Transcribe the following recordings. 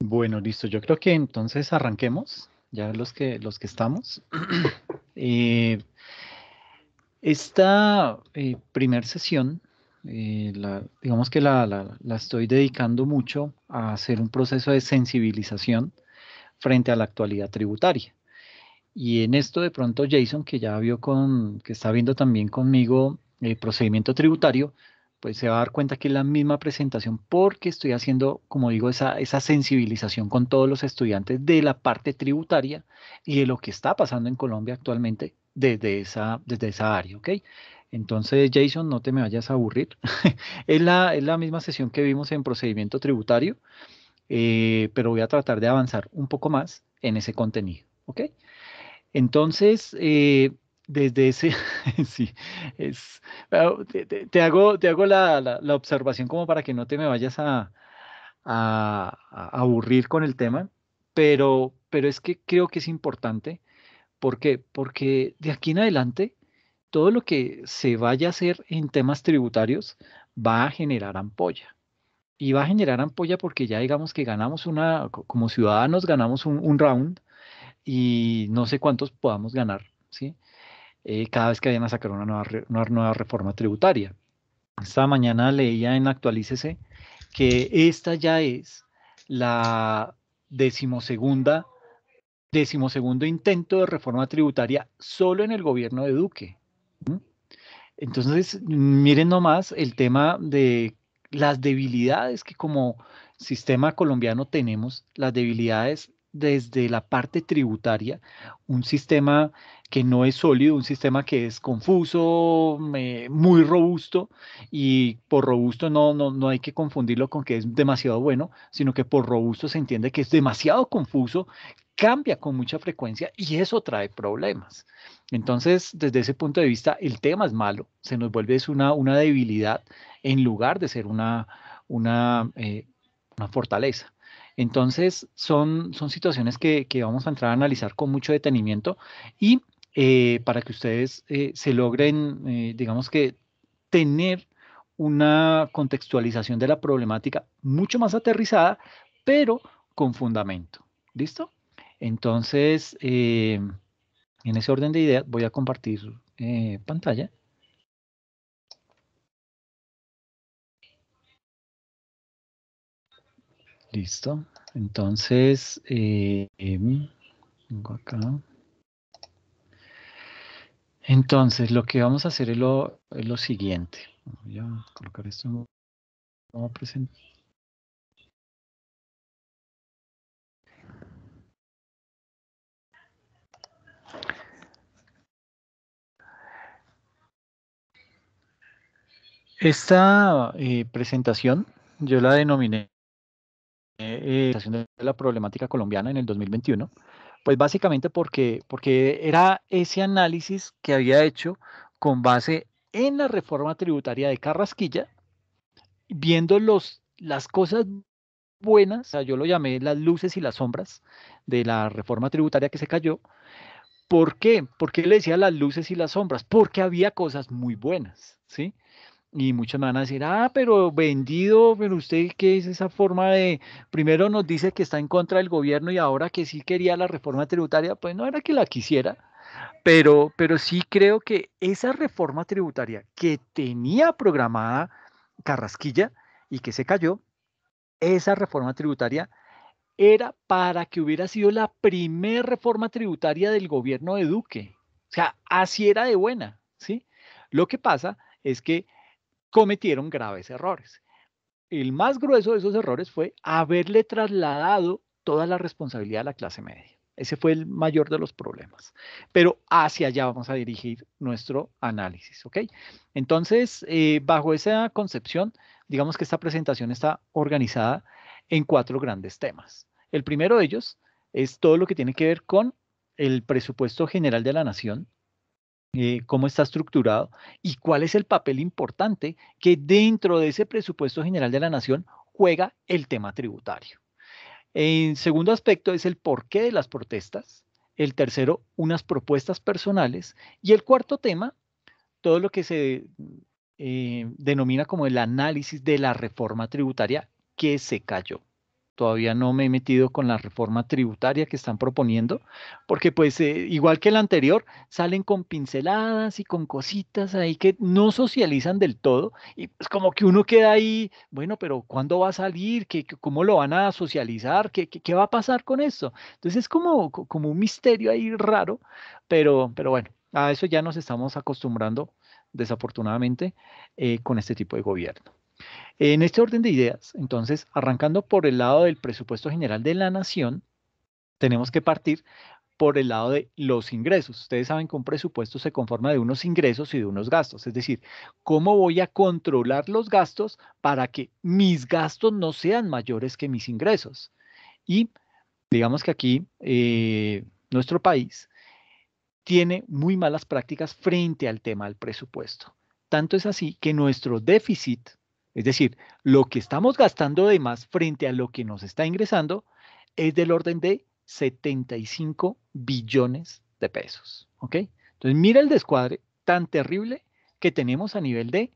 Bueno, listo. Yo creo que entonces arranquemos, ya los que, los que estamos. Eh, esta primera eh, primer sesión, eh, digamos que la, la, estoy dedicando mucho a hacer un proceso de sensibilización frente a la actualidad tributaria. Y en esto de pronto Jason, que ya vio con, que está viendo también conmigo el procedimiento tributario, pues, se va a dar cuenta que es la misma presentación porque estoy haciendo, como digo, esa, esa sensibilización con todos los estudiantes de la parte tributaria y de lo que está pasando en Colombia actualmente desde esa, desde esa área, ¿ok? Entonces, Jason, no te me vayas a aburrir. es, la, la misma sesión que vimos en procedimiento tributario, eh, pero voy a tratar de avanzar un poco más en ese contenido, ¿ok? Entonces, eh, desde ese, sí, es, ah, te, hago, te hago la, observación como para que no te me vayas a, aburrir con el tema, pero, pero es que creo que es importante. ¿Por Porque de aquí en adelante, todo lo que se vaya a hacer en temas tributarios va a generar ampolla. Y va a generar ampolla porque ya digamos que ganamos una, como ciudadanos ganamos un round y no sé cuántos podamos ganar, ¿sí? Eh, cada vez que vayan a sacar una nueva, una nueva reforma tributaria. Esta mañana leía en Actualícese que esta ya es la decimosegunda, decimosegundo intento de reforma tributaria solo en el gobierno de Duque. Entonces, miren nomás el tema de las debilidades que como sistema colombiano tenemos, las debilidades desde la parte tributaria un sistema que no es sólido, un sistema que es confuso, muy robusto, y por robusto no, no, hay que confundirlo con que es demasiado bueno, sino que por robusto se entiende que es demasiado confuso, cambia con mucha frecuencia y eso trae problemas. Entonces, desde ese punto de vista, el tema es malo, se nos vuelve una, una debilidad en lugar de ser una, una, eh, una fortaleza. Entonces, son, son situaciones que, vamos a entrar a analizar con mucho detenimiento y eh, para que ustedes eh, se logren, eh, digamos que, tener una contextualización de la problemática mucho más aterrizada, pero con fundamento. ¿Listo? Entonces, en ese orden de ideas, voy a compartir pantalla. Listo. Entonces, eh, em, acá. Entonces, lo que vamos a hacer es lo, lo siguiente. Voy a colocar esto en a presentar. Esta eh, presentación yo la denominé eh, de la problemática colombiana en el 2021, pues básicamente porque, porque era ese análisis que había hecho con base en la reforma tributaria de Carrasquilla, viendo las cosas buenas, o sea, yo lo llamé las luces y las sombras de la reforma tributaria que se cayó. ¿Por qué? Porque le decía las luces y las sombras, porque había cosas muy buenas, ¿sí? Y muchos me van a decir, ah, pero vendido, pero usted qué es esa forma de, primero nos dice que está en contra del gobierno y ahora que sí quería la reforma tributaria, pues no era que la quisiera, pero, pero sí creo que esa reforma tributaria que tenía programada Carrasquilla y que se cayó, esa reforma tributaria era para que hubiera sido la primera reforma tributaria del gobierno de Duque. O sea, así era de buena, ¿sí? Lo que pasa es que cometieron graves errores. El más grueso de esos errores fue haberle trasladado toda la responsabilidad a la clase media. Ese fue el mayor de los problemas. Pero hacia allá vamos a dirigir nuestro análisis, ¿ok? Entonces, eh, bajo esa concepción, digamos que esta presentación está organizada en cuatro grandes temas. El primero de ellos es todo lo que tiene que ver con el presupuesto general de la nación, eh, cómo está estructurado y cuál es el papel importante que dentro de ese presupuesto general de la nación juega el tema tributario. El segundo aspecto es el porqué de las protestas. El tercero, unas propuestas personales. Y el cuarto tema, todo lo que se eh, denomina como el análisis de la reforma tributaria que se cayó. Todavía no me he metido con la reforma tributaria que están proponiendo, porque pues eh, igual que la anterior, salen con pinceladas y con cositas ahí que no socializan del todo y pues como que uno queda ahí, bueno, pero ¿cuándo va a salir? ¿Qué, cómo lo van a socializar? ¿Qué, qué, va a pasar con esto? Entonces es como, como un misterio ahí raro, pero, pero bueno, a eso ya nos estamos acostumbrando desafortunadamente, eh, con este tipo de gobierno. En este orden de ideas, entonces, arrancando por el lado del presupuesto general de la nación, tenemos que partir por el lado de los ingresos. Ustedes saben que un presupuesto se conforma de unos ingresos y de unos gastos. Es decir, ¿cómo voy a controlar los gastos para que mis gastos no sean mayores que mis ingresos? Y digamos que aquí eh, nuestro país tiene muy malas prácticas frente al tema del presupuesto. Tanto es así que nuestro déficit es decir, lo que estamos gastando de más frente a lo que nos está ingresando es del orden de 75 billones de pesos. ¿ok? Entonces, mira el descuadre tan terrible que tenemos a nivel de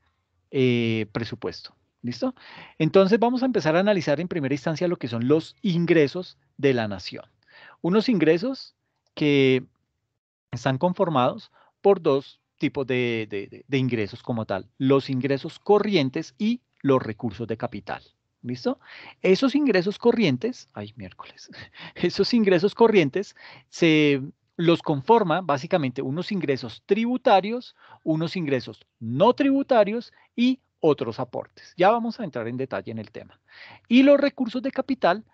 eh, presupuesto. ¿Listo? Entonces vamos a empezar a analizar en primera instancia lo que son los ingresos de la nación. Unos ingresos que están conformados por dos tipos de, de ingresos como tal, los ingresos corrientes y los recursos de capital. ¿Listo? Esos ingresos corrientes, ay miércoles, esos ingresos corrientes se los conforma básicamente unos ingresos tributarios, unos ingresos no tributarios y otros aportes. Ya vamos a entrar en detalle en el tema. Y los recursos de capital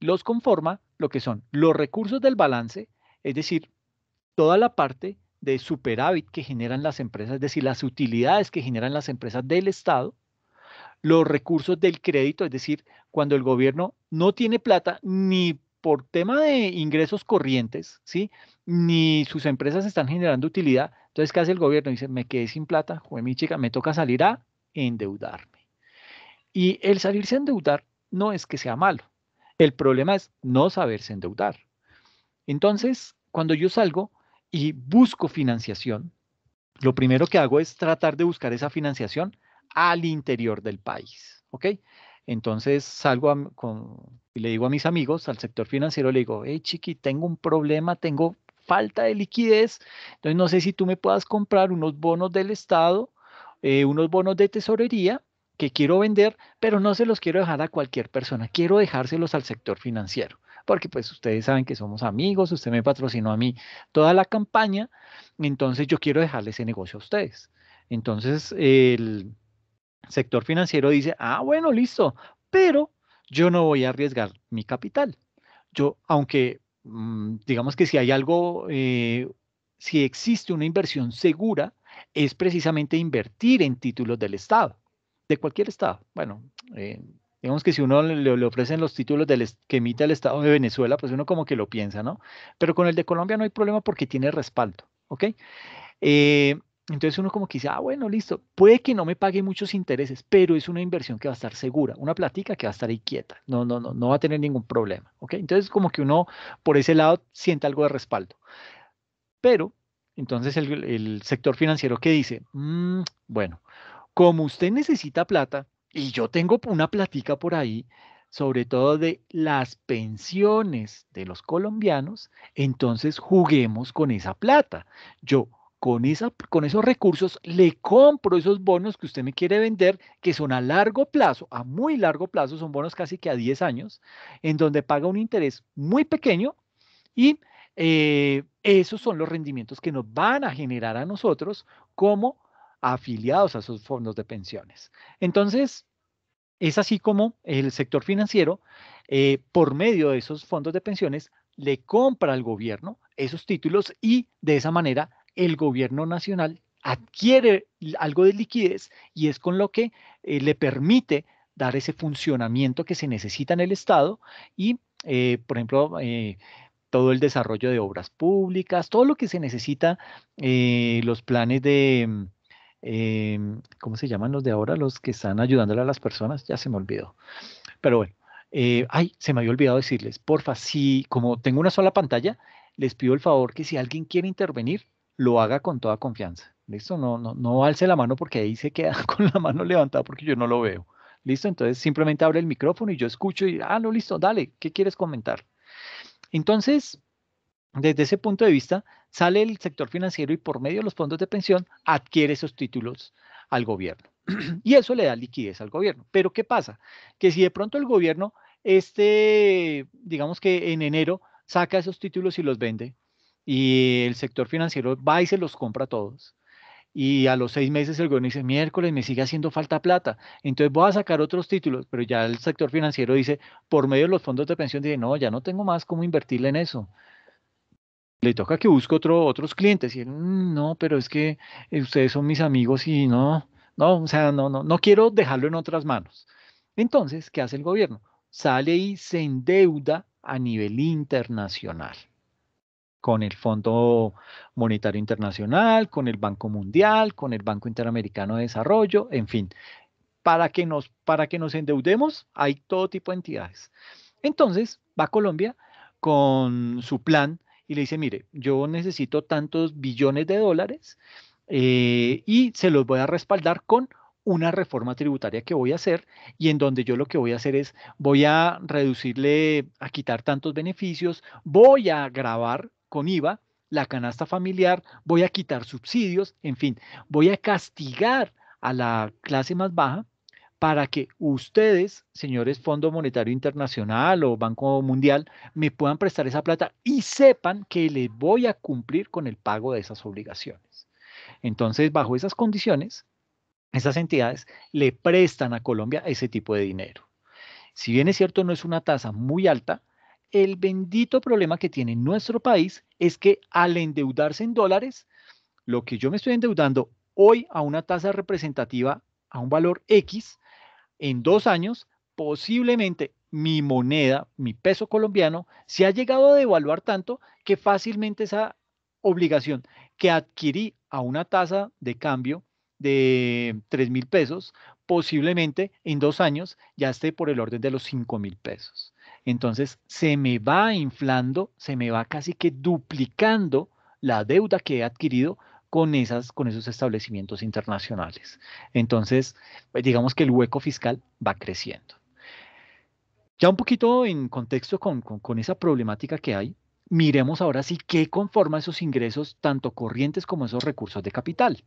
los conforma lo que son los recursos del balance, es decir, toda la parte de superávit que generan las empresas, es decir, las utilidades que generan las empresas del Estado, los recursos del crédito, es decir, cuando el gobierno no tiene plata ni por tema de ingresos corrientes, ¿sí? Ni sus empresas están generando utilidad. Entonces, ¿qué hace el gobierno? Dice, me quedé sin plata, joder, mi chica, me toca salir a endeudarme. Y el salirse a endeudar no es que sea malo. El problema es no saberse endeudar. Entonces, cuando yo salgo y busco financiación, lo primero que hago es tratar de buscar esa financiación al interior del país. ¿Ok? Entonces salgo con, y le digo a mis amigos, al sector financiero, le digo, hey chiqui, tengo un problema, tengo falta de liquidez, entonces no sé si tú me puedas comprar unos bonos del Estado, eh, unos bonos de tesorería que quiero vender, pero no se los quiero dejar a cualquier persona, quiero dejárselos al sector financiero, porque pues ustedes saben que somos amigos, usted me patrocinó a mí toda la campaña, entonces yo quiero dejarle ese negocio a ustedes. Entonces, el sector financiero dice, ah, bueno, listo, pero yo no voy a arriesgar mi capital. Yo, aunque mm, digamos que si hay algo, eh, si existe una inversión segura, es precisamente invertir en títulos del Estado, de cualquier Estado. Bueno, eh, digamos que si uno le, ofrecen los títulos del, que emite el Estado de Venezuela, pues uno como que lo piensa, ¿no? Pero con el de Colombia no hay problema porque tiene respaldo, ¿ok? Eh, entonces uno como que dice, ah, bueno, listo, puede que no me pague muchos intereses, pero es una inversión que va a estar segura, una platica que va a estar ahí quieta, no, no, no, no va a tener ningún problema, ¿ok? Entonces como que uno por ese lado siente algo de respaldo. Pero, entonces el, sector financiero que dice, mm, bueno, como usted necesita plata y yo tengo una platica por ahí, sobre todo de las pensiones de los colombianos, entonces juguemos con esa plata. Yo con, esa, con esos recursos le compro esos bonos que usted me quiere vender, que son a largo plazo, a muy largo plazo, son bonos casi que a 10 años, en donde paga un interés muy pequeño y eh, esos son los rendimientos que nos van a generar a nosotros como afiliados a esos fondos de pensiones. Entonces, es así como el sector financiero, eh, por medio de esos fondos de pensiones, le compra al gobierno esos títulos y de esa manera el gobierno nacional adquiere algo de liquidez y es con lo que eh, le permite dar ese funcionamiento que se necesita en el Estado y, eh, por ejemplo, eh, todo el desarrollo de obras públicas, todo lo que se necesita, los planes de, em, ¿cómo se llaman los de ahora? Los que están ayudándole a las personas, ya se me olvidó. Pero bueno, ay, se me había olvidado decirles, porfa, si como tengo una sola pantalla, les pido el favor que si alguien quiere intervenir, lo haga con toda confianza. ¿Listo? No, no, no alce la mano porque ahí se queda con la mano levantada porque yo no lo veo. ¿Listo? Entonces simplemente abre el micrófono y yo escucho y, ah, no, listo, dale, ¿qué quieres comentar? Entonces, desde ese punto de vista, sale el sector financiero y por medio de los fondos de pensión adquiere esos títulos al gobierno. y eso le da liquidez al gobierno. Pero ¿qué pasa? Que si de pronto el gobierno, este, digamos que en enero, saca esos títulos y los vende, y el sector financiero va y se los compra todos. Y a los seis meses el gobierno dice, miércoles me sigue haciendo falta plata, entonces voy a sacar otros títulos, pero ya el sector financiero dice, por medio de los fondos de pensión, dice, no, ya no tengo más cómo invertirle en eso. Le toca que busque otro, otros clientes. Y mm, no, pero es que eh, ustedes son mis amigos y no, no, o sea, no, no, no quiero dejarlo en otras manos. Entonces, ¿qué hace el gobierno? Sale y se endeuda a nivel internacional con el Fondo Monetario Internacional, con el Banco Mundial, con el Banco Interamericano de Desarrollo, en fin. Para que nos, para que nos endeudemos hay todo tipo de entidades. Entonces va Colombia con su plan y le dice, mire, yo necesito tantos billones de dólares eh, y se los voy a respaldar con una reforma tributaria que voy a hacer y en donde yo lo que voy a hacer es voy a reducirle, a quitar tantos beneficios, voy a grabar con IVA la canasta familiar, voy a quitar subsidios, en fin, voy a castigar a la clase más baja para que ustedes, señores Fondo Monetario Internacional o Banco Mundial, me puedan prestar esa plata y sepan que les voy a cumplir con el pago de esas obligaciones. Entonces, bajo esas condiciones, esas entidades le prestan a Colombia ese tipo de dinero. Si bien es cierto, no es una tasa muy alta, el bendito problema que tiene nuestro país es que al endeudarse en dólares, lo que yo me estoy endeudando hoy a una tasa representativa, a un valor X, en dos años, posiblemente mi moneda, mi peso colombiano, se ha llegado a devaluar tanto que fácilmente esa obligación que adquirí a una tasa de cambio de 3 mil pesos, posiblemente en dos años ya esté por el orden de los 5 mil pesos. Entonces se me va inflando, se me va casi que duplicando la deuda que he adquirido con, esas, con esos establecimientos internacionales. Entonces, pues, digamos que el hueco fiscal va creciendo. Ya un poquito en contexto con, con esa problemática que hay, miremos ahora sí qué conforma esos ingresos, tanto corrientes como esos recursos de capital.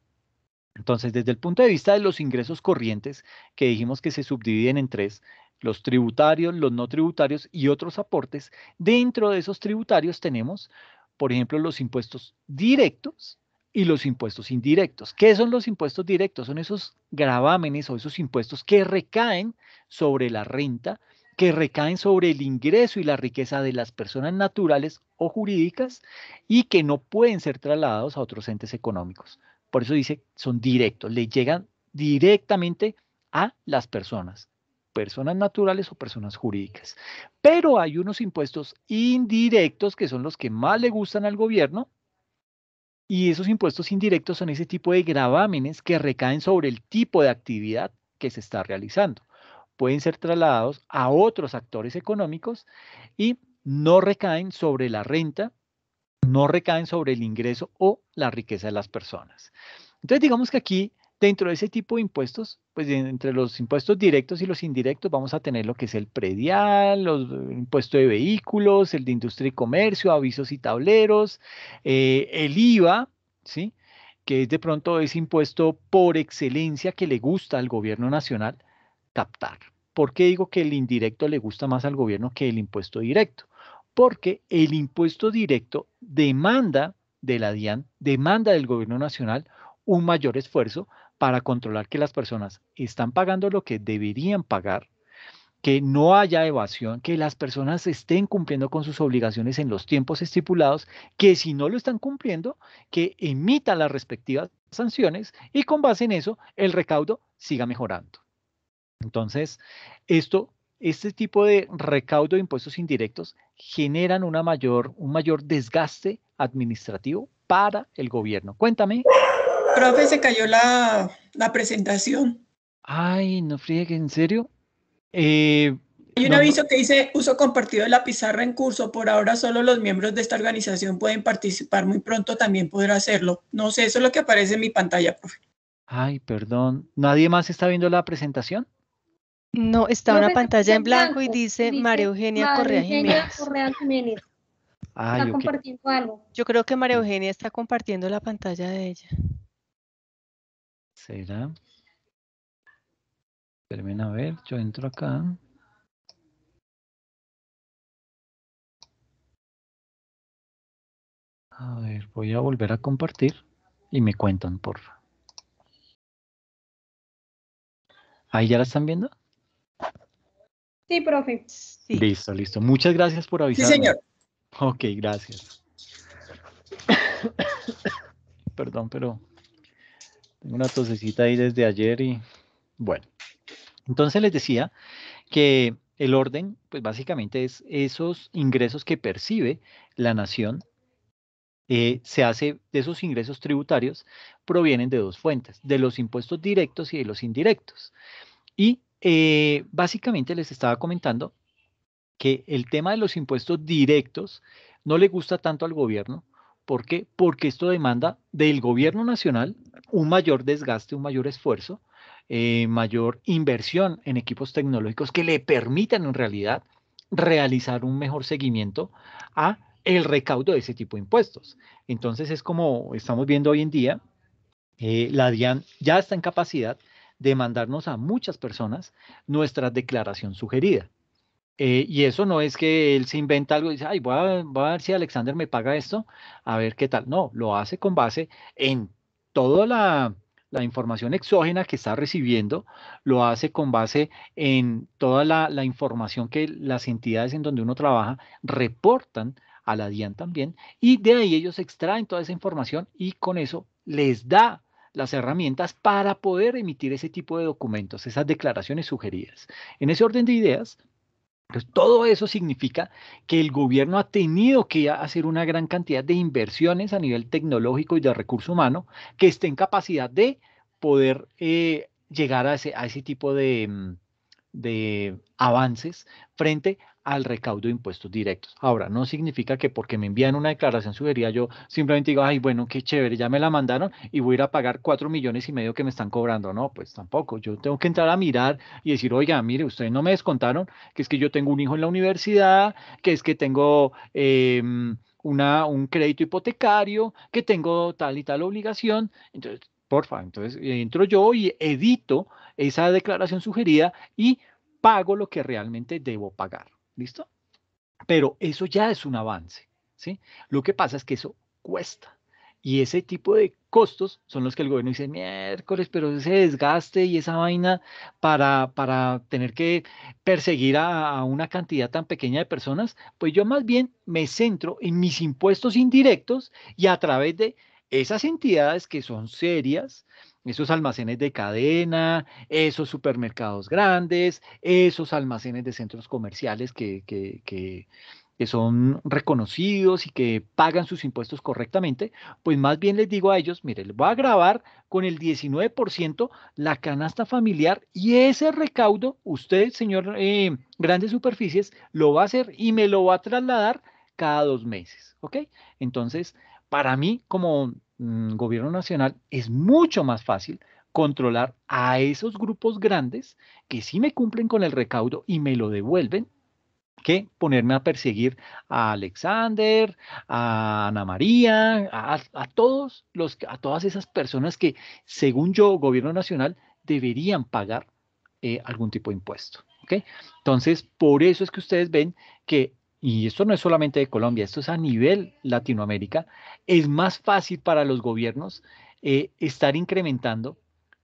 Entonces, desde el punto de vista de los ingresos corrientes, que dijimos que se subdividen en tres, los tributarios, los no tributarios y otros aportes. Dentro de esos tributarios tenemos, por ejemplo, los impuestos directos y los impuestos indirectos. ¿Qué son los impuestos directos? Son esos gravámenes o esos impuestos que recaen sobre la renta, que recaen sobre el ingreso y la riqueza de las personas naturales o jurídicas y que no pueden ser trasladados a otros entes económicos. Por eso dice, son directos, le llegan directamente a las personas personas naturales o personas jurídicas. Pero hay unos impuestos indirectos que son los que más le gustan al gobierno y esos impuestos indirectos son ese tipo de gravámenes que recaen sobre el tipo de actividad que se está realizando. Pueden ser trasladados a otros actores económicos y no recaen sobre la renta, no recaen sobre el ingreso o la riqueza de las personas. Entonces digamos que aquí Dentro de ese tipo de impuestos, pues entre los impuestos directos y los indirectos vamos a tener lo que es el predial, los eh, impuestos de vehículos, el de industria y comercio, avisos y tableros, eh, el IVA, ¿sí? que es de pronto es impuesto por excelencia que le gusta al gobierno nacional captar. ¿Por qué digo que el indirecto le gusta más al gobierno que el impuesto directo? Porque el impuesto directo demanda de la DIAN, demanda del gobierno nacional un mayor esfuerzo para controlar que las personas están pagando lo que deberían pagar, que no haya evasión, que las personas estén cumpliendo con sus obligaciones en los tiempos estipulados, que si no lo están cumpliendo, que emita las respectivas sanciones y con base en eso el recaudo siga mejorando. Entonces, esto, este tipo de recaudo de impuestos indirectos generan una mayor, un mayor desgaste administrativo para el gobierno. Cuéntame Profe, se cayó la, la presentación. Ay, no friegue, ¿en serio? Eh, Hay un aviso que dice uso compartido de la pizarra en curso. Por ahora solo los miembros de esta organización pueden participar. Muy pronto también podrá hacerlo. No sé, eso es lo que aparece en mi pantalla, profe. Ay, perdón. ¿Nadie más está viendo la presentación? No, está una pantalla en blanco, y dice, María Eugenia Correa Jiménez. Correa Jiménez. está compartiendo algo. Yo creo que María Eugenia está compartiendo la pantalla de ella será? Termina a ver, yo entro acá. A ver, voy a volver a compartir y me cuentan, porfa. ¿Ahí ya la están viendo? Sí, profe. Listo, listo. Muchas gracias por avisarme. Sí, señor. Ok, gracias. Perdón, pero tengo una tosecita ahí desde ayer y bueno. Entonces les decía que el orden, pues básicamente es esos ingresos que percibe la nación, eh, se hace de esos ingresos tributarios, provienen de dos fuentes, de los impuestos directos y de los indirectos. Y eh, básicamente les estaba comentando que el tema de los impuestos directos no le gusta tanto al gobierno. ¿Por qué? Porque esto demanda del gobierno nacional un mayor desgaste, un mayor esfuerzo, eh, mayor inversión en equipos tecnológicos que le permitan en realidad realizar un mejor seguimiento a el recaudo de ese tipo de impuestos. Entonces es como estamos viendo hoy en día, eh, la DIAN ya está en capacidad de mandarnos a muchas personas nuestra declaración sugerida. Eh, y eso no es que él se inventa algo y dice, ay, voy a ver si Alexander me paga esto, a ver qué tal. No, lo hace con base en toda la, información exógena que está recibiendo, lo hace con base en toda la, la, información que las entidades en donde uno trabaja reportan a la DIAN también, y de ahí ellos extraen toda esa información y con eso les da las herramientas para poder emitir ese tipo de documentos, esas declaraciones sugeridas. En ese orden de ideas, todo eso significa que el gobierno ha tenido que hacer una gran cantidad de inversiones a nivel tecnológico y de recurso humano que esté en capacidad de poder eh, llegar a ese, tipo de, mm, de avances frente a al recaudo de impuestos directos. Ahora, no significa que porque me envían una declaración sugerida, yo simplemente digo, ay, bueno, qué chévere, ya me la mandaron y voy a ir a pagar cuatro millones y medio que me están cobrando. No, pues tampoco. Yo tengo que entrar a mirar y decir, oiga, mire, ustedes no me descontaron, que es que yo tengo un hijo en la universidad, que es que tengo... Em, una, un crédito hipotecario, que tengo tal y tal obligación. Entonces, porfa, entonces eh, entro yo y edito esa declaración sugerida y pago lo que realmente debo pagar. ¿Listo? Pero eso ya es un avance, ¿sí? Lo que pasa es que eso cuesta. Y ese tipo de costos son los que el gobierno dice, miércoles, pero ese desgaste y esa vaina para, tener que perseguir a, a, una cantidad tan pequeña de personas, pues yo más bien me centro en mis impuestos indirectos y a través de esas entidades que son serias, esos almacenes de cadena, esos supermercados grandes, esos almacenes de centros comerciales que, son reconocidos y que pagan sus impuestos correctamente, pues más bien les digo a ellos, mire, les voy a grabar con el 19% la canasta familiar y ese recaudo, usted, señor eh, Grandes Superficies, lo va a hacer y me lo va a trasladar cada dos meses, ¿ok? Entonces, para mí, como Mm, gobierno nacional, es mucho más fácil controlar a esos grupos grandes que sí me cumplen con el recaudo y me lo devuelven que ponerme a perseguir a Alexander, a Ana María, a, todos los, a todas esas personas que, según yo, gobierno nacional, deberían pagar eh, algún tipo de impuesto. Entonces, por eso es que ustedes ven que y esto no es solamente de Colombia, esto es a nivel Latinoamérica, es más fácil para los gobiernos eh, estar incrementando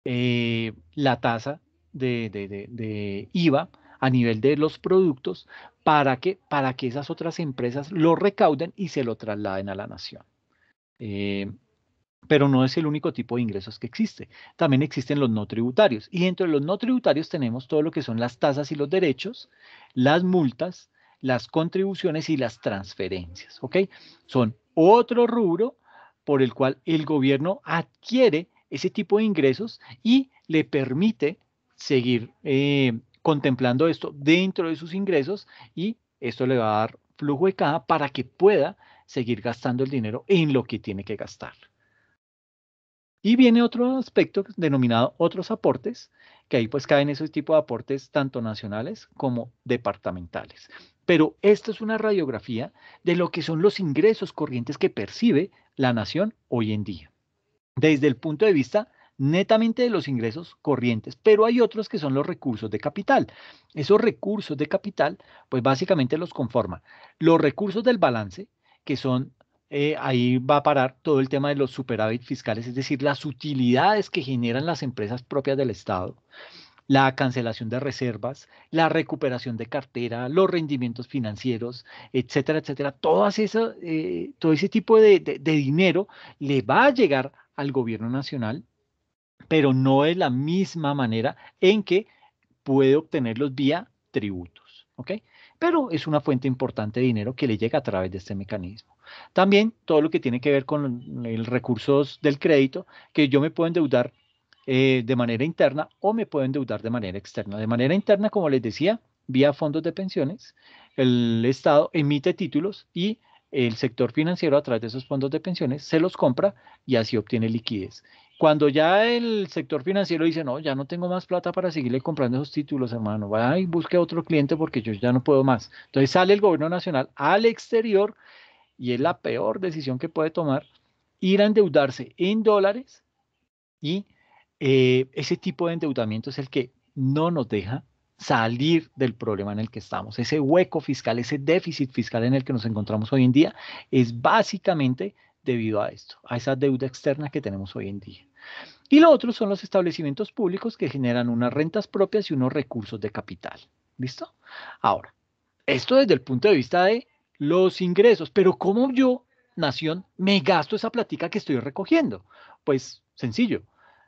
eh, la tasa de, IVA a nivel de los productos para que, para que esas otras empresas lo recauden y se lo trasladen a la nación. Eh, pero no es el único tipo de ingresos que existe. También existen los no tributarios. Y dentro de los no tributarios tenemos todo lo que son las tasas y los derechos, las multas, las contribuciones y las transferencias. ¿ok? Son otro rubro por el cual el gobierno adquiere ese tipo de ingresos y le permite seguir eh, contemplando esto dentro de sus ingresos y esto le va a dar flujo de caja para que pueda seguir gastando el dinero en lo que tiene que gastar. Y viene otro aspecto denominado otros aportes, que ahí pues caen esos tipos de aportes tanto nacionales como departamentales. Pero esto es una radiografía de lo que son los ingresos corrientes que percibe la nación hoy en día, desde el punto de vista netamente de los ingresos corrientes, pero hay otros que son los recursos de capital. Esos recursos de capital, pues básicamente los conforman los recursos del balance, que son eh, ahí va a parar todo el tema de los superávit fiscales, es decir, las utilidades que generan las empresas propias del Estado, la cancelación de reservas, la recuperación de cartera, los rendimientos financieros, etcétera, etcétera. Eh, todo ese tipo de, dinero le va a llegar al gobierno nacional, pero no es la misma manera en que puede obtenerlos vía tributos. ¿ok?, pero es una fuente importante de dinero que le llega a través de este mecanismo. También todo lo que tiene que ver con los recursos del crédito, que yo me puedo endeudar eh, de manera interna o me puedo endeudar de manera externa. De manera interna, como les decía, vía fondos de pensiones, el Estado emite títulos y el sector financiero a través de esos fondos de pensiones se los compra y así obtiene liquidez. Cuando ya el sector financiero dice, no, ya no tengo más plata para seguirle comprando esos títulos, hermano, vaya y busque otro cliente porque yo ya no puedo más. Entonces sale el gobierno nacional al exterior y es la peor decisión que puede tomar, ir a endeudarse en dólares y eh, ese tipo de endeudamiento es el que no nos deja salir del problema en el que estamos. Ese hueco fiscal, ese déficit fiscal en el que nos encontramos hoy en día es básicamente debido a esto, a esa deuda externa que tenemos hoy en día. Y lo otro son los establecimientos públicos que generan unas rentas propias y unos recursos de capital. ¿Listo? Ahora, esto desde el punto de vista de los ingresos, pero ¿cómo yo, nación, me gasto esa platica que estoy recogiendo? Pues sencillo.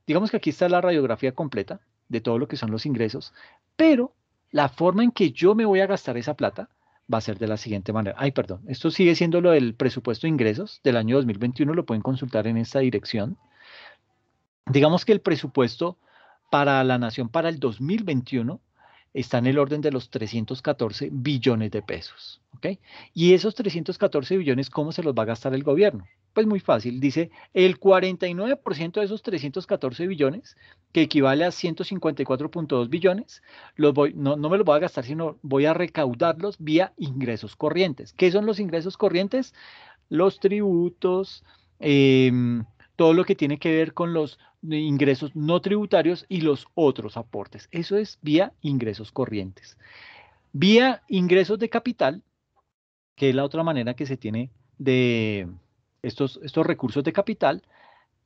Digamos que aquí está la radiografía completa de todo lo que son los ingresos, pero la forma en que yo me voy a gastar esa plata va a ser de la siguiente manera. Ay, perdón, esto sigue siendo lo del presupuesto de ingresos del año 2021, lo pueden consultar en esta dirección. Digamos que el presupuesto para la nación para el 2021 está en el orden de los 314 billones de pesos. Y esos 314 billones, ¿cómo se los va a gastar el gobierno? Pues muy fácil, dice el 49% de esos 314 billones, que equivale a 154.2 billones, los voy, no, me los voy a gastar, sino voy a recaudarlos vía ingresos corrientes. ¿Qué son los ingresos corrientes? Los tributos, em, todo lo que tiene que ver con los ingresos no tributarios y los otros aportes. Eso es vía ingresos corrientes. Vía ingresos de capital, que es la otra manera que se tiene de, estos, recursos de capital,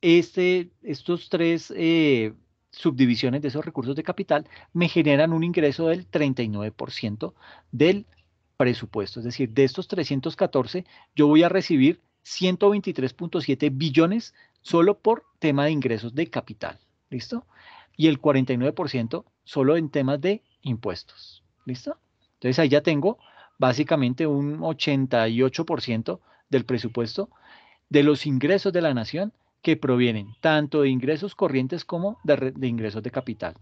este, estos tres eh, subdivisiones de esos recursos de capital me generan un ingreso del 39% del presupuesto. Es decir, de estos 314, yo voy a recibir 123.7 billones solo por tema de ingresos de capital. ¿Listo? Y el 49% solo en temas de impuestos. ¿Listo? Entonces ahí ya tengo básicamente un 88% del presupuesto de los ingresos de la nación que provienen tanto de ingresos corrientes como de, ingresos de capital.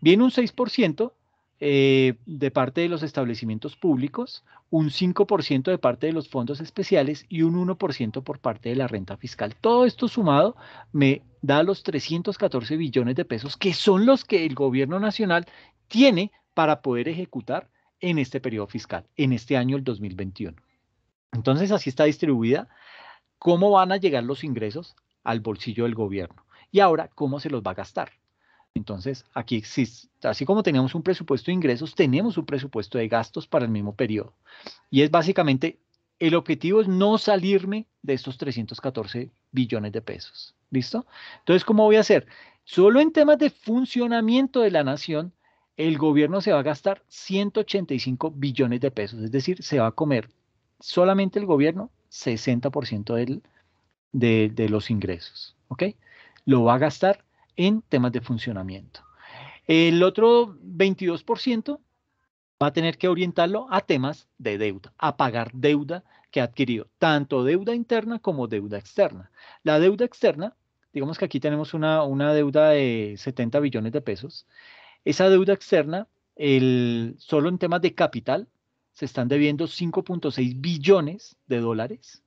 Viene un 6% eh, de parte de los establecimientos públicos, un 5% de parte de los fondos especiales y un 1% por parte de la renta fiscal. Todo esto sumado me da los 314 billones de pesos que son los que el gobierno nacional tiene para poder ejecutar en este periodo fiscal, en este año el 2021. Entonces, así está distribuida cómo van a llegar los ingresos al bolsillo del gobierno y ahora cómo se los va a gastar. Entonces, aquí existe, así como tenemos un presupuesto de ingresos, tenemos un presupuesto de gastos para el mismo periodo. Y es básicamente, el objetivo es no salirme de estos 314 billones de pesos. ¿Listo? Entonces, ¿cómo voy a hacer? Solo en temas de funcionamiento de la nación, el gobierno se va a gastar 185 billones de pesos, es decir, se va a comer solamente el gobierno 60% de, los ingresos. ¿ok? Lo va a gastar en temas de funcionamiento. El otro 22% va a tener que orientarlo a temas de deuda, a pagar deuda que ha adquirido, tanto deuda interna como deuda externa. La deuda externa, digamos que aquí tenemos una, deuda de 70 billones de pesos. Esa deuda externa, solo en temas de capital, se están debiendo 5.6 billones de dólares.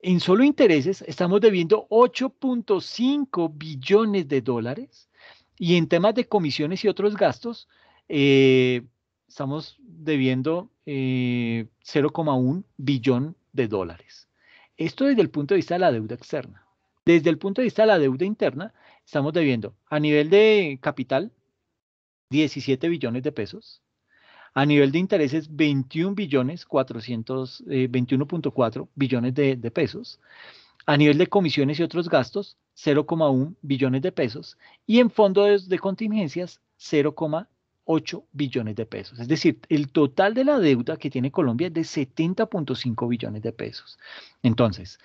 En solo intereses estamos debiendo 8.5 billones de dólares. Y en temas de comisiones y otros gastos, eh, estamos debiendo 0,1 eh, billón de dólares. Esto desde el punto de vista de la deuda externa. Desde el punto de vista de la deuda interna, estamos debiendo a nivel de capital 17 billones de pesos, a nivel de intereses, 21 billones 421.4 eh, billones de, de pesos. A nivel de comisiones y otros gastos, 0,1 billones de pesos. Y en fondos de contingencias, 0,8 billones de pesos. Es decir, el total de la deuda que tiene Colombia es de 70.5 billones de pesos. Entonces,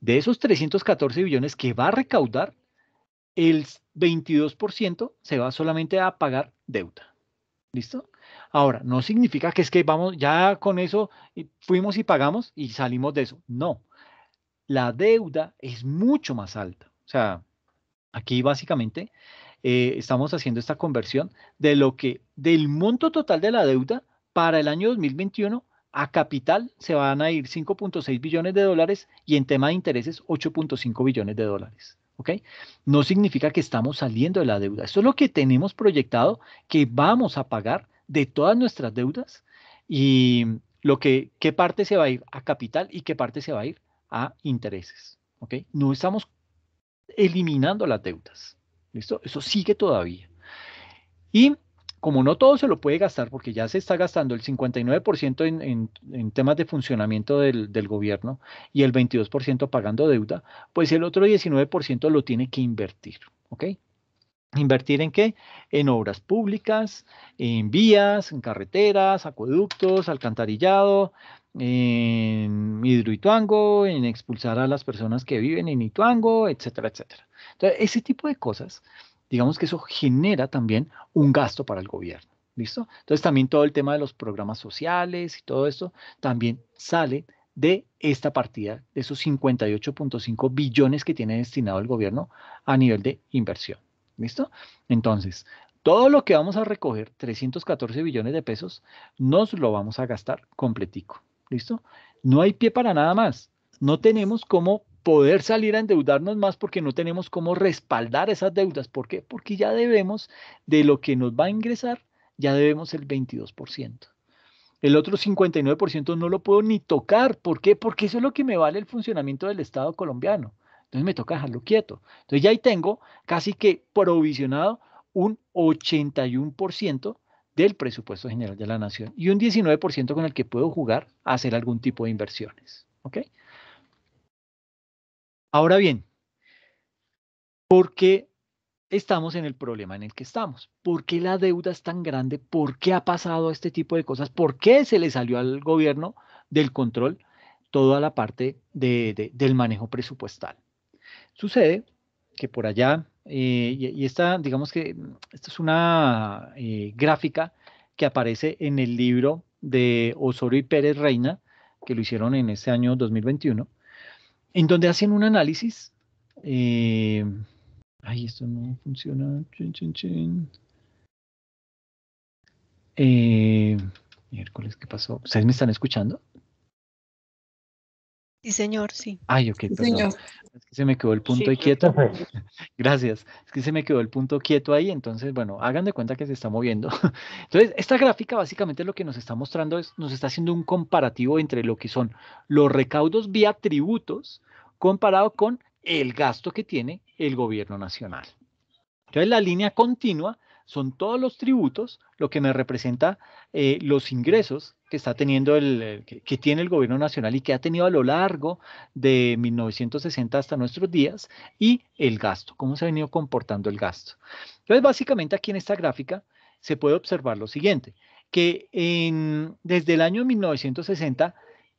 de esos 314 billones que va a recaudar, el 22% se va solamente a pagar deuda. ¿Listo? Ahora, no significa que es que vamos, ya con eso fuimos y pagamos y salimos de eso. No, la deuda es mucho más alta. O sea, aquí básicamente eh, estamos haciendo esta conversión de lo que, del monto total de la deuda para el año 2021 a capital se van a ir 5.6 billones de dólares y en tema de intereses 8.5 billones de dólares. ¿ok? No significa que estamos saliendo de la deuda. Eso es lo que tenemos proyectado que vamos a pagar de todas nuestras deudas y lo que, qué parte se va a ir a capital y qué parte se va a ir a intereses. ¿ok? No estamos eliminando las deudas. ¿Listo? Eso sigue todavía. Y como no todo se lo puede gastar, porque ya se está gastando el 59% en, en, temas de funcionamiento del, del gobierno y el 22% pagando deuda, pues el otro 19% lo tiene que invertir. ¿ok? ¿Invertir en qué? En obras públicas, en vías, en carreteras, acueductos, alcantarillado, en Hidroituango, en expulsar a las personas que viven en Ituango, etcétera, etcétera. Entonces, ese tipo de cosas, digamos que eso genera también un gasto para el gobierno. ¿Listo? Entonces, también todo el tema de los programas sociales y todo esto también sale de esta partida, de esos 58.5 billones que tiene destinado el gobierno a nivel de inversión. ¿Listo? Entonces, todo lo que vamos a recoger, 314 billones de pesos, nos lo vamos a gastar completico. ¿Listo? No hay pie para nada más. No tenemos cómo poder salir a endeudarnos más porque no tenemos cómo respaldar esas deudas. ¿Por qué? Porque ya debemos de lo que nos va a ingresar, ya debemos el 22%. El otro 59% no lo puedo ni tocar. ¿Por qué? Porque eso es lo que me vale el funcionamiento del Estado colombiano. Entonces me toca dejarlo quieto. Entonces ya ahí tengo casi que provisionado un 81% del presupuesto general de la nación y un 19% con el que puedo jugar a hacer algún tipo de inversiones. ¿Ok? Ahora bien, ¿por qué estamos en el problema en el que estamos? ¿Por qué la deuda es tan grande? ¿Por qué ha pasado este tipo de cosas? ¿Por qué se le salió al gobierno del control toda la parte del manejo presupuestal? Sucede que por allá, eh, y, esta, digamos que, mm, esta es una eh, gráfica que aparece en el libro de Osorio y Pérez Reina, que lo hicieron en este año 2021, en donde hacen un análisis. Eh, ay, esto no funciona. Eh, miércoles, ¿qué pasó? ¿Ustedes me están escuchando? Sí, señor, sí. Ay, ok, perdón. Es que se me quedó el punto quieto. Gracias. Es que se me quedó el punto quieto ahí, entonces, bueno, hagan de cuenta que se está moviendo. Entonces, esta gráfica básicamente lo que nos está mostrando es, nos está haciendo un comparativo entre lo que son los recaudos vía tributos comparado con el gasto que tiene el gobierno nacional. Entonces, la línea continua son todos los tributos, lo que me representa eh, los ingresos que está teniendo el eh, tiene el gobierno nacional y que ha tenido a lo largo de 1960 hasta nuestros días y el gasto, cómo se ha venido comportando el gasto. Entonces, básicamente aquí en esta gráfica se puede observar lo siguiente, que desde el año 1960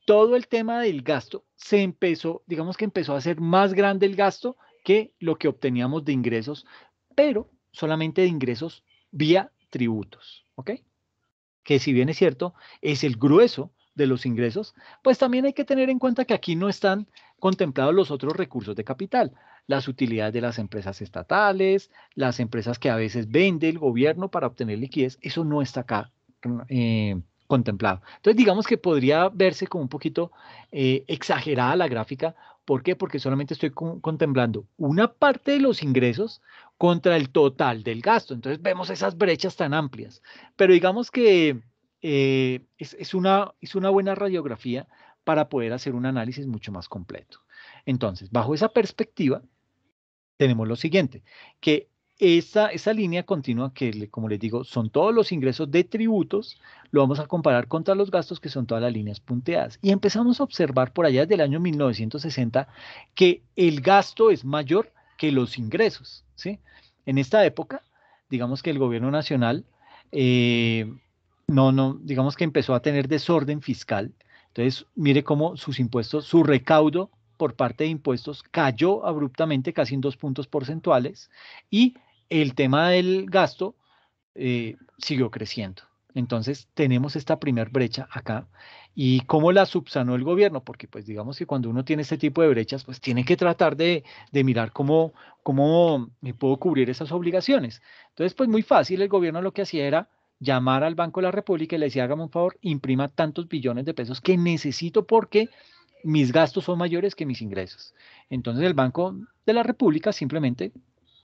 todo el tema del gasto se empezó, digamos que empezó a ser más grande el gasto que lo que obteníamos de ingresos, pero solamente de ingresos vía tributos, ¿ok? que si bien es cierto, es el grueso de los ingresos, pues también hay que tener en cuenta que aquí no están contemplados los otros recursos de capital, las utilidades de las empresas estatales, las empresas que a veces vende el gobierno para obtener liquidez, eso no está acá eh, contemplado. Entonces, digamos que podría verse como un poquito eh, exagerada la gráfica ¿Por qué? Porque solamente estoy contemplando una parte de los ingresos contra el total del gasto. Entonces vemos esas brechas tan amplias. Pero digamos que eh, una, es una buena radiografía para poder hacer un análisis mucho más completo. Entonces, bajo esa perspectiva, tenemos lo siguiente, que esa, línea continua que, como les digo, son todos los ingresos de tributos, lo vamos a comparar contra los gastos que son todas las líneas punteadas. Y empezamos a observar por allá desde el año 1960 que el gasto es mayor que los ingresos. ¿sí? En esta época, digamos que el gobierno nacional, eh, no, no, digamos que empezó a tener desorden fiscal. Entonces, mire cómo sus impuestos, su recaudo por parte de impuestos cayó abruptamente casi en dos puntos porcentuales y el tema del gasto eh, siguió creciendo. Entonces tenemos esta primera brecha acá y cómo la subsanó el gobierno, porque pues digamos que cuando uno tiene este tipo de brechas, pues tiene que tratar de, de mirar cómo, cómo me puedo cubrir esas obligaciones. Entonces pues muy fácil, el gobierno lo que hacía era llamar al Banco de la República y le decía, hágame un favor, imprima tantos billones de pesos que necesito porque mis gastos son mayores que mis ingresos. Entonces el Banco de la República simplemente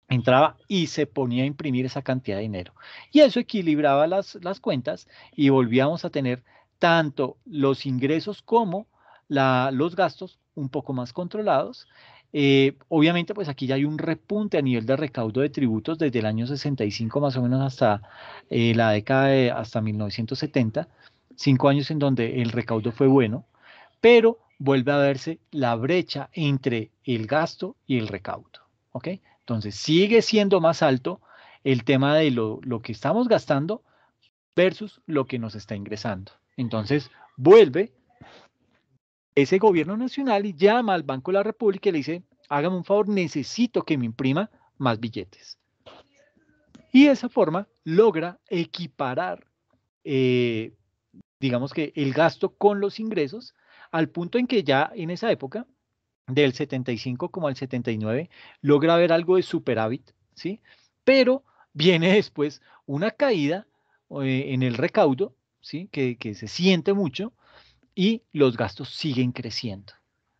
entraba y se ponía a imprimir esa cantidad de dinero. Y eso equilibraba las, cuentas y volvíamos a tener tanto los ingresos como los gastos un poco más controlados. Eh, obviamente, pues aquí ya hay un repunte a nivel de recaudo de tributos desde el año 65 más o menos hasta eh, la década de hasta 1970, cinco años en donde el recaudo fue bueno, pero vuelve a verse la brecha entre el gasto y el recaudo. ¿ok?, entonces, sigue siendo más alto el tema de lo, que estamos gastando versus lo que nos está ingresando. Entonces, vuelve ese gobierno nacional y llama al Banco de la República y le dice, hágame un favor, necesito que me imprima más billetes. Y de esa forma logra equiparar, eh, digamos que el gasto con los ingresos, al punto en que ya en esa época del 75 como al 79, logra ver algo de superávit, ¿sí? Pero viene después una caída eh, en el recaudo, ¿sí? Que, que se siente mucho y los gastos siguen creciendo.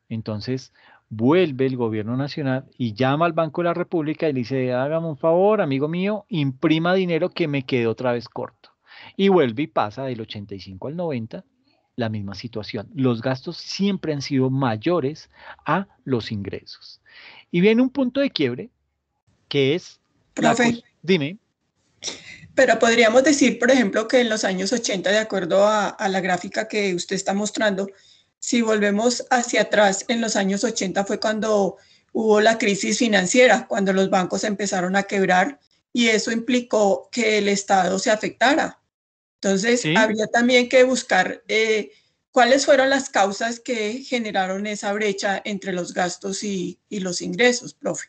Entonces, vuelve el gobierno nacional y llama al Banco de la República y le dice, hágame un favor, amigo mío, imprima dinero que me quede otra vez corto. Y vuelve y pasa del 85 al 90, la misma situación. Los gastos siempre han sido mayores a los ingresos. Y viene un punto de quiebre que es... Profe, dime. Pero podríamos decir, por ejemplo, que en los años 80, de acuerdo a, a la gráfica que usted está mostrando, si volvemos hacia atrás, en los años 80 fue cuando hubo la crisis financiera, cuando los bancos empezaron a quebrar y eso implicó que el Estado se afectara entonces, habría también que buscar eh, cuáles fueron las causas que generaron esa brecha entre los gastos y, los ingresos, profe.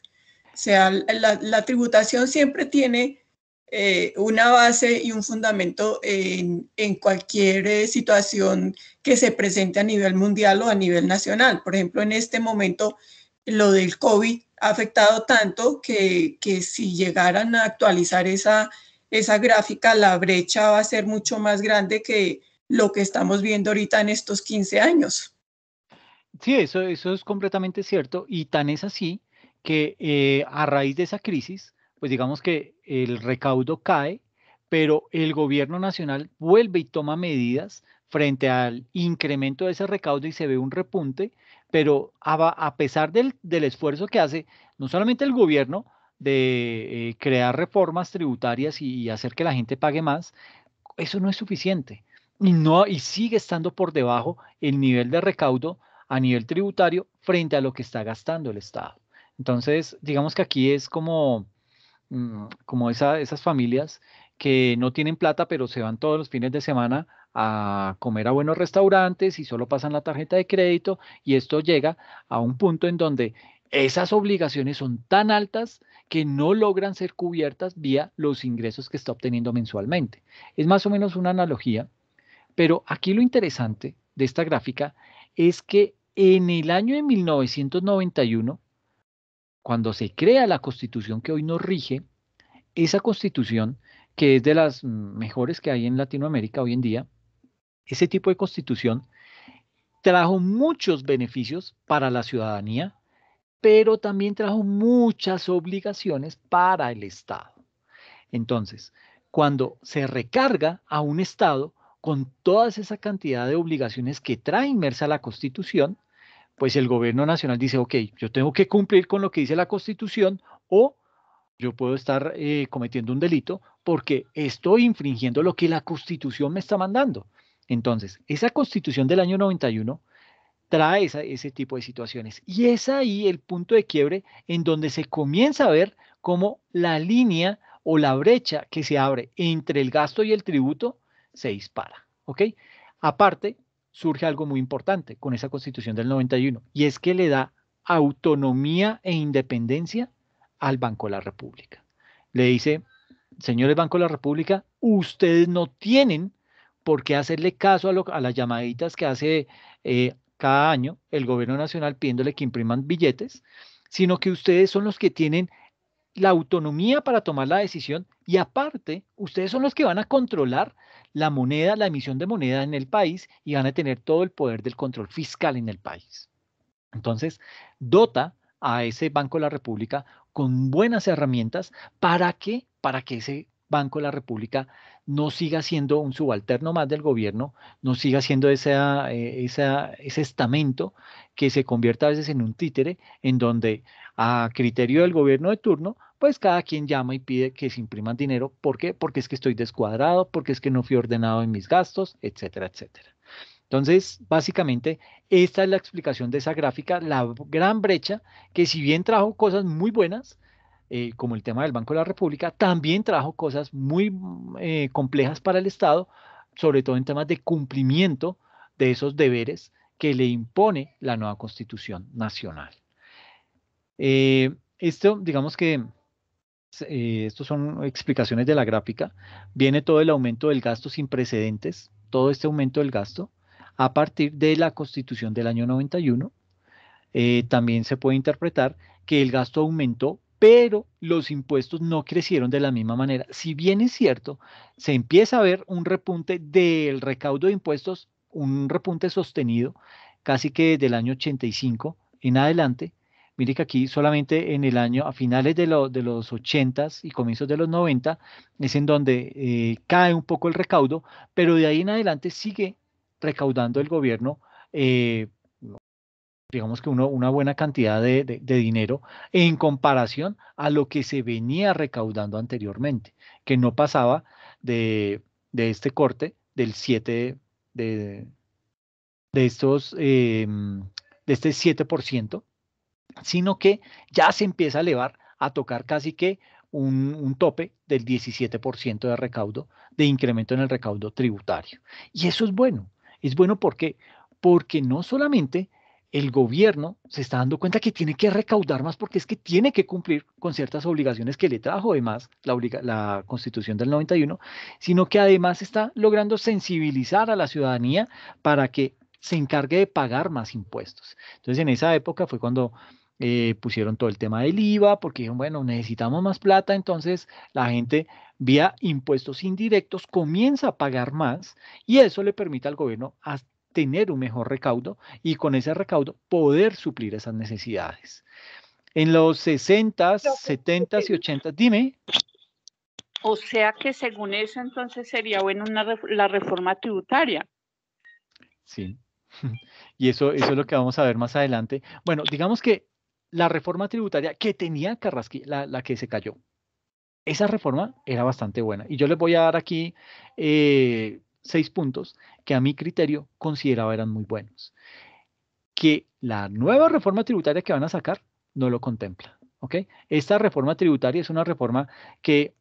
O sea, la, tributación siempre tiene eh, una base y un fundamento en, en cualquier eh, situación que se presente a nivel mundial o a nivel nacional. Por ejemplo, en este momento, lo del COVID ha afectado tanto que, que si llegaran a actualizar esa esa gráfica, la brecha va a ser mucho más grande que lo que estamos viendo ahorita en estos 15 años. Sí, eso, eso es completamente cierto y tan es así que eh, a raíz de esa crisis, pues digamos que el recaudo cae, pero el gobierno nacional vuelve y toma medidas frente al incremento de ese recaudo y se ve un repunte, pero a, pesar del, del esfuerzo que hace no solamente el gobierno, de eh, crear reformas tributarias y hacer que la gente pague más, eso no es suficiente. Y, no, y sigue estando por debajo el nivel de recaudo a nivel tributario frente a lo que está gastando el Estado. Entonces, digamos que aquí es como, mm, como esas familias que no tienen plata, pero se van todos los fines de semana a comer a buenos restaurantes y solo pasan la tarjeta de crédito y esto llega a un punto en donde esas obligaciones son tan altas que no logran ser cubiertas vía los ingresos que está obteniendo mensualmente. Es más o menos una analogía, pero aquí lo interesante de esta gráfica es que en el año de 1991, cuando se crea la constitución que hoy nos rige, esa constitución, que es de las mejores que hay en Latinoamérica hoy en día, ese tipo de constitución trajo muchos beneficios para la ciudadanía, pero también trajo muchas obligaciones para el Estado. Entonces, cuando se recarga a un Estado con toda esa cantidad de obligaciones que trae inmersa la Constitución, pues el gobierno nacional dice, ok, yo tengo que cumplir con lo que dice la Constitución o yo puedo estar eh, cometiendo un delito porque estoy infringiendo lo que la Constitución me está mandando. Entonces, esa Constitución del año 91 trae ese tipo de situaciones. Y es ahí el punto de quiebre en donde se comienza a ver cómo la línea o la brecha que se abre entre el gasto y el tributo se dispara. ¿ok? Aparte, surge algo muy importante con esa constitución del 91 y es que le da autonomía e independencia al Banco de la República. Le dice, señores Banco de la República, ustedes no tienen por qué hacerle caso a, las llamaditas que hace eh, cada año el gobierno nacional pidiéndole que impriman billetes, sino que ustedes son los que tienen la autonomía para tomar la decisión y aparte, ustedes son los que van a controlar la moneda, la emisión de moneda en el país y van a tener todo el poder del control fiscal en el país. Entonces, dota a ese Banco de la República con buenas herramientas para que, para que ese Banco de la República no siga siendo un subalterno más del gobierno, no siga siendo eh, ese estamento que se convierta a veces en un títere, en donde a criterio del gobierno de turno, pues cada quien llama y pide que se impriman dinero. ¿Por qué? Porque es que estoy descuadrado, porque es que no fui ordenado en mis gastos, etcétera, etcétera. Entonces, básicamente, esta es la explicación de esa gráfica, la gran brecha, que si bien trajo cosas muy buenas, eh, como el tema del Banco de la República, también trajo cosas muy mm, eh, complejas para el Estado, sobre todo en temas de cumplimiento de esos deberes que le impone la nueva Constitución Nacional. Eh, esto, digamos que estos son explicaciones de la gráfica, viene todo el aumento del gasto sin precedentes, todo este aumento del gasto, a partir de la constitución del año 91. también se puede interpretar que el gasto aumentó pero los impuestos no crecieron de la misma manera. Si bien es cierto, se empieza a ver un repunte del recaudo de impuestos, un repunte sostenido casi que desde el año 85 en adelante. Mire que aquí solamente en el año, a finales de, los 80 y comienzos de los 90, es en donde eh, cae un poco el recaudo, pero de ahí en adelante sigue recaudando el gobierno eh, digamos que una buena cantidad de, dinero en comparación a lo que se venía recaudando anteriormente, que no pasaba de, este corte del 7 de, estos em, de este 7%, sino que ya se empieza a elevar a tocar casi que un, un, tope del 17% de recaudo, de incremento en el recaudo tributario. Y eso es bueno. Es bueno porque porque no solamente el gobierno se está dando cuenta que tiene que recaudar más porque es que tiene que cumplir con ciertas obligaciones que le trajo además la, constitución del 91, sino que además está logrando sensibilizar a la ciudadanía para que se encargue de pagar más impuestos. Entonces en esa época fue cuando eh, pusieron todo el tema del IVA, porque dijeron, bueno, necesitamos más plata, entonces la gente vía impuestos indirectos comienza a pagar más y eso le permite al gobierno tener un mejor recaudo y con ese recaudo poder suplir esas necesidades. En los 60, 70 y 80, dime. O sea que según eso entonces sería buena la reforma tributaria. Sí. Y eso, es lo que vamos a ver más adelante. Bueno, digamos que la reforma tributaria que tenía Carrasqui, la, que se cayó, esa reforma era bastante buena. Y yo les voy a dar aquí eh, seis puntos que a mi criterio consideraba eran muy buenos. Que la nueva reforma tributaria que van a sacar no lo contempla. ¿ok? Esta reforma tributaria es una reforma que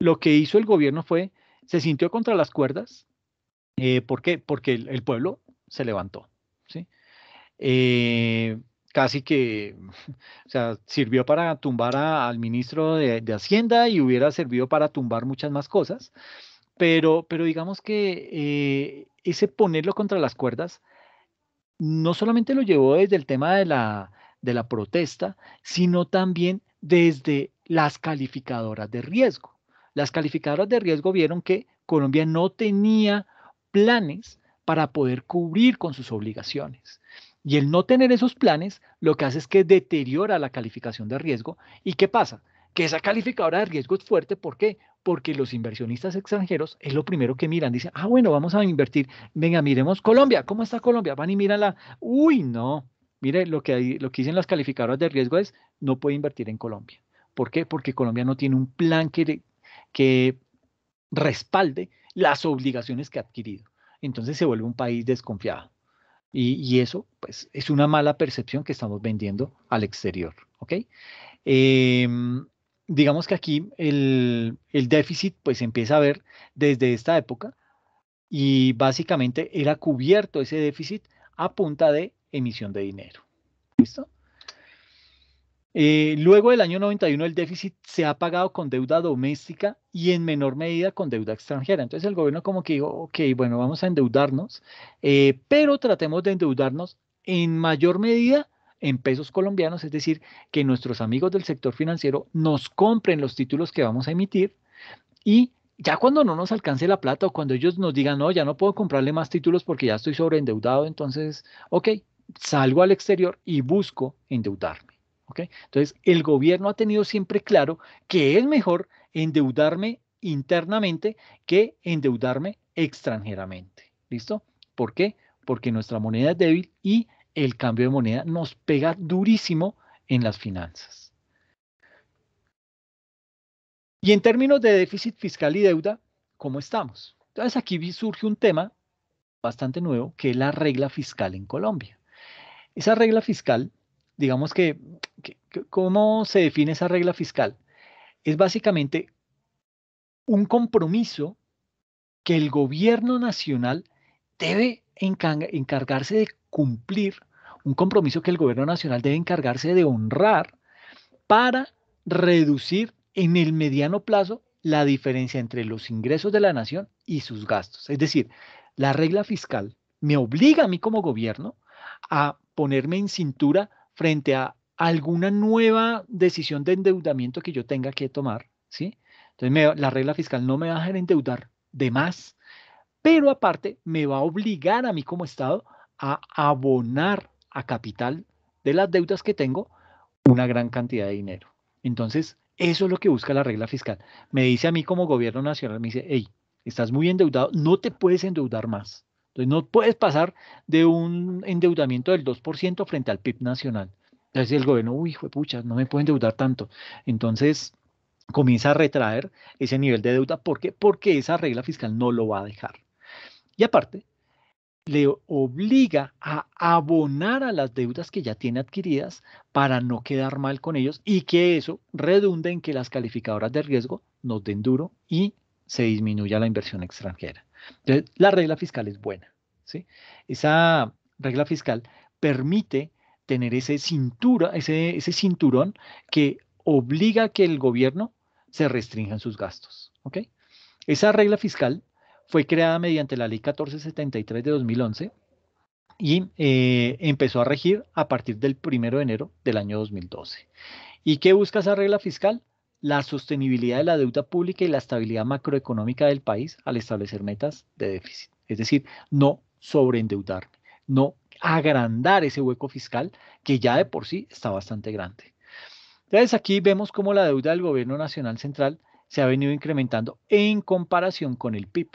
lo que hizo el gobierno fue, se sintió contra las cuerdas. Eh, Porque el, pueblo se levantó. ¿sí? Eh, casi que, sirvió para tumbar al ministro de, de, Hacienda y hubiera servido para tumbar muchas más cosas pero, digamos que eh, ese ponerlo contra las cuerdas no solamente lo llevó desde el tema de la, de la protesta, sino también desde las calificadoras de riesgo. Las calificadoras de riesgo vieron que Colombia no tenía planes para poder cubrir con sus obligaciones. Y el no tener esos planes lo que hace es que deteriora la calificación de riesgo. ¿Y qué pasa? Que esa calificadora de riesgo es fuerte. ¿Por qué? porque los inversionistas extranjeros es lo primero que miran. Dicen, ah, bueno, vamos a invertir. Venga, miremos Colombia. ¿Cómo está Colombia? Van y miran la. Uy, no. Mire, lo que, hay, lo que dicen las calificadoras de riesgo es, no puede invertir en Colombia. ¿Por qué? Porque Colombia no tiene un plan que, que respalde las obligaciones que ha adquirido. Entonces se vuelve un país desconfiado. Y, y eso, pues, es una mala percepción que estamos vendiendo al exterior. ¿Ok? Em, digamos que aquí el, déficit pues empieza a ver desde esta época y básicamente era cubierto ese déficit a punta de emisión de dinero. ¿Listo? Eh, luego del año 91 el déficit se ha pagado con deuda doméstica y en menor medida con deuda extranjera. Entonces el gobierno como que dijo, ok, bueno, vamos a endeudarnos, eh, pero tratemos de endeudarnos en mayor medida en pesos colombianos, es decir, que nuestros amigos del sector financiero nos compren los títulos que vamos a emitir y ya cuando no nos alcance la plata o cuando ellos nos digan, no, ya no puedo comprarle más títulos porque ya estoy sobreendeudado, entonces, ok, salgo al exterior y busco endeudarme. ¿ok? Entonces, el gobierno ha tenido siempre claro que es mejor endeudarme internamente que endeudarme extranjeramente. ¿Listo? ¿Por qué? Porque nuestra moneda es débil y el cambio de moneda nos pega durísimo en las finanzas. Y en términos de déficit fiscal y deuda, ¿cómo estamos? Entonces aquí surge un tema bastante nuevo, que es la regla fiscal en Colombia. Esa regla fiscal, digamos que, ¿cómo se define esa regla fiscal? Es básicamente un compromiso que el gobierno nacional debe encargarse de cumplir un compromiso que el gobierno nacional debe encargarse de honrar para reducir en el mediano plazo la diferencia entre los ingresos de la nación y sus gastos. Es decir, la regla fiscal me obliga a mí como gobierno a ponerme en cintura frente a alguna nueva decisión de endeudamiento que yo tenga que tomar, ¿sí? Entonces la regla fiscal no me va a dejar endeudar de más pero aparte me va a obligar a mí como Estado a abonar a capital de las deudas que tengo una gran cantidad de dinero. Entonces, eso es lo que busca la regla fiscal. Me dice a mí como gobierno nacional, me dice, hey, estás muy endeudado, no te puedes endeudar más. Entonces, no puedes pasar de un endeudamiento del 2% frente al PIB nacional. Entonces el gobierno, uy, pucha, no me puedo endeudar tanto. Entonces, comienza a retraer ese nivel de deuda. ¿Por qué? Porque esa regla fiscal no lo va a dejar. Y aparte, le obliga a abonar a las deudas que ya tiene adquiridas para no quedar mal con ellos y que eso redunde en que las calificadoras de riesgo nos den duro y se disminuya la inversión extranjera. Entonces, la regla fiscal es buena. ¿sí? Esa regla fiscal permite tener ese, cintura, ese, ese cinturón que obliga a que el gobierno se en sus gastos. Esa regla fiscal fue creada mediante la Ley 1473 de 2011 y eh, empezó a regir a partir del 1 de enero del año 2012. ¿Y qué busca esa regla fiscal? La sostenibilidad de la deuda pública y la estabilidad macroeconómica del país al establecer metas de déficit. Es decir, no sobreendeudar, no agrandar ese hueco fiscal que ya de por sí está bastante grande. Entonces aquí vemos cómo la deuda del gobierno nacional central se ha venido incrementando en comparación con el PIB.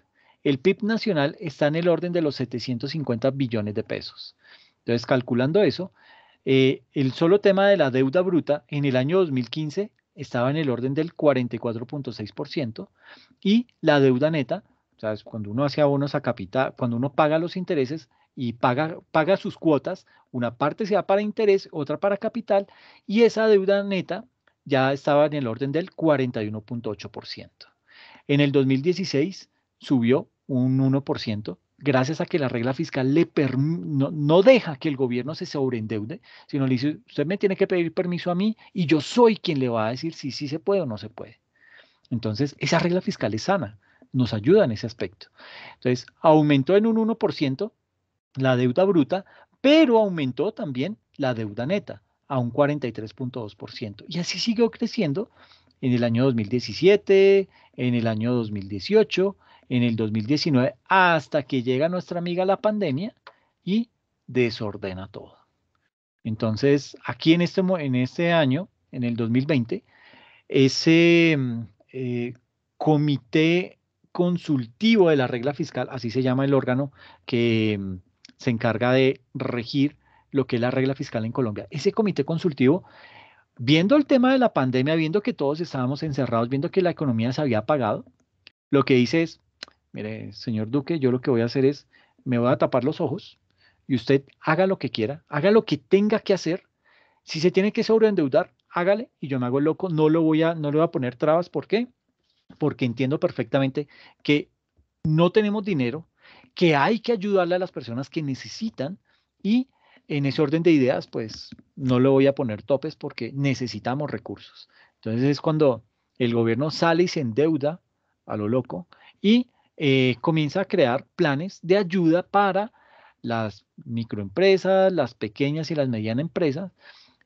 El PIB nacional está en el orden de los 750 billones de pesos. Entonces, calculando eso, eh, el solo tema de la deuda bruta en el año 2015 estaba en el orden del 44.6% y la deuda neta, o sea, cuando uno hace abonos a capital, cuando uno paga los intereses y paga, paga sus cuotas, una parte se da para interés, otra para capital, y esa deuda neta ya estaba en el orden del 41.8%. En el 2016 subió un 1%, gracias a que la regla fiscal le no, deja que el gobierno se sobreendeude, sino le dice, usted me tiene que pedir permiso a mí y yo soy quien le va a decir si sí se puede o no se puede. Entonces, esa regla fiscal es sana, nos ayuda en ese aspecto. Entonces, aumentó en un 1% la deuda bruta, pero aumentó también la deuda neta a un 43.2%. Y así siguió creciendo en el año 2017, en el año 2018 en el 2019 hasta que llega nuestra amiga la pandemia y desordena todo. Entonces, aquí en este, en este año, en el 2020, ese eh, comité consultivo de la regla fiscal, así se llama el órgano que mm, se encarga de regir lo que es la regla fiscal en Colombia. Ese comité consultivo, viendo el tema de la pandemia, viendo que todos estábamos encerrados, viendo que la economía se había apagado, lo que dice es, mire, señor Duque, yo lo que voy a hacer es, me voy a tapar los ojos y usted haga lo que quiera, haga lo que tenga que hacer. Si se tiene que sobreendeudar, hágale y yo me hago loco, no, lo voy a, no le voy a poner trabas. ¿Por qué? Porque entiendo perfectamente que no tenemos dinero, que hay que ayudarle a las personas que necesitan y en ese orden de ideas, pues no le voy a poner topes porque necesitamos recursos. Entonces es cuando el gobierno sale y se endeuda a lo loco y eh, comienza a crear planes de ayuda para las microempresas, las pequeñas y las medianas empresas,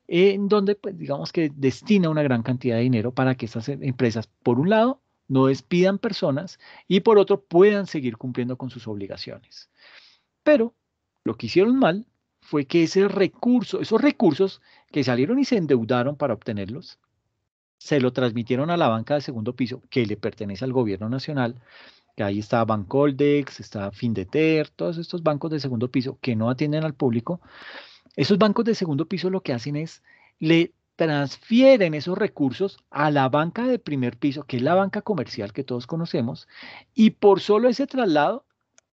en donde, pues, digamos que destina una gran cantidad de dinero para que estas empresas, por un lado, no despidan personas y por otro puedan seguir cumpliendo con sus obligaciones. Pero lo que hicieron mal fue que ese recurso, esos recursos que salieron y se endeudaron para obtenerlos, se lo transmitieron a la banca de segundo piso que le pertenece al gobierno nacional que ahí está Bancoldex, está Findeter, todos estos bancos de segundo piso que no atienden al público. Esos bancos de segundo piso lo que hacen es le transfieren esos recursos a la banca de primer piso, que es la banca comercial que todos conocemos, y por solo ese traslado,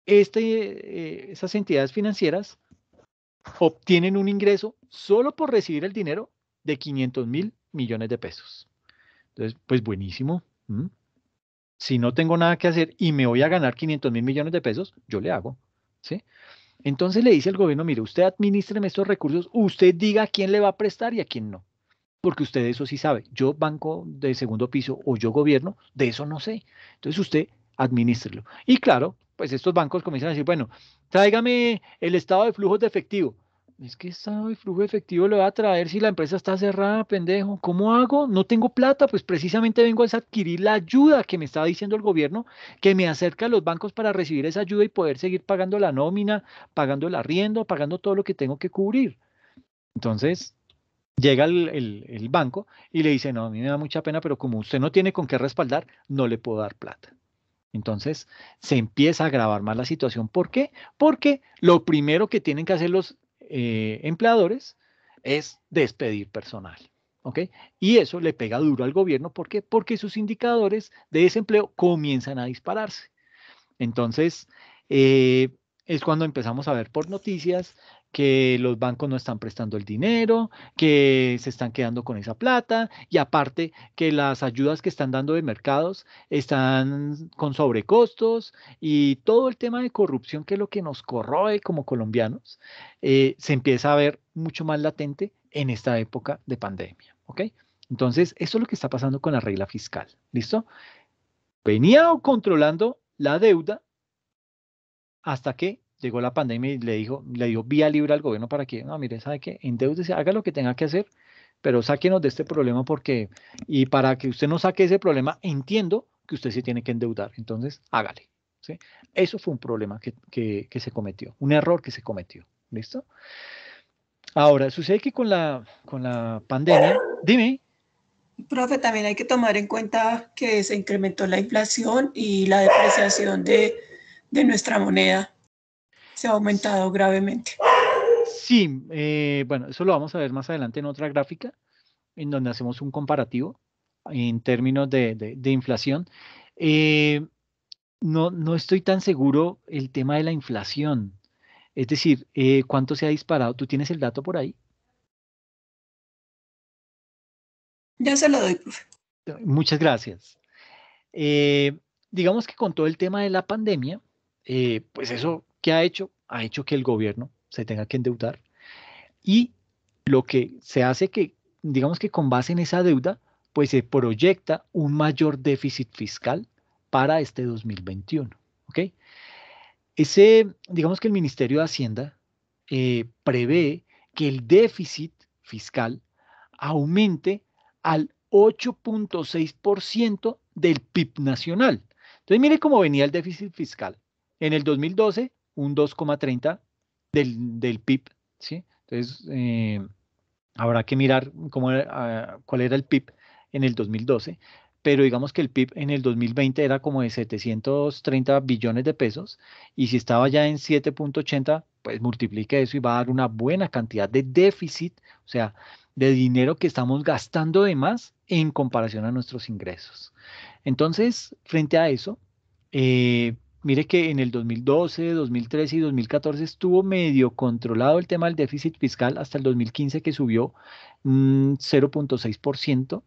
este, eh, esas entidades financieras obtienen un ingreso solo por recibir el dinero de 500 mil millones de pesos. Entonces, pues buenísimo si no tengo nada que hacer y me voy a ganar 500 mil millones de pesos, yo le hago. ¿sí? Entonces le dice al gobierno, mire, usted administreme estos recursos, usted diga a quién le va a prestar y a quién no. Porque usted eso sí sabe. Yo banco de segundo piso o yo gobierno, de eso no sé. Entonces usted administrelo. Y claro, pues estos bancos comienzan a decir, bueno, tráigame el estado de flujos de efectivo es que está flujo efectivo le va a traer si la empresa está cerrada, pendejo. ¿Cómo hago? No tengo plata, pues precisamente vengo a adquirir la ayuda que me está diciendo el gobierno, que me acerca a los bancos para recibir esa ayuda y poder seguir pagando la nómina, pagando el arriendo, pagando todo lo que tengo que cubrir. Entonces, llega el, el banco y le dice, no, a mí me da mucha pena, pero como usted no tiene con qué respaldar, no le puedo dar plata. Entonces se empieza a agravar más la situación. ¿Por qué? Porque lo primero que tienen que hacer los eh, empleadores es despedir personal. ¿ok? Y eso le pega duro al gobierno. ¿Por qué? Porque sus indicadores de desempleo comienzan a dispararse. Entonces, eh, es cuando empezamos a ver por noticias que los bancos no están prestando el dinero, que se están quedando con esa plata y aparte que las ayudas que están dando de mercados están con sobrecostos y todo el tema de corrupción que es lo que nos corroe como colombianos eh, se empieza a ver mucho más latente en esta época de pandemia. okay Entonces, eso es lo que está pasando con la regla fiscal. ¿Listo? Venía controlando la deuda hasta que llegó la pandemia y le dijo, le dio vía libre al gobierno para que, no, mire, sabe que endeudese, haga lo que tenga que hacer, pero sáquenos de este problema porque, y para que usted no saque ese problema, entiendo que usted se tiene que endeudar, entonces hágale. Eso fue un problema que, que, se cometió, un error que se cometió, ¿listo? Ahora, sucede que con la, con la pandemia, dime. Profe, también hay que tomar en cuenta que se incrementó la inflación y la depreciación de de nuestra moneda se ha aumentado gravemente. Sí, eh, bueno, eso lo vamos a ver más adelante en otra gráfica, en donde hacemos un comparativo en términos de, inflación. Eh, no, no estoy tan seguro el tema de la inflación. Es decir, eh, ¿cuánto se ha disparado? ¿Tú tienes el dato por ahí? Ya se lo doy, profe. Muchas gracias. digamos que con todo el tema de la pandemia, eh, pues eso que ha hecho, ha hecho que el gobierno se tenga que endeudar y lo que se hace que, digamos que con base en esa deuda, pues se proyecta un mayor déficit fiscal para este 2021. ¿ok? Ese, digamos que el Ministerio de Hacienda eh, prevé que el déficit fiscal aumente al 8.6% del PIB nacional. Entonces, mire cómo venía el déficit fiscal. En el 2012, un 2,30 del, PIB, ¿sí? Entonces, eh, habrá que mirar cómo, ah, cuál era el PIB en el 2012, pero digamos que el PIB en el 2020 era como de 730 billones de pesos y si estaba ya en 7.80, pues multiplique eso y va a dar una buena cantidad de déficit, o sea, de dinero que estamos gastando de más en comparación a nuestros ingresos. Entonces, frente a eso, eh, Mire que en el 2012, 2013 y 2014 estuvo medio controlado el tema del déficit fiscal hasta el 2015 que subió 0.6%. Mm,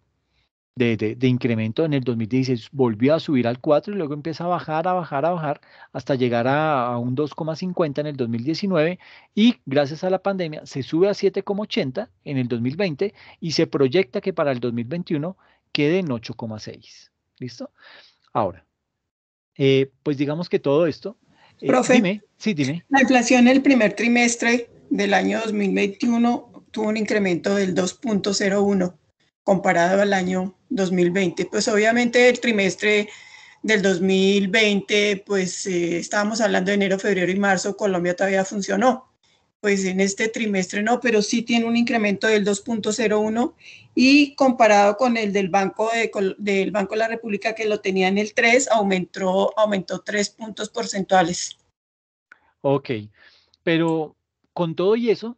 de, de, incremento en el 2016 volvió a subir al 4 y luego empieza a bajar, a bajar, a bajar hasta llegar a, a un 2,50 en el 2019 y gracias a la pandemia se sube a 7,80 en el 2020 y se proyecta que para el 2021 quede en 8,6. ¿Listo? Ahora, eh, pues digamos que todo esto. Eh, Profe, La inflación en el primer trimestre del año 2021 tuvo un incremento del 2.01 comparado al año 2020. Pues obviamente el trimestre del 2020, pues eh, estábamos hablando de enero, febrero y marzo, Colombia todavía funcionó pues en este trimestre no, pero sí tiene un incremento del 2.01 y comparado con el del Banco de, del Banco de la República que lo tenía en el 3, aumentó, aumentó 3 puntos porcentuales. Ok, pero con todo y eso,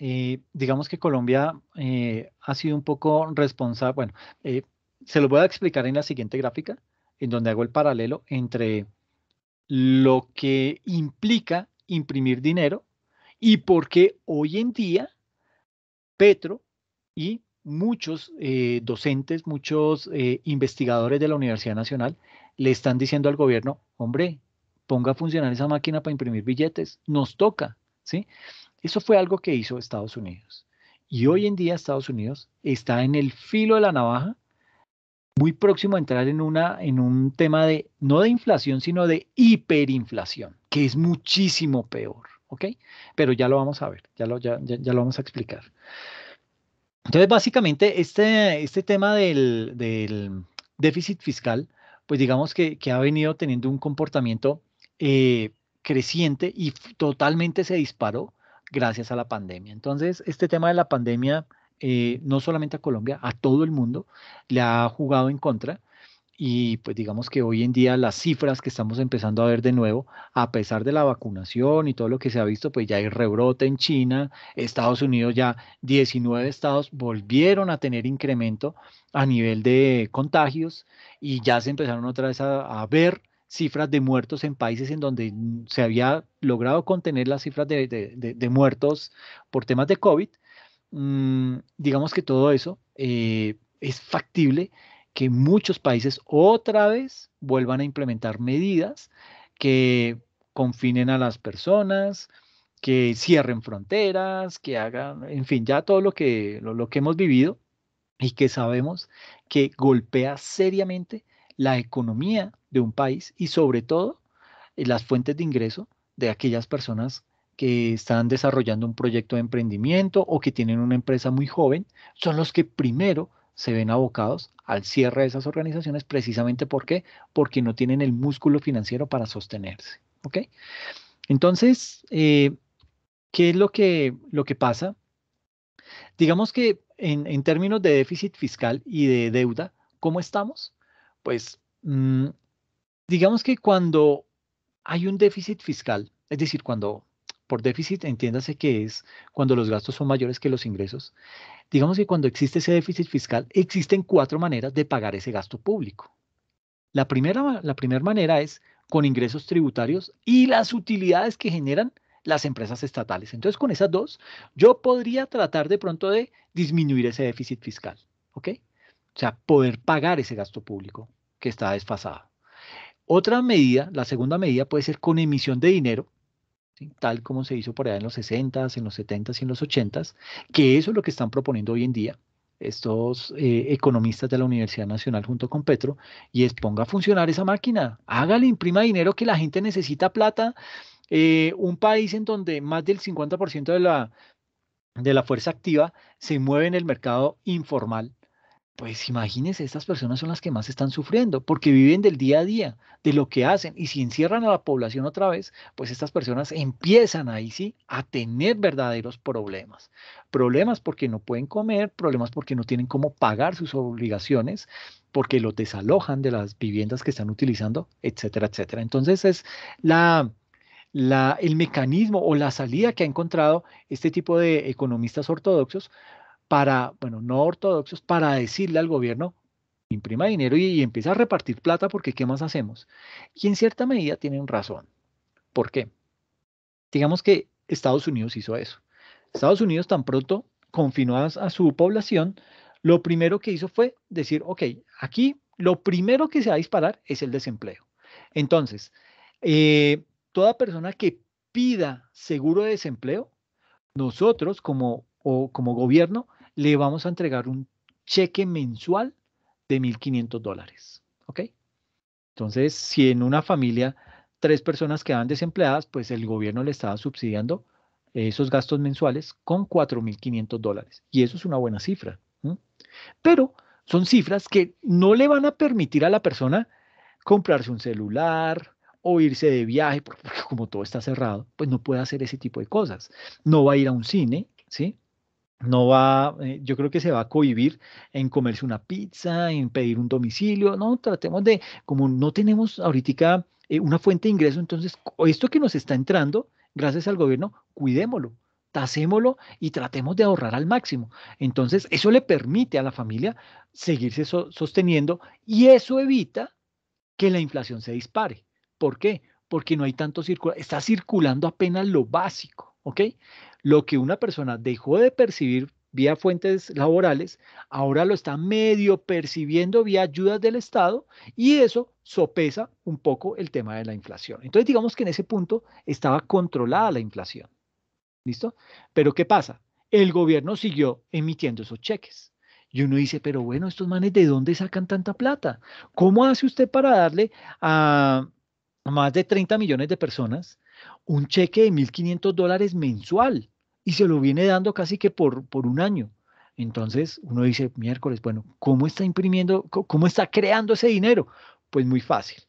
eh, digamos que Colombia eh, ha sido un poco responsable, bueno, eh, se lo voy a explicar en la siguiente gráfica, en donde hago el paralelo entre lo que implica imprimir dinero y porque hoy en día Petro y muchos eh, docentes, muchos eh, investigadores de la Universidad Nacional le están diciendo al gobierno, hombre, ponga a funcionar esa máquina para imprimir billetes, nos toca, ¿sí? Eso fue algo que hizo Estados Unidos. Y hoy en día Estados Unidos está en el filo de la navaja, muy próximo a entrar en, una, en un tema de, no de inflación, sino de hiperinflación, que es muchísimo peor. ¿ok? Pero ya lo vamos a ver, ya lo, lo vamos a explicar. Entonces, básicamente, este, este tema del, déficit fiscal, pues digamos que, ha venido teniendo un comportamiento eh, creciente y totalmente se disparó gracias a la pandemia. Entonces, este tema de la pandemia, eh, no solamente a Colombia, a todo el mundo, le ha jugado en contra. Y pues digamos que hoy en día las cifras que estamos empezando a ver de nuevo, a pesar de la vacunación y todo lo que se ha visto, pues ya hay rebrote en China, Estados Unidos ya 19 estados volvieron a tener incremento a nivel de contagios y ya se empezaron otra vez a, ver cifras de muertos en países en donde mm, se había logrado contener las cifras de, muertos por temas de COVID. Mm, digamos que todo eso eh, es factible que muchos países otra vez vuelvan a implementar medidas que confinen a las personas, que cierren fronteras, que hagan, en fin, ya todo lo que, lo, que hemos vivido y que sabemos que golpea seriamente la economía de un país y sobre todo eh, las fuentes de ingreso de aquellas personas que están desarrollando un proyecto de emprendimiento o que tienen una empresa muy joven, son los que primero se ven abocados al cierre de esas organizaciones precisamente ¿por porque no tienen el músculo financiero para sostenerse. ¿ok? Entonces, eh, ¿qué es lo que, lo que pasa? Digamos que en, términos de déficit fiscal y de deuda, ¿cómo estamos? Pues mm, digamos que cuando hay un déficit fiscal, es decir, cuando por déficit entiéndase que es cuando los gastos son mayores que los ingresos. Digamos que cuando existe ese déficit fiscal, existen cuatro maneras de pagar ese gasto público. La primera, la manera es con ingresos tributarios y las utilidades que generan las empresas estatales. Entonces, con esas dos, yo podría tratar de pronto de disminuir ese déficit fiscal, ¿ok? O sea, poder pagar ese gasto público que está desfasado. Otra medida, la segunda medida puede ser con emisión de dinero tal como se hizo por allá en los 60 en los 70s y en los 80 que eso es lo que están proponiendo hoy en día estos eh, economistas de la Universidad Nacional junto con Petro, y es ponga a funcionar esa máquina, hágale, imprima dinero que la gente necesita plata. Eh, un país en donde más del 50% de la, de la fuerza activa se mueve en el mercado informal, pues imagínense, estas personas son las que más están sufriendo, porque viven del día a día, de lo que hacen, y si encierran a la población otra vez, pues estas personas empiezan ahí sí a tener verdaderos problemas. Problemas porque no pueden comer, problemas porque no tienen cómo pagar sus obligaciones, porque los desalojan de las viviendas que están utilizando, etcétera, etcétera. Entonces es el mecanismo o la salida que ha encontrado este tipo de economistas ortodoxos para, bueno, no ortodoxos, para decirle al gobierno, imprima dinero y, empieza a repartir plata porque ¿qué más hacemos? Y en cierta medida tienen razón. ¿Por qué? Digamos que Estados Unidos hizo eso. Estados Unidos tan pronto confinó a, su población, lo primero que hizo fue decir, ok, aquí lo primero que se va a disparar es el desempleo. Entonces, eh, toda persona que pida seguro de desempleo, nosotros como, o como gobierno le vamos a entregar un cheque mensual de 1.500 dólares. ¿Ok? Entonces, si en una familia tres personas quedan desempleadas, pues el gobierno le estaba subsidiando esos gastos mensuales con 4.500 dólares. Y eso es una buena cifra. Pero son cifras que no le van a permitir a la persona comprarse un celular o irse de viaje, porque como todo está cerrado, pues no puede hacer ese tipo de cosas. No va a ir a un cine, ¿sí? no va, eh, yo creo que se va a cohibir en comerse una pizza, en pedir un domicilio, no, tratemos de, como no tenemos ahorita eh, una fuente de ingreso, entonces esto que nos está entrando, gracias al gobierno, cuidémoslo, tasémoslo y tratemos de ahorrar al máximo. Entonces, eso le permite a la familia seguirse sosteniendo y eso evita que la inflación se dispare. ¿Por qué? Porque no hay tanto circula está circulando apenas lo básico, ¿ok? Lo que una persona dejó de percibir vía fuentes laborales, ahora lo está medio percibiendo vía ayudas del Estado y eso sopesa un poco el tema de la inflación. Entonces digamos que en ese punto estaba controlada la inflación. ¿Listo? Pero ¿qué pasa? El gobierno siguió emitiendo esos cheques. Y uno dice, pero bueno, estos manes, ¿de dónde sacan tanta plata? ¿Cómo hace usted para darle a más de 30 millones de personas un cheque de 1.500 dólares mensual? y se lo viene dando casi que por, por un año. Entonces uno dice, miércoles, bueno, ¿cómo está imprimiendo, cómo está creando ese dinero? Pues muy fácil.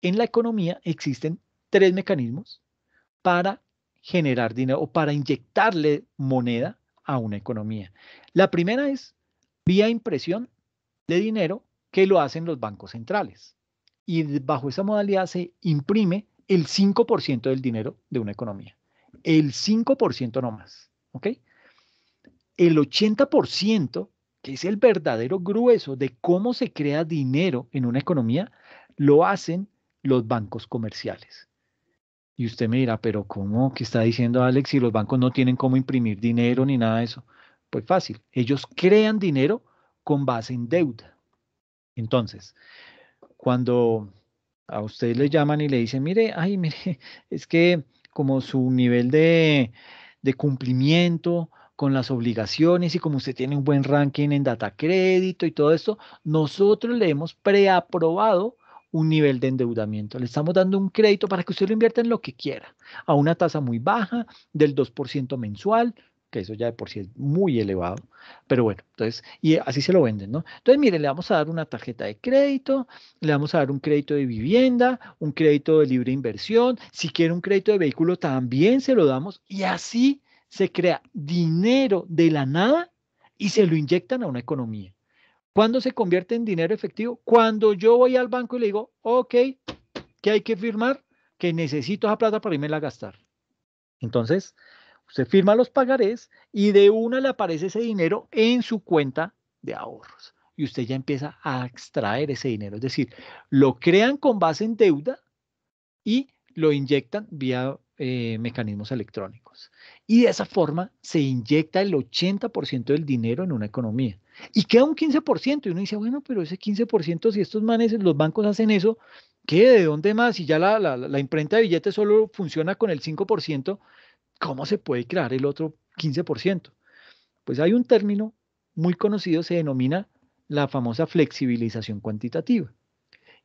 En la economía existen tres mecanismos para generar dinero o para inyectarle moneda a una economía. La primera es vía impresión de dinero que lo hacen los bancos centrales. Y bajo esa modalidad se imprime el 5% del dinero de una economía el 5% más, ¿ok? El 80%, que es el verdadero grueso de cómo se crea dinero en una economía, lo hacen los bancos comerciales. Y usted me dirá, pero ¿cómo que está diciendo Alex si los bancos no tienen cómo imprimir dinero ni nada de eso? Pues fácil, ellos crean dinero con base en deuda. Entonces, cuando a usted le llaman y le dicen, mire, ay, mire, es que como su nivel de, cumplimiento con las obligaciones y como usted tiene un buen ranking en data crédito y todo esto, nosotros le hemos preaprobado un nivel de endeudamiento. Le estamos dando un crédito para que usted lo invierta en lo que quiera, a una tasa muy baja del 2% mensual, que eso ya de por sí es muy elevado, pero bueno, entonces, y así se lo venden, ¿no? Entonces, mire, le vamos a dar una tarjeta de crédito, le vamos a dar un crédito de vivienda, un crédito de libre inversión, si quiere un crédito de vehículo también se lo damos y así se crea dinero de la nada y se lo inyectan a una economía. ¿Cuándo se convierte en dinero efectivo? Cuando yo voy al banco y le digo, ok, ¿qué hay que firmar? Que necesito esa plata para irme a gastar. Entonces, Usted firma los pagarés y de una le aparece ese dinero en su cuenta de ahorros. Y usted ya empieza a extraer ese dinero. Es decir, lo crean con base en deuda y lo inyectan vía eh, mecanismos electrónicos. Y de esa forma se inyecta el 80% del dinero en una economía. Y queda un 15%. Y uno dice, bueno, pero ese 15%, si estos manes, los bancos hacen eso, ¿qué? ¿De dónde más? Si ya la, la imprenta de billetes solo funciona con el 5%, ¿cómo se puede crear el otro 15%? Pues hay un término muy conocido, se denomina la famosa flexibilización cuantitativa.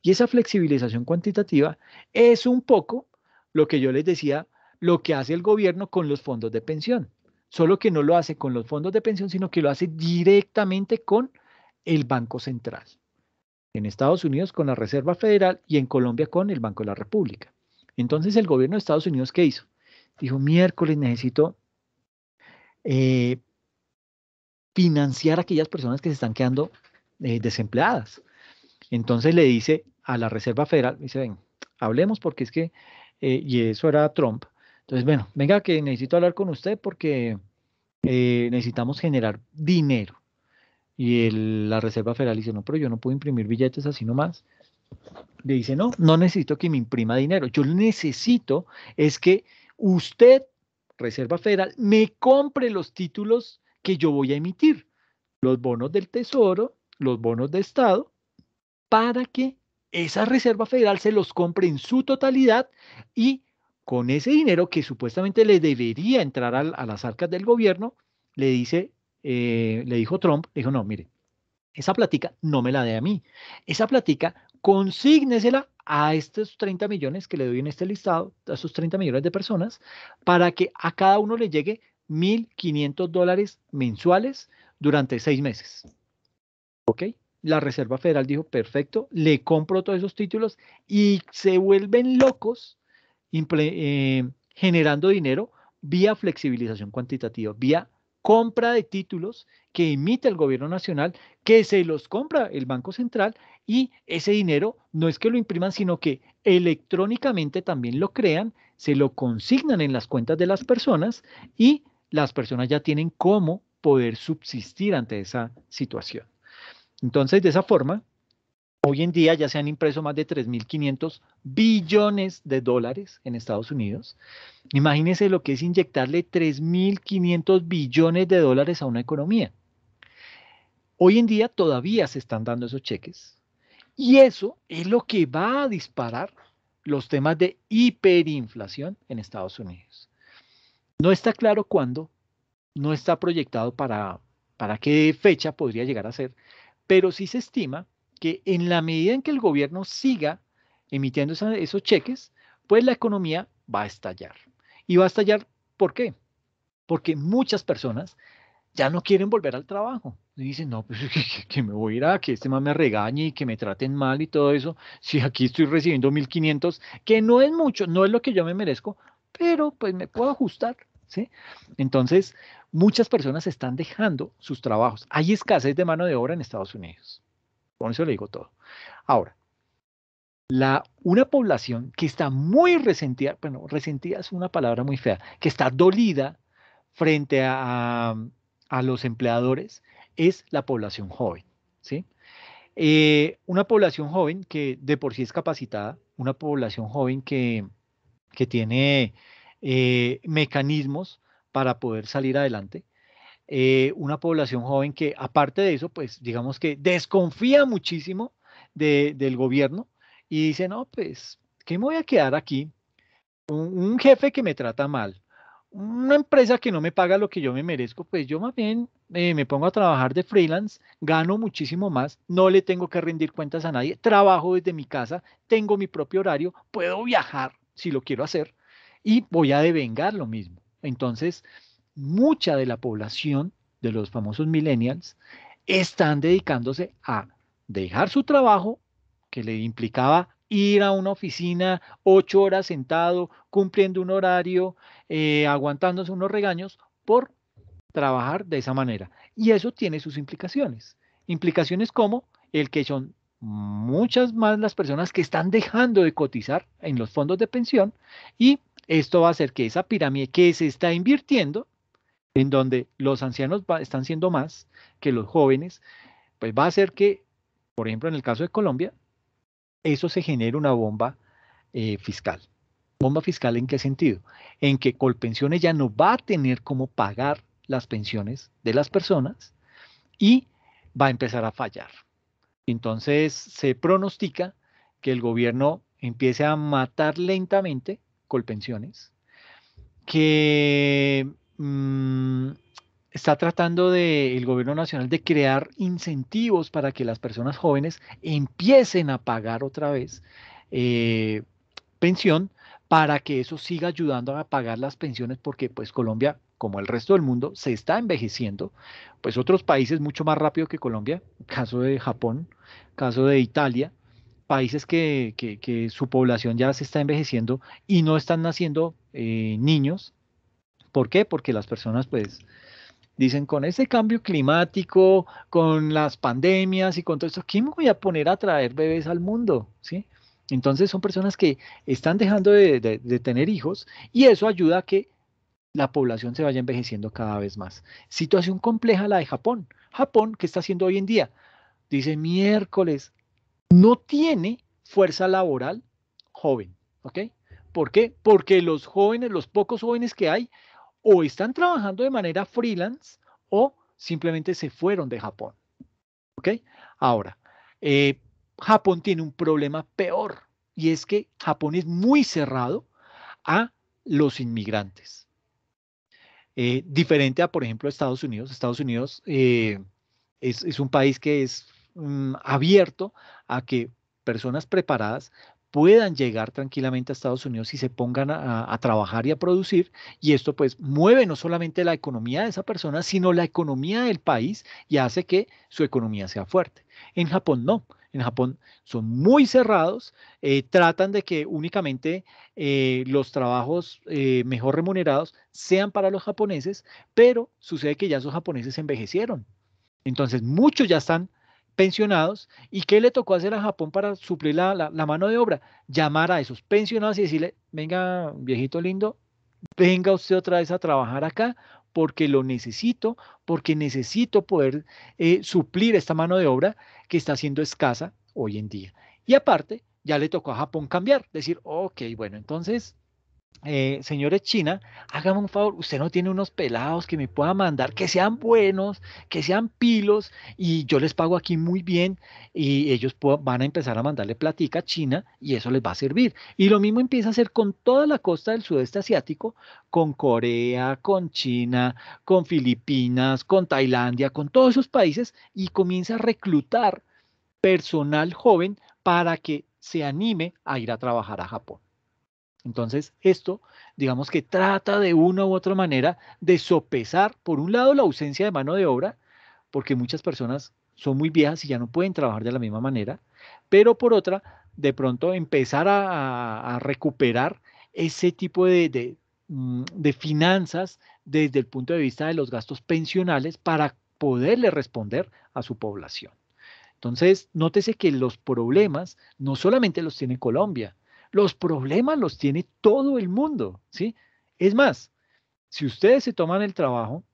Y esa flexibilización cuantitativa es un poco lo que yo les decía, lo que hace el gobierno con los fondos de pensión, solo que no lo hace con los fondos de pensión, sino que lo hace directamente con el Banco Central. En Estados Unidos con la Reserva Federal y en Colombia con el Banco de la República. Entonces el gobierno de Estados Unidos, ¿qué hizo? dijo, miércoles necesito eh, financiar a aquellas personas que se están quedando eh, desempleadas. Entonces le dice a la Reserva Federal, dice, ven, hablemos porque es que, eh, y eso era Trump. Entonces, bueno, venga que necesito hablar con usted porque necesitamos generar dinero. Y la Reserva Federal dice, no, pero yo no puedo imprimir billetes así nomás. Le dice, no, no necesito que me imprima dinero. Yo necesito es que usted, Reserva Federal, me compre los títulos que yo voy a emitir, los bonos del Tesoro, los bonos de Estado, para que esa Reserva Federal se los compre en su totalidad y con ese dinero que supuestamente le debería entrar a las arcas del gobierno, le dice, eh, le dijo Trump, dijo, no, mire, esa platica no me la dé a mí, esa platica consígnesela a estos 30 millones que le doy en este listado, a esos 30 millones de personas, para que a cada uno le llegue 1.500 dólares mensuales durante seis meses. ¿Ok? La Reserva Federal dijo, perfecto, le compro todos esos títulos y se vuelven locos eh, generando dinero vía flexibilización cuantitativa, vía compra de títulos que emite el gobierno nacional, que se los compra el Banco Central y ese dinero no es que lo impriman, sino que electrónicamente también lo crean, se lo consignan en las cuentas de las personas y las personas ya tienen cómo poder subsistir ante esa situación. Entonces, de esa forma, Hoy en día ya se han impreso más de 3.500 billones de dólares en Estados Unidos. Imagínense lo que es inyectarle 3.500 billones de dólares a una economía. Hoy en día todavía se están dando esos cheques. Y eso es lo que va a disparar los temas de hiperinflación en Estados Unidos. No está claro cuándo, no está proyectado para, para qué fecha podría llegar a ser, pero sí se estima que en la medida en que el gobierno siga emitiendo esos cheques, pues la economía va a estallar. Y va a estallar, ¿por qué? Porque muchas personas ya no quieren volver al trabajo. dicen, no, pues que, me voy a ir a que este más me regañe y que me traten mal y todo eso. Si aquí estoy recibiendo 1.500, que no es mucho, no es lo que yo me merezco, pero pues me puedo ajustar. ¿sí? Entonces, muchas personas están dejando sus trabajos. Hay escasez de mano de obra en Estados Unidos. Con eso le digo todo. Ahora, una población que está muy resentida, bueno, resentida es una palabra muy fea, que está dolida frente a, los empleadores, es la población joven. ¿sí? Eh, una población joven que de por sí es capacitada, una población joven que, tiene eh, mecanismos para poder salir adelante, eh, una población joven que aparte de eso, pues digamos que desconfía muchísimo del gobierno y dice, no, pues, ¿qué me voy a quedar aquí? Un, jefe que me trata mal, una empresa que no me paga lo que yo me merezco, pues yo más bien eh, me pongo a trabajar de freelance, gano muchísimo más, no le tengo que rendir cuentas a nadie, trabajo desde mi casa, tengo mi propio horario, puedo viajar si lo quiero hacer y voy a devengar lo mismo. Entonces, mucha de la población de los famosos millennials están dedicándose a dejar su trabajo, que le implicaba ir a una oficina ocho horas sentado, cumpliendo un horario, eh, aguantándose unos regaños, por trabajar de esa manera. Y eso tiene sus implicaciones. Implicaciones como el que son muchas más las personas que están dejando de cotizar en los fondos de pensión y esto va a hacer que esa pirámide que se está invirtiendo en donde los ancianos están siendo más que los jóvenes, pues va a hacer que, por ejemplo, en el caso de Colombia, eso se genere una bomba eh, fiscal. ¿Bomba fiscal en qué sentido? En que Colpensiones ya no va a tener cómo pagar las pensiones de las personas y va a empezar a fallar. Entonces se pronostica que el gobierno empiece a matar lentamente Colpensiones, que Mm, está tratando de, el gobierno nacional de crear incentivos para que las personas jóvenes empiecen a pagar otra vez eh, pensión para que eso siga ayudando a pagar las pensiones porque pues Colombia como el resto del mundo se está envejeciendo pues otros países mucho más rápido que Colombia caso de Japón caso de Italia países que, su población ya se está envejeciendo y no están naciendo eh, niños ¿Por qué? Porque las personas pues dicen con este cambio climático, con las pandemias y con todo esto, ¿quién me voy a poner a traer bebés al mundo? ¿Sí? Entonces son personas que están dejando de, de tener hijos y eso ayuda a que la población se vaya envejeciendo cada vez más. Situación compleja la de Japón. Japón, ¿qué está haciendo hoy en día? Dice miércoles, no tiene fuerza laboral joven, ¿ok? ¿Por qué? Porque los jóvenes, los pocos jóvenes que hay, o están trabajando de manera freelance o simplemente se fueron de Japón. ¿Ok? Ahora, eh, Japón tiene un problema peor y es que Japón es muy cerrado a los inmigrantes. Eh, diferente a, por ejemplo, Estados Unidos. Estados Unidos eh, es, un país que es mm, abierto a que personas preparadas puedan llegar tranquilamente a Estados Unidos y se pongan a, trabajar y a producir. Y esto pues mueve no solamente la economía de esa persona, sino la economía del país y hace que su economía sea fuerte. En Japón no. En Japón son muy cerrados, eh, tratan de que únicamente eh, los trabajos eh, mejor remunerados sean para los japoneses, pero sucede que ya esos japoneses envejecieron. Entonces muchos ya están pensionados y qué le tocó hacer a Japón para suplir la, mano de obra, llamar a esos pensionados y decirle, venga viejito lindo, venga usted otra vez a trabajar acá porque lo necesito, porque necesito poder eh, suplir esta mano de obra que está siendo escasa hoy en día. Y aparte, ya le tocó a Japón cambiar, decir, ok, bueno, entonces eh, señores China, hágame un favor, usted no tiene unos pelados que me pueda mandar, que sean buenos, que sean pilos, y yo les pago aquí muy bien, y ellos van a empezar a mandarle platica a China, y eso les va a servir. Y lo mismo empieza a hacer con toda la costa del sudeste asiático, con Corea, con China, con Filipinas, con Tailandia, con todos esos países, y comienza a reclutar personal joven para que se anime a ir a trabajar a Japón. Entonces, esto, digamos que trata de una u otra manera de sopesar, por un lado, la ausencia de mano de obra, porque muchas personas son muy viejas y ya no pueden trabajar de la misma manera, pero por otra, de pronto empezar a, recuperar ese tipo de, mm, de finanzas desde el punto de vista de los gastos pensionales para poderle responder a su población. Entonces, nótese que los problemas no solamente los tiene Colombia, los problemas los tiene todo el mundo, ¿sí? Es más, si ustedes se toman el trabajo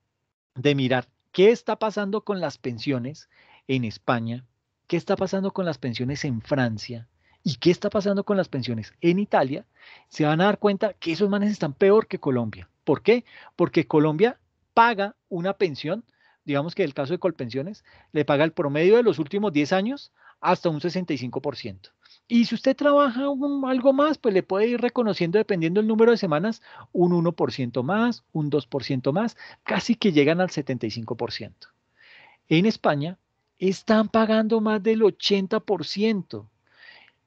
de mirar qué está pasando con las pensiones en España, qué está pasando con las pensiones en Francia y qué está pasando con las pensiones en Italia, se van a dar cuenta que esos manes están peor que Colombia. ¿Por qué? Porque Colombia paga una pensión, digamos que el caso de Colpensiones, le paga el promedio de los últimos 10 años hasta un 65%. Y si usted trabaja algo más, pues le puede ir reconociendo, dependiendo del número de semanas, un 1% más, un 2% más, casi que llegan al 75%. En España están pagando más del 80%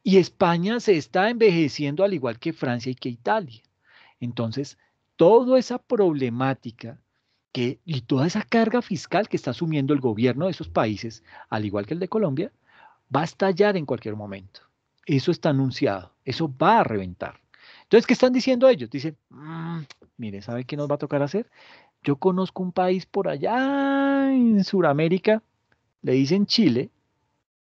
y España se está envejeciendo al igual que Francia y que Italia. Entonces, toda esa problemática que, y toda esa carga fiscal que está asumiendo el gobierno de esos países, al igual que el de Colombia, va a estallar en cualquier momento. Eso está anunciado, eso va a reventar. Entonces, ¿qué están diciendo ellos? Dicen, mm, mire, ¿sabe qué nos va a tocar hacer? Yo conozco un país por allá en Sudamérica, le dicen Chile,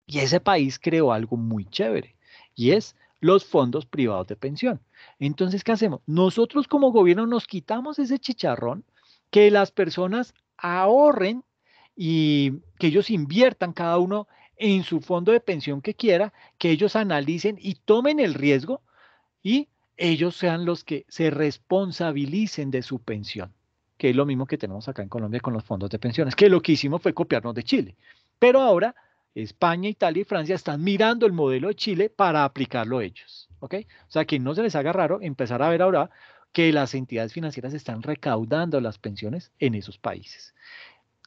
y ese país creó algo muy chévere, y es los fondos privados de pensión. Entonces, ¿qué hacemos? Nosotros como gobierno nos quitamos ese chicharrón que las personas ahorren y que ellos inviertan cada uno en su fondo de pensión que quiera, que ellos analicen y tomen el riesgo y ellos sean los que se responsabilicen de su pensión, que es lo mismo que tenemos acá en Colombia con los fondos de pensiones, que lo que hicimos fue copiarnos de Chile. Pero ahora España, Italia y Francia están mirando el modelo de Chile para aplicarlo ellos. ¿ok? O sea, que no se les haga raro empezar a ver ahora que las entidades financieras están recaudando las pensiones en esos países.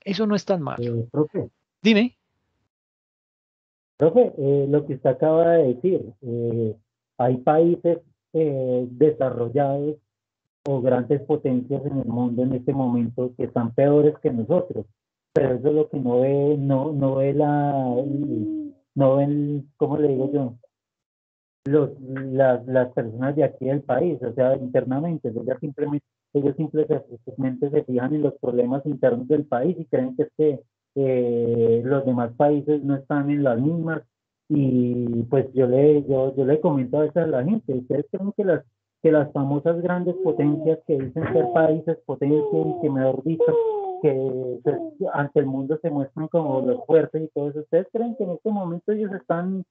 Eso no es tan malo. Eh, Dime. Profe, eh, lo que usted acaba de decir, eh, hay países eh, desarrollados o grandes potencias en el mundo en este momento que están peores que nosotros, pero eso es lo que no ve, no, no ve la, no ven, ¿cómo le digo yo? Los, las, personas de aquí del país, o sea, internamente, ellos simplemente, ellos simplemente se fijan en los problemas internos del país y creen que este eh, los demás países no están en las mismas y pues yo le, yo, yo le comento a veces a la gente, ustedes creen que las, que las famosas grandes potencias que dicen ser países potencias y que mejor dicho, que pues, ante el mundo se muestran como los fuertes y todo eso, ustedes creen que en este momento ellos están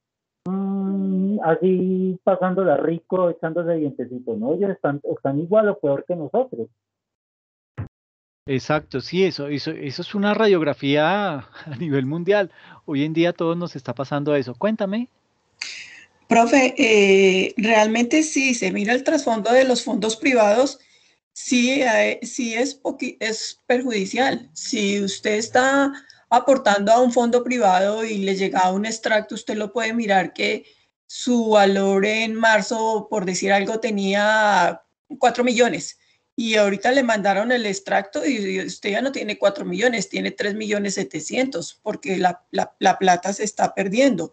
mm, así pasándola rico, echándose dientecitos, ¿no? Ellos están, están igual o peor que nosotros. Exacto, sí, eso, eso, es una radiografía a nivel mundial. Hoy en día todos nos está pasando eso. Cuéntame. Profe, eh, realmente sí, se mira el trasfondo de los fondos privados, sí, eh, es, es perjudicial. Si usted está aportando a un fondo privado y le llega un extracto, usted lo puede mirar que su valor en marzo, por decir algo, tenía 4 millones y ahorita le mandaron el extracto y usted ya no tiene 4 millones, tiene 3 millones 700 porque la, plata se está perdiendo.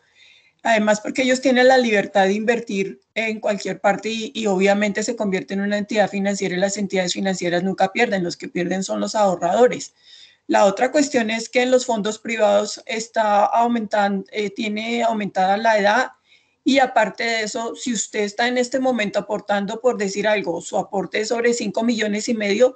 Además, porque ellos tienen la libertad de invertir en cualquier parte y, obviamente se convierte en una entidad financiera y las entidades financieras nunca pierden, los que pierden son los ahorradores. La otra cuestión es que en los fondos privados está aumentando, eh, tiene aumentada la edad y aparte de eso, si usted está en este momento aportando, por decir algo, su aporte es sobre 5 millones y medio,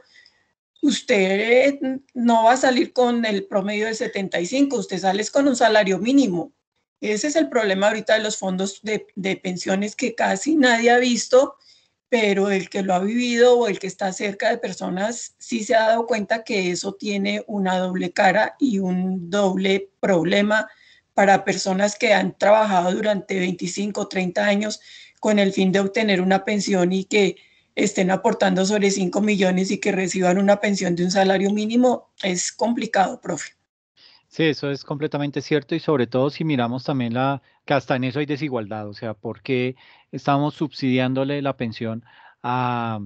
usted no va a salir con el promedio de 75, usted sale con un salario mínimo. Ese es el problema ahorita de los fondos de, pensiones que casi nadie ha visto, pero el que lo ha vivido o el que está cerca de personas sí se ha dado cuenta que eso tiene una doble cara y un doble problema para personas que han trabajado durante 25 o 30 años con el fin de obtener una pensión y que estén aportando sobre 5 millones y que reciban una pensión de un salario mínimo, es complicado, profe. Sí, eso es completamente cierto y sobre todo si miramos también la que hasta en eso hay desigualdad, o sea, porque estamos subsidiándole la pensión a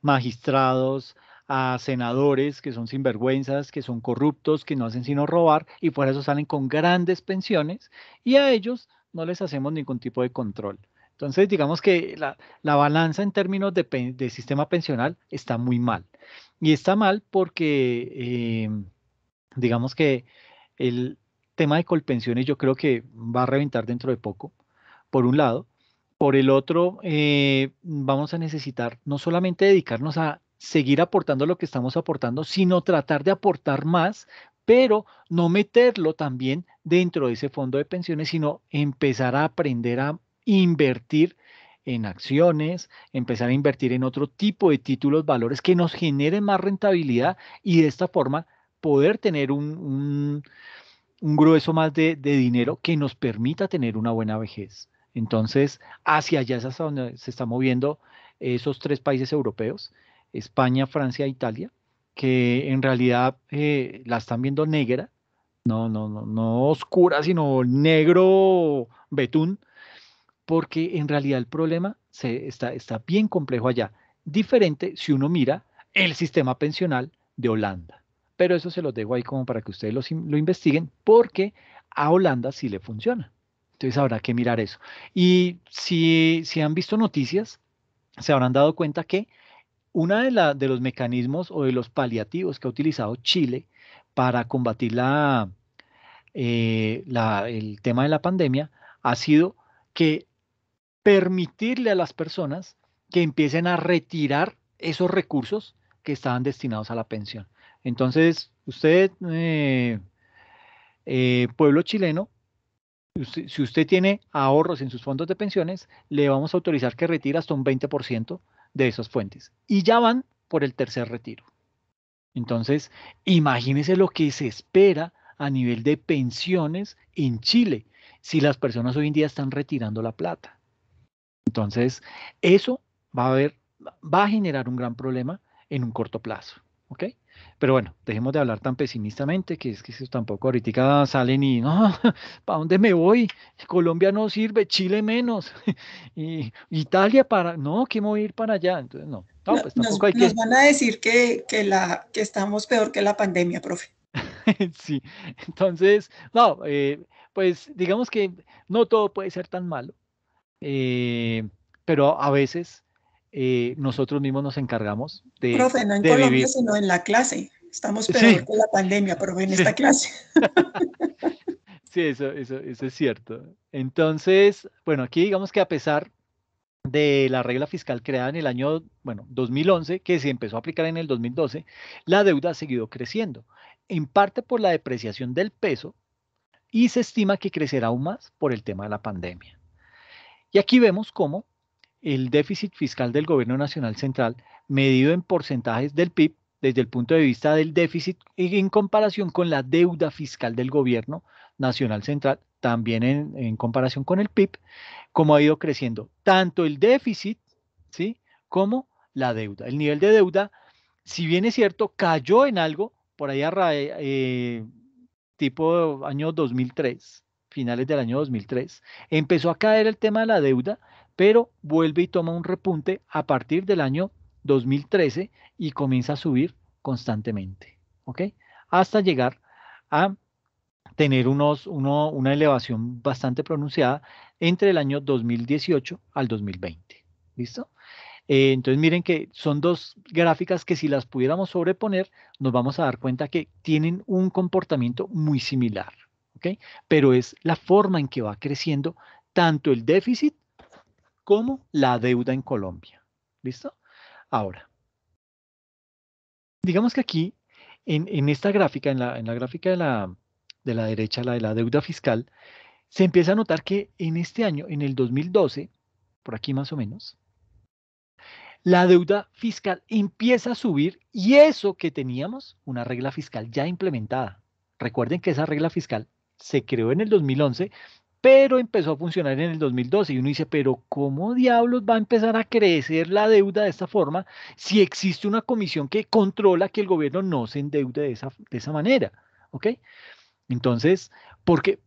magistrados, a senadores que son sinvergüenzas, que son corruptos, que no hacen sino robar y por eso salen con grandes pensiones y a ellos no les hacemos ningún tipo de control. Entonces, digamos que la, balanza en términos de, sistema pensional está muy mal. Y está mal porque, eh, digamos que el tema de colpensiones yo creo que va a reventar dentro de poco, por un lado. Por el otro, eh, vamos a necesitar no solamente dedicarnos a seguir aportando lo que estamos aportando, sino tratar de aportar más, pero no meterlo también dentro de ese fondo de pensiones, sino empezar a aprender a invertir en acciones, empezar a invertir en otro tipo de títulos, valores que nos generen más rentabilidad y de esta forma poder tener un, grueso más de, dinero que nos permita tener una buena vejez. Entonces, hacia allá es hasta donde se están moviendo esos tres países europeos España, Francia, Italia, que en realidad eh, la están viendo negra, no, no, no, no oscura, sino negro betún, porque en realidad el problema se, está, está bien complejo allá. Diferente si uno mira el sistema pensional de Holanda. Pero eso se los dejo ahí como para que ustedes lo, investiguen, porque a Holanda sí le funciona. Entonces habrá que mirar eso. Y si, si han visto noticias, se habrán dado cuenta que uno de, de los mecanismos o de los paliativos que ha utilizado Chile para combatir eh, el tema de la pandemia ha sido que permitirle a las personas que empiecen a retirar esos recursos que estaban destinados a la pensión. Entonces, usted, eh, eh, pueblo chileno, si usted tiene ahorros en sus fondos de pensiones, le vamos a autorizar que retire hasta un 20% de esas fuentes. Y ya van por el tercer retiro. Entonces, imagínense lo que se espera a nivel de pensiones en Chile, si las personas hoy en día están retirando la plata. Entonces, eso va a, va a generar un gran problema en un corto plazo. ¿ok? Pero bueno, dejemos de hablar tan pesimistamente, que es que eso tampoco ahorita salen y, no, ¿para dónde me voy? Colombia no sirve, Chile menos, y Italia para, no, ¿qué me voy a ir para allá? Entonces, no. pues tampoco nos, hay que... nos van a decir que, que, la, que estamos peor que la pandemia, profe. sí, entonces, no, eh, pues digamos que no todo puede ser tan malo, eh, pero a veces eh, nosotros mismos nos encargamos de. Profe, no en Colombia, sino en la clase. Estamos peor que la pandemia, pero en esta clase. sí, eso, eso, eso es cierto. Entonces, bueno, aquí digamos que a pesar de la regla fiscal creada en el año bueno, 2011, que se empezó a aplicar en el 2012, la deuda ha seguido creciendo, en parte por la depreciación del peso y se estima que crecerá aún más por el tema de la pandemia. Y aquí vemos cómo el déficit fiscal del Gobierno Nacional Central, medido en porcentajes del PIB, desde el punto de vista del déficit y en comparación con la deuda fiscal del gobierno nacional central, también en, comparación con el PIB, como ha ido creciendo tanto el déficit, ¿sí? Como la deuda. El nivel de deuda, si bien es cierto, cayó en algo por ahí eh, tipo año 2003, finales del año 2003, empezó a caer el tema de la deuda pero vuelve y toma un repunte a partir del año 2013 y comienza a subir constantemente, ¿ok? Hasta llegar a tener unos, una elevación bastante pronunciada entre el año 2018 al 2020, ¿listo? Eh, entonces miren que son dos gráficas que si las pudiéramos sobreponer, nos vamos a dar cuenta que tienen un comportamiento muy similar, ¿ok? Pero es la forma en que va creciendo tanto el déficit como la deuda en Colombia. ¿Listo? Ahora, digamos que aquí, en, esta gráfica, en la, gráfica de la, de la derecha, la de la deuda fiscal, se empieza a notar que en este año, en el 2012, por aquí más o menos, la deuda fiscal empieza a subir y eso que teníamos, una regla fiscal ya implementada. Recuerden que esa regla fiscal se creó en el 2011 pero empezó a funcionar en el 2012 y uno dice, pero ¿cómo diablos va a empezar a crecer la deuda de esta forma si existe una comisión que controla que el gobierno no se endeude de esa, de esa manera? ¿Ok? Entonces, ¿por qué,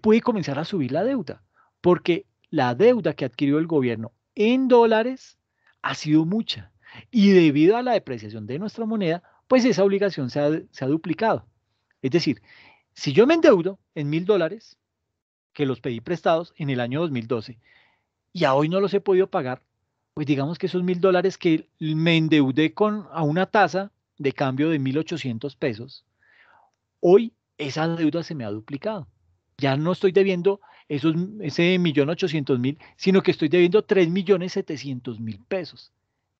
puede comenzar a subir la deuda? Porque la deuda que adquirió el gobierno en dólares ha sido mucha y debido a la depreciación de nuestra moneda, pues esa obligación se ha, se ha duplicado. Es decir, si yo me endeudo en mil dólares, que los pedí prestados en el año 2012 y a hoy no los he podido pagar, pues digamos que esos mil dólares que me endeudé con a una tasa de cambio de 1.800 pesos, hoy esa deuda se me ha duplicado. Ya no estoy debiendo esos, ese millón ochocientos mil, sino que estoy debiendo tres millones setecientos mil pesos.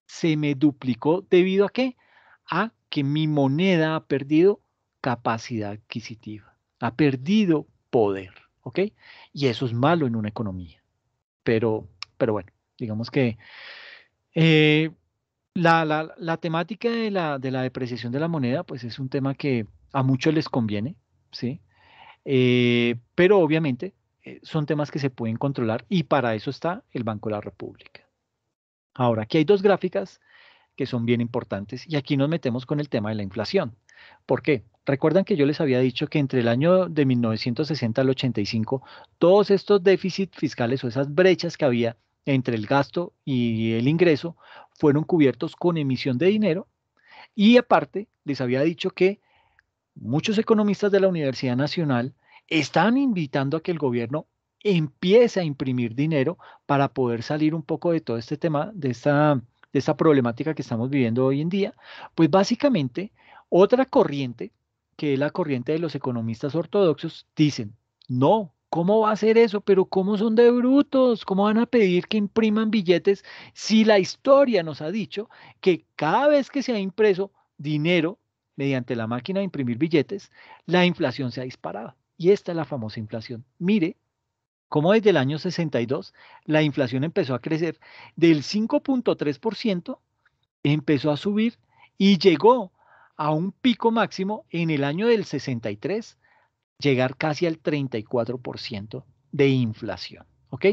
Se me duplicó debido a qué? A que mi moneda ha perdido capacidad adquisitiva, ha perdido poder. ¿ok? Y eso es malo en una economía. Pero, pero bueno, digamos que eh, la, temática de la, depreciación de la moneda, pues es un tema que a muchos les conviene, ¿sí? Eh, pero obviamente eh, son temas que se pueden controlar y para eso está el Banco de la República. Ahora, aquí hay dos gráficas que son bien importantes y aquí nos metemos con el tema de la inflación. ¿Por qué? Recuerdan que yo les había dicho que entre el año de 1960 al 85, todos estos déficits fiscales o esas brechas que había entre el gasto y el ingreso fueron cubiertos con emisión de dinero. Y aparte, les había dicho que muchos economistas de la Universidad Nacional están invitando a que el gobierno empiece a imprimir dinero para poder salir un poco de todo este tema, de esta, de esta problemática que estamos viviendo hoy en día. Pues básicamente otra corriente, que es la corriente de los economistas ortodoxos, dicen, no, ¿cómo va a ser eso? Pero ¿cómo son de brutos? ¿Cómo van a pedir que impriman billetes si la historia nos ha dicho que cada vez que se ha impreso dinero mediante la máquina de imprimir billetes, la inflación se ha disparado? Y esta es la famosa inflación. Mire cómo desde el año 62 la inflación empezó a crecer del 5.3%, empezó a subir y llegó a un pico máximo en el año del 63, llegar casi al 34% de inflación. ¿Ok?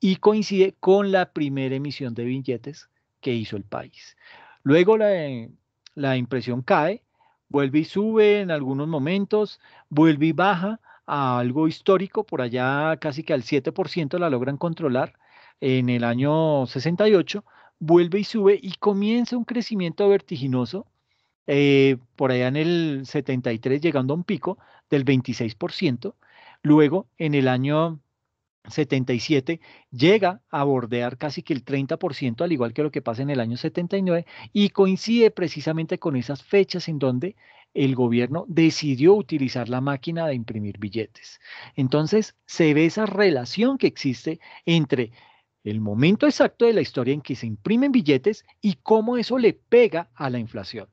Y coincide con la primera emisión de billetes que hizo el país. Luego la, eh, la impresión cae, vuelve y sube en algunos momentos, vuelve y baja a algo histórico, por allá casi que al 7% la logran controlar en el año 68, vuelve y sube y comienza un crecimiento vertiginoso eh, por allá en el 73 llegando a un pico del 26%, luego en el año 77 llega a bordear casi que el 30%, al igual que lo que pasa en el año 79, y coincide precisamente con esas fechas en donde el gobierno decidió utilizar la máquina de imprimir billetes. Entonces, se ve esa relación que existe entre el momento exacto de la historia en que se imprimen billetes y cómo eso le pega a la inflación.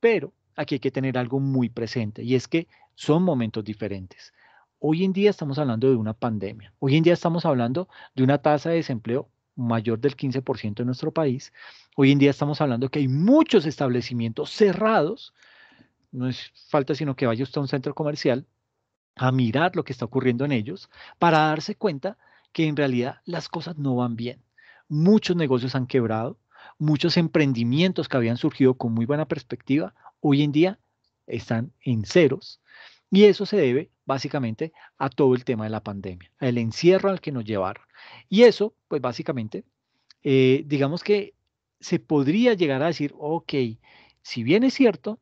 Pero aquí hay que tener algo muy presente y es que son momentos diferentes. Hoy en día estamos hablando de una pandemia. Hoy en día estamos hablando de una tasa de desempleo mayor del 15% en nuestro país. Hoy en día estamos hablando que hay muchos establecimientos cerrados. No es falta sino que vaya usted a un centro comercial a mirar lo que está ocurriendo en ellos para darse cuenta que en realidad las cosas no van bien. Muchos negocios han quebrado, Muchos emprendimientos que habían surgido con muy buena perspectiva, hoy en día están en ceros. Y eso se debe básicamente a todo el tema de la pandemia, al encierro al que nos llevaron. Y eso, pues básicamente, eh, digamos que se podría llegar a decir, ok, si bien es cierto,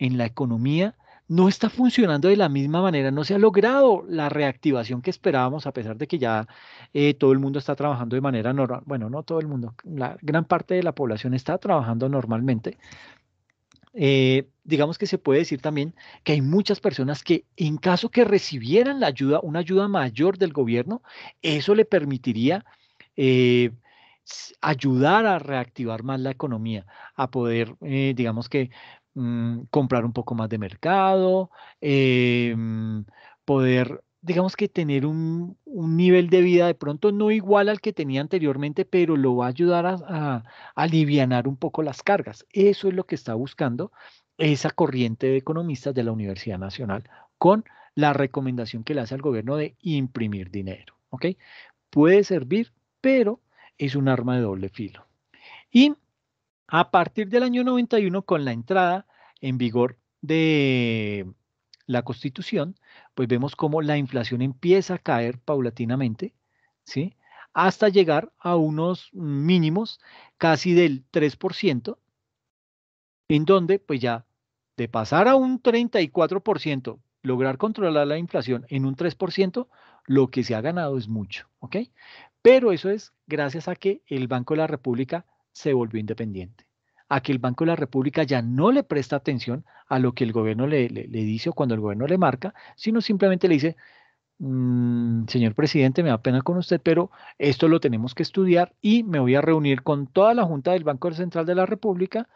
en la economía no está funcionando de la misma manera, no se ha logrado la reactivación que esperábamos, a pesar de que ya eh, todo el mundo está trabajando de manera normal. Bueno, no todo el mundo, la gran parte de la población está trabajando normalmente. Eh, digamos que se puede decir también que hay muchas personas que en caso que recibieran la ayuda, una ayuda mayor del gobierno, eso le permitiría... Eh, ayudar a reactivar más la economía, a poder, digamos que, Mm, comprar un poco más de mercado, em, poder, digamos que tener un, nivel de vida de pronto no igual al que tenía anteriormente, pero lo va a ayudar a, aliviar un poco las cargas. Eso es lo que está buscando esa corriente de economistas de la Universidad Nacional con la recomendación que le hace al gobierno de imprimir dinero. Puede servir, pero es un arma de doble filo. Y a partir del año 91, con la entrada en vigor de la Constitución, pues vemos cómo la inflación empieza a caer paulatinamente, ¿sí? Hasta llegar a unos mínimos casi del 3%, en donde pues ya de pasar a un 34%, lograr controlar la inflación en un 3%, lo que se ha ganado es mucho, ¿ok? Pero eso es gracias a que el Banco de la República se volvió independiente a que el Banco de la República ya no le presta atención a lo que el gobierno le, dice o cuando el gobierno le marca, sino simplemente le dice, mm, señor presidente, me da pena con usted, pero esto lo tenemos que estudiar y me voy a reunir con toda la Junta del Banco Central de la República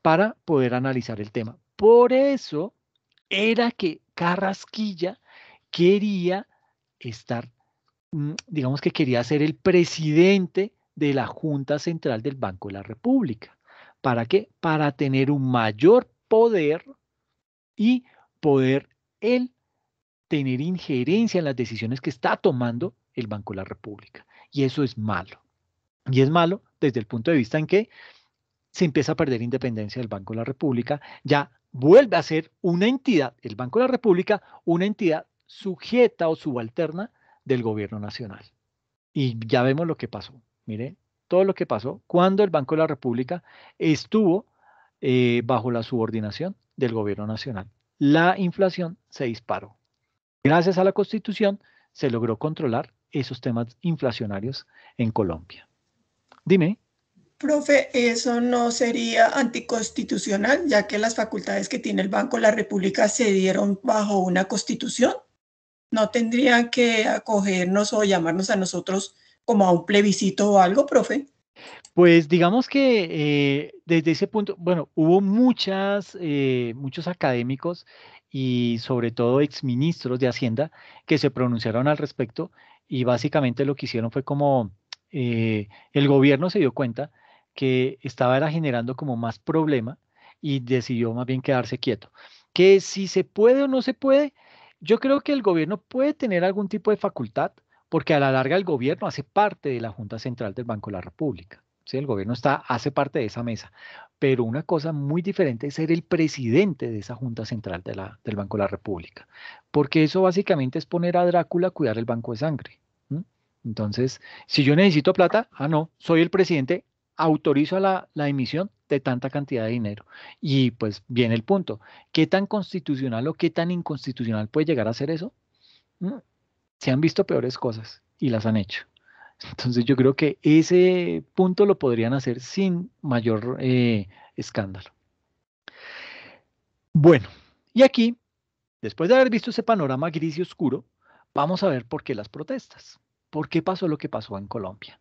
para poder analizar el tema. Por eso era que Carrasquilla quería estar, mm, digamos que quería ser el presidente de la Junta Central del Banco de la República. ¿Para qué? Para tener un mayor poder y poder él tener injerencia en las decisiones que está tomando el Banco de la República. Y eso es malo. Y es malo desde el punto de vista en que se empieza a perder independencia del Banco de la República, ya vuelve a ser una entidad, el Banco de la República, una entidad sujeta o subalterna del gobierno nacional. Y ya vemos lo que pasó. Mire, todo lo que pasó cuando el Banco de la República estuvo eh, bajo la subordinación del gobierno nacional. La inflación se disparó. Gracias a la Constitución se logró controlar esos temas inflacionarios en Colombia. Dime. Profe, ¿eso no sería anticonstitucional, ya que las facultades que tiene el Banco de la República se dieron bajo una constitución? ¿No tendrían que acogernos o llamarnos a nosotros como a un plebiscito o algo, profe? Pues digamos que eh, desde ese punto, bueno, hubo muchas, eh, muchos académicos y sobre todo exministros de Hacienda que se pronunciaron al respecto y básicamente lo que hicieron fue como eh, el gobierno se dio cuenta que estaba generando como más problema y decidió más bien quedarse quieto. Que si se puede o no se puede, yo creo que el gobierno puede tener algún tipo de facultad porque a la larga el gobierno hace parte de la Junta Central del Banco de la República. El gobierno está, hace parte de esa mesa. Pero una cosa muy diferente es ser el presidente de esa Junta Central del Banco de la República, porque eso básicamente es poner a Drácula a cuidar el banco de sangre. Entonces, si yo necesito plata, ah, no, soy el presidente, autorizo la, la emisión de tanta cantidad de dinero. Y pues viene el punto, ¿qué tan constitucional o qué tan inconstitucional puede llegar a ser eso? se han visto peores cosas y las han hecho. Entonces yo creo que ese punto lo podrían hacer sin mayor eh, escándalo. Bueno, y aquí, después de haber visto ese panorama gris y oscuro, vamos a ver por qué las protestas, por qué pasó lo que pasó en Colombia.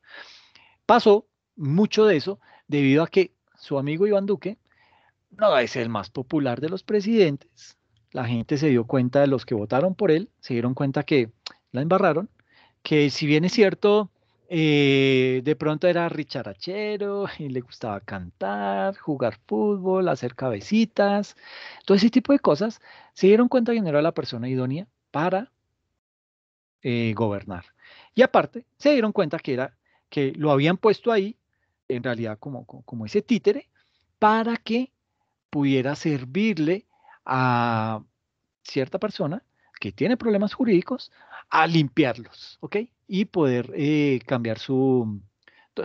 Pasó mucho de eso debido a que su amigo Iván Duque no es el más popular de los presidentes. La gente se dio cuenta de los que votaron por él, se dieron cuenta que la embarraron, que si bien es cierto, eh, de pronto era richarachero y le gustaba cantar, jugar fútbol, hacer cabecitas, todo ese tipo de cosas, se dieron cuenta que no era la persona idónea para eh, gobernar. Y aparte, se dieron cuenta que, era, que lo habían puesto ahí, en realidad como, como ese títere, para que pudiera servirle a cierta persona que tiene problemas jurídicos a limpiarlos, ¿ok? Y poder eh, cambiar su,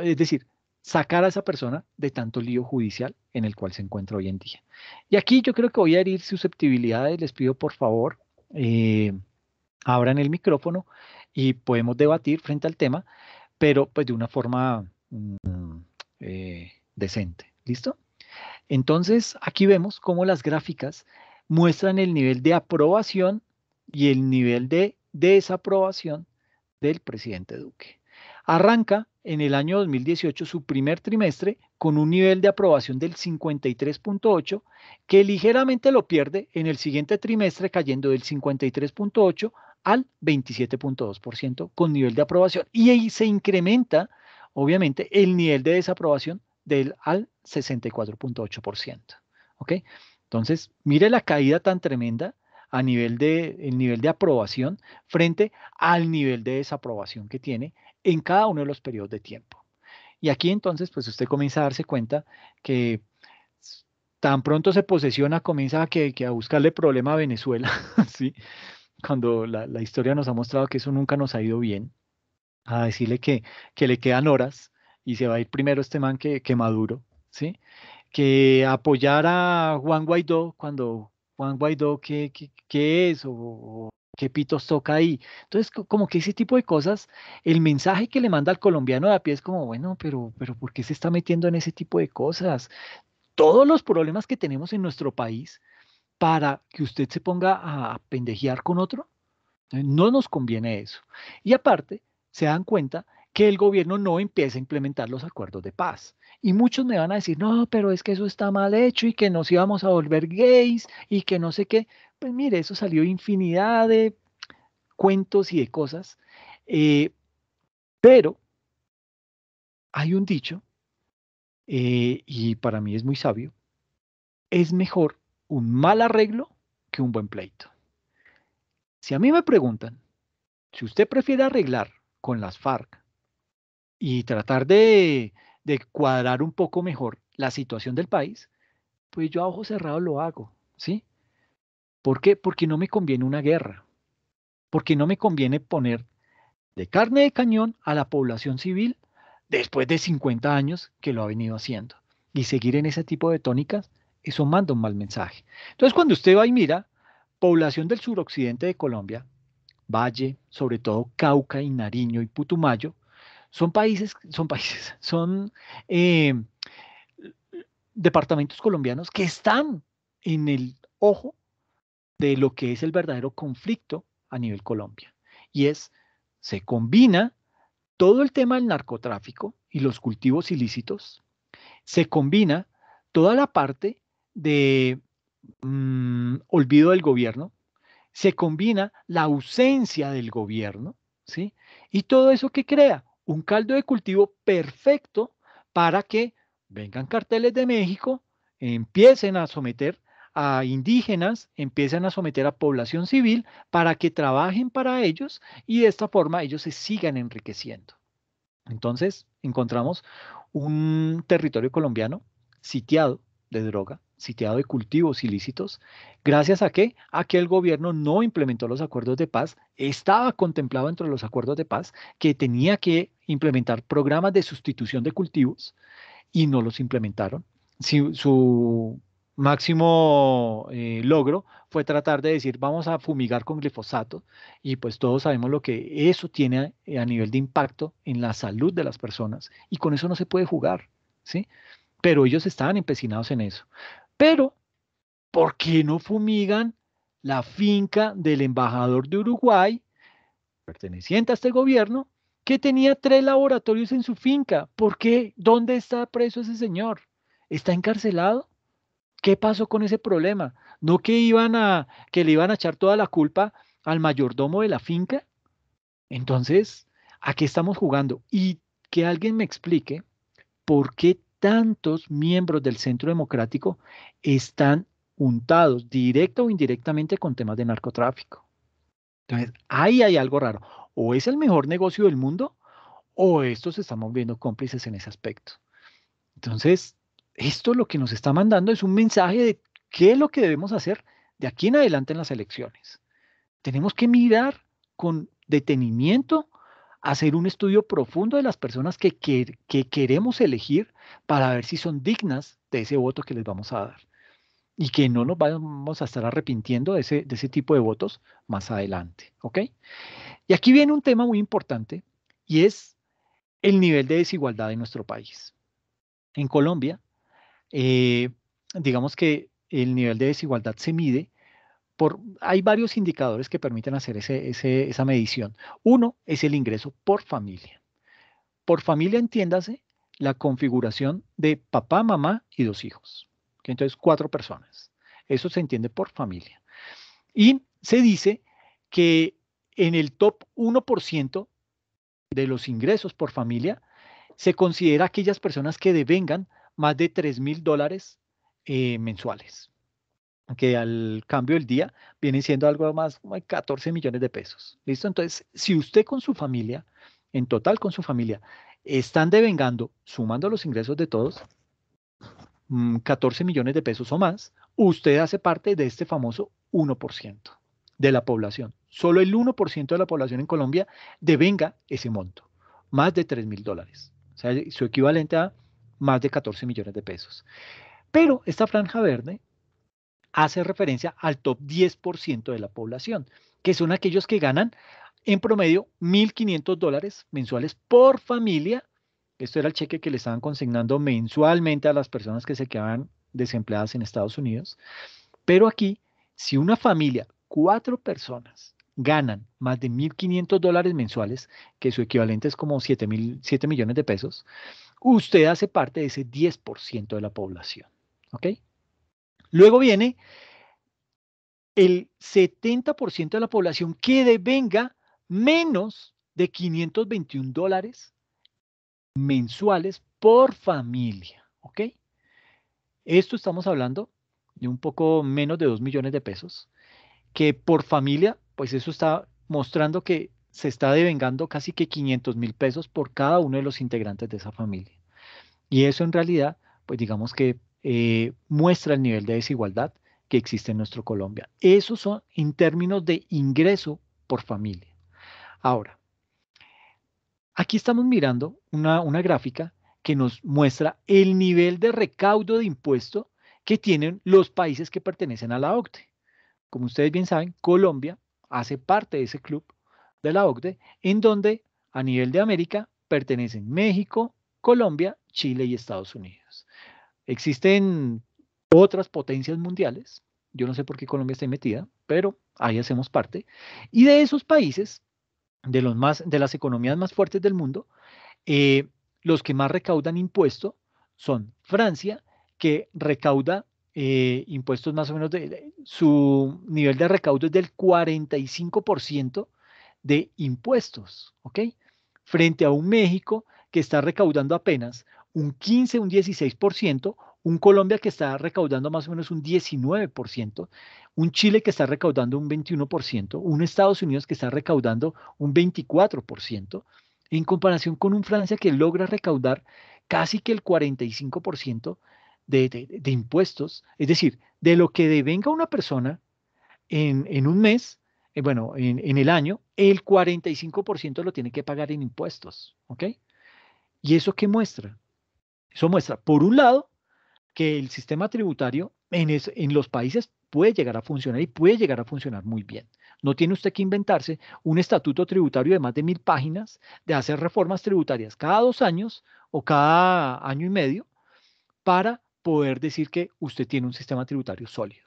es decir, sacar a esa persona de tanto lío judicial en el cual se encuentra hoy en día. Y aquí yo creo que voy a herir susceptibilidades, les pido por favor, eh, abran el micrófono y podemos debatir frente al tema, pero pues de una forma mm, eh, decente, ¿listo? Entonces, aquí vemos cómo las gráficas muestran el nivel de aprobación y el nivel de desaprobación del presidente Duque. Arranca en el año 2018 su primer trimestre con un nivel de aprobación del 53.8 que ligeramente lo pierde en el siguiente trimestre cayendo del 53.8 al 27.2% con nivel de aprobación y ahí se incrementa obviamente el nivel de desaprobación del al 64.8%. Entonces, mire la caída tan tremenda a nivel de, nivel de aprobación frente al nivel de desaprobación que tiene en cada uno de los periodos de tiempo. Y aquí entonces, pues usted comienza a darse cuenta que tan pronto se posesiona, comienza a, que a buscarle problema a Venezuela, ¿sí? cuando la, la, historia nos ha mostrado que eso nunca nos ha ido bien, a decirle que, que le quedan horas y se va a ir primero este man que, que Maduro, ¿sí? que apoyar a Juan Guaidó cuando Juan Guaidó qué, es o, qué pitos toca ahí. Entonces, como que ese tipo de cosas, el mensaje que le manda al colombiano de a pie es como, bueno, pero, pero ¿por qué se está metiendo en ese tipo de cosas? Todos los problemas que tenemos en nuestro país para que usted se ponga a pendejear con otro, eh, no nos conviene eso. Y aparte, se dan cuenta que el gobierno no empiece a implementar los acuerdos de paz. Y muchos me van a decir, no, pero es que eso está mal hecho y que nos íbamos a volver gays y que no sé qué. Pues mire, eso salió infinidad de cuentos y de cosas. Eh, pero hay un dicho, eh, y para mí es muy sabio, es mejor un mal arreglo que un buen pleito. Si a mí me preguntan, si usted prefiere arreglar con las FARC y tratar de, cuadrar un poco mejor la situación del país, pues yo a ojo cerrado lo hago, ¿sí? ¿Por qué? Porque no me conviene una guerra, porque no me conviene poner de carne de cañón a la población civil después de 50 años que lo ha venido haciendo. Y seguir en ese tipo de tónicas, eso manda un mal mensaje. Entonces, cuando usted va y mira, población del suroccidente de Colombia, Valle, sobre todo Cauca y Nariño y Putumayo, son países, son países, son eh, departamentos colombianos que están en el ojo de lo que es el verdadero conflicto a nivel Colombia. Y es, se combina todo el tema del narcotráfico y los cultivos ilícitos, se combina toda la parte de mm, olvido del gobierno, se combina la ausencia del gobierno, ¿sí? Y todo eso que crea un caldo de cultivo perfecto para que vengan carteles de México, empiecen a someter a indígenas, empiecen a someter a población civil para que trabajen para ellos y de esta forma ellos se sigan enriqueciendo. Entonces encontramos un territorio colombiano sitiado de droga, sitiado de cultivos ilícitos, gracias a que, a que el gobierno no implementó los acuerdos de paz, estaba contemplado entre los acuerdos de paz que tenía que implementar programas de sustitución de cultivos y no los implementaron. Si, su máximo eh, logro fue tratar de decir vamos a fumigar con glifosato y pues todos sabemos lo que eso tiene a, a nivel de impacto en la salud de las personas y con eso no se puede jugar, ¿sí? Pero ellos estaban empecinados en eso. Pero, ¿por qué no fumigan la finca del embajador de Uruguay, perteneciente a este gobierno, que tenía tres laboratorios en su finca? ¿Por qué? ¿Dónde está preso ese señor? ¿Está encarcelado? ¿Qué pasó con ese problema? ¿No que iban a que le iban a echar toda la culpa al mayordomo de la finca? Entonces, ¿a qué estamos jugando? Y que alguien me explique por qué tantos miembros del Centro Democrático están juntados directa o indirectamente con temas de narcotráfico. Entonces, ahí hay algo raro. O es el mejor negocio del mundo o estos estamos viendo cómplices en ese aspecto. Entonces, esto lo que nos está mandando es un mensaje de qué es lo que debemos hacer de aquí en adelante en las elecciones. Tenemos que mirar con detenimiento hacer un estudio profundo de las personas que, queremos elegir para ver si son dignas de ese voto que les vamos a dar y que no nos vamos a estar arrepintiendo de ese, de ese tipo de votos más adelante. ¿ok? Y aquí viene un tema muy importante y es el nivel de desigualdad en nuestro país. En Colombia, eh, digamos que el nivel de desigualdad se mide hay varios indicadores que permiten hacer ese, esa medición. Uno es el ingreso por familia. Por familia entiéndase la configuración de papá, mamá y dos hijos. Entonces, cuatro personas. Eso se entiende por familia. Y se dice que en el top 1% de los ingresos por familia se considera aquellas personas que devengan más de 3 mil dólares eh, mensuales que al cambio del día viene siendo algo más como 14 millones de pesos. ¿Listo? Entonces, si usted con su familia, en total con su familia, están devengando, sumando los ingresos de todos, 14 mm, millones de pesos o más, usted hace parte de este famoso 1% de la población. Solo el 1% de la población en Colombia devenga ese monto, más de 3 mil dólares, o sea, su equivalente a más de 14 millones de pesos. Pero esta franja verde hace referencia al top 10% de la población, que son aquellos que ganan en promedio 1.500 dólares mensuales por familia. Esto era el cheque que le estaban consignando mensualmente a las personas que se quedaban desempleadas en Estados Unidos. Pero aquí, si una familia, cuatro personas, ganan más de 1.500 dólares mensuales, que su equivalente es como 7, 7 millones de pesos, usted hace parte de ese 10% de la población. ¿Ok? Luego viene el 70% de la población que devenga menos de 521 dólares mensuales por familia. ¿Ok? Esto estamos hablando de un poco menos de 2 millones de pesos, que por familia, pues eso está mostrando que se está devengando casi que 500 mil pesos por cada uno de los integrantes de esa familia. Y eso en realidad, pues digamos que eh, muestra el nivel de desigualdad que existe en nuestro Colombia. Eso son en términos de ingreso por familia. Ahora, aquí estamos mirando una, gráfica que nos muestra el nivel de recaudo de impuestos que tienen los países que pertenecen a la OCDE. Como ustedes bien saben, Colombia hace parte de ese club de la OCDE, en donde a nivel de América pertenecen México, Colombia, Chile y Estados Unidos. Existen otras potencias mundiales, yo no sé por qué Colombia está metida, pero ahí hacemos parte, y de esos países, de, los más, de las economías más fuertes del mundo, eh, los que más recaudan impuestos son Francia, que recauda eh, impuestos más o menos, de, su nivel de recaudo es del 45% de impuestos, ¿ok? Frente a un México que está recaudando apenas un 15, un 16%, un Colombia que está recaudando más o menos un 19%, un Chile que está recaudando un 21%, un Estados Unidos que está recaudando un 24%, en comparación con un Francia que logra recaudar casi que el 45% de, impuestos, es decir, de lo que devenga una persona en, un mes, eh, bueno, en, en, el año, el 45% lo tiene que pagar en impuestos, ¿ok? ¿Y eso qué muestra? Eso muestra, por un lado, que el sistema tributario en, en los países puede llegar a funcionar y puede llegar a funcionar muy bien. No tiene usted que inventarse un estatuto tributario de más de mil páginas, de hacer reformas tributarias cada dos años o cada año y medio para poder decir que usted tiene un sistema tributario sólido.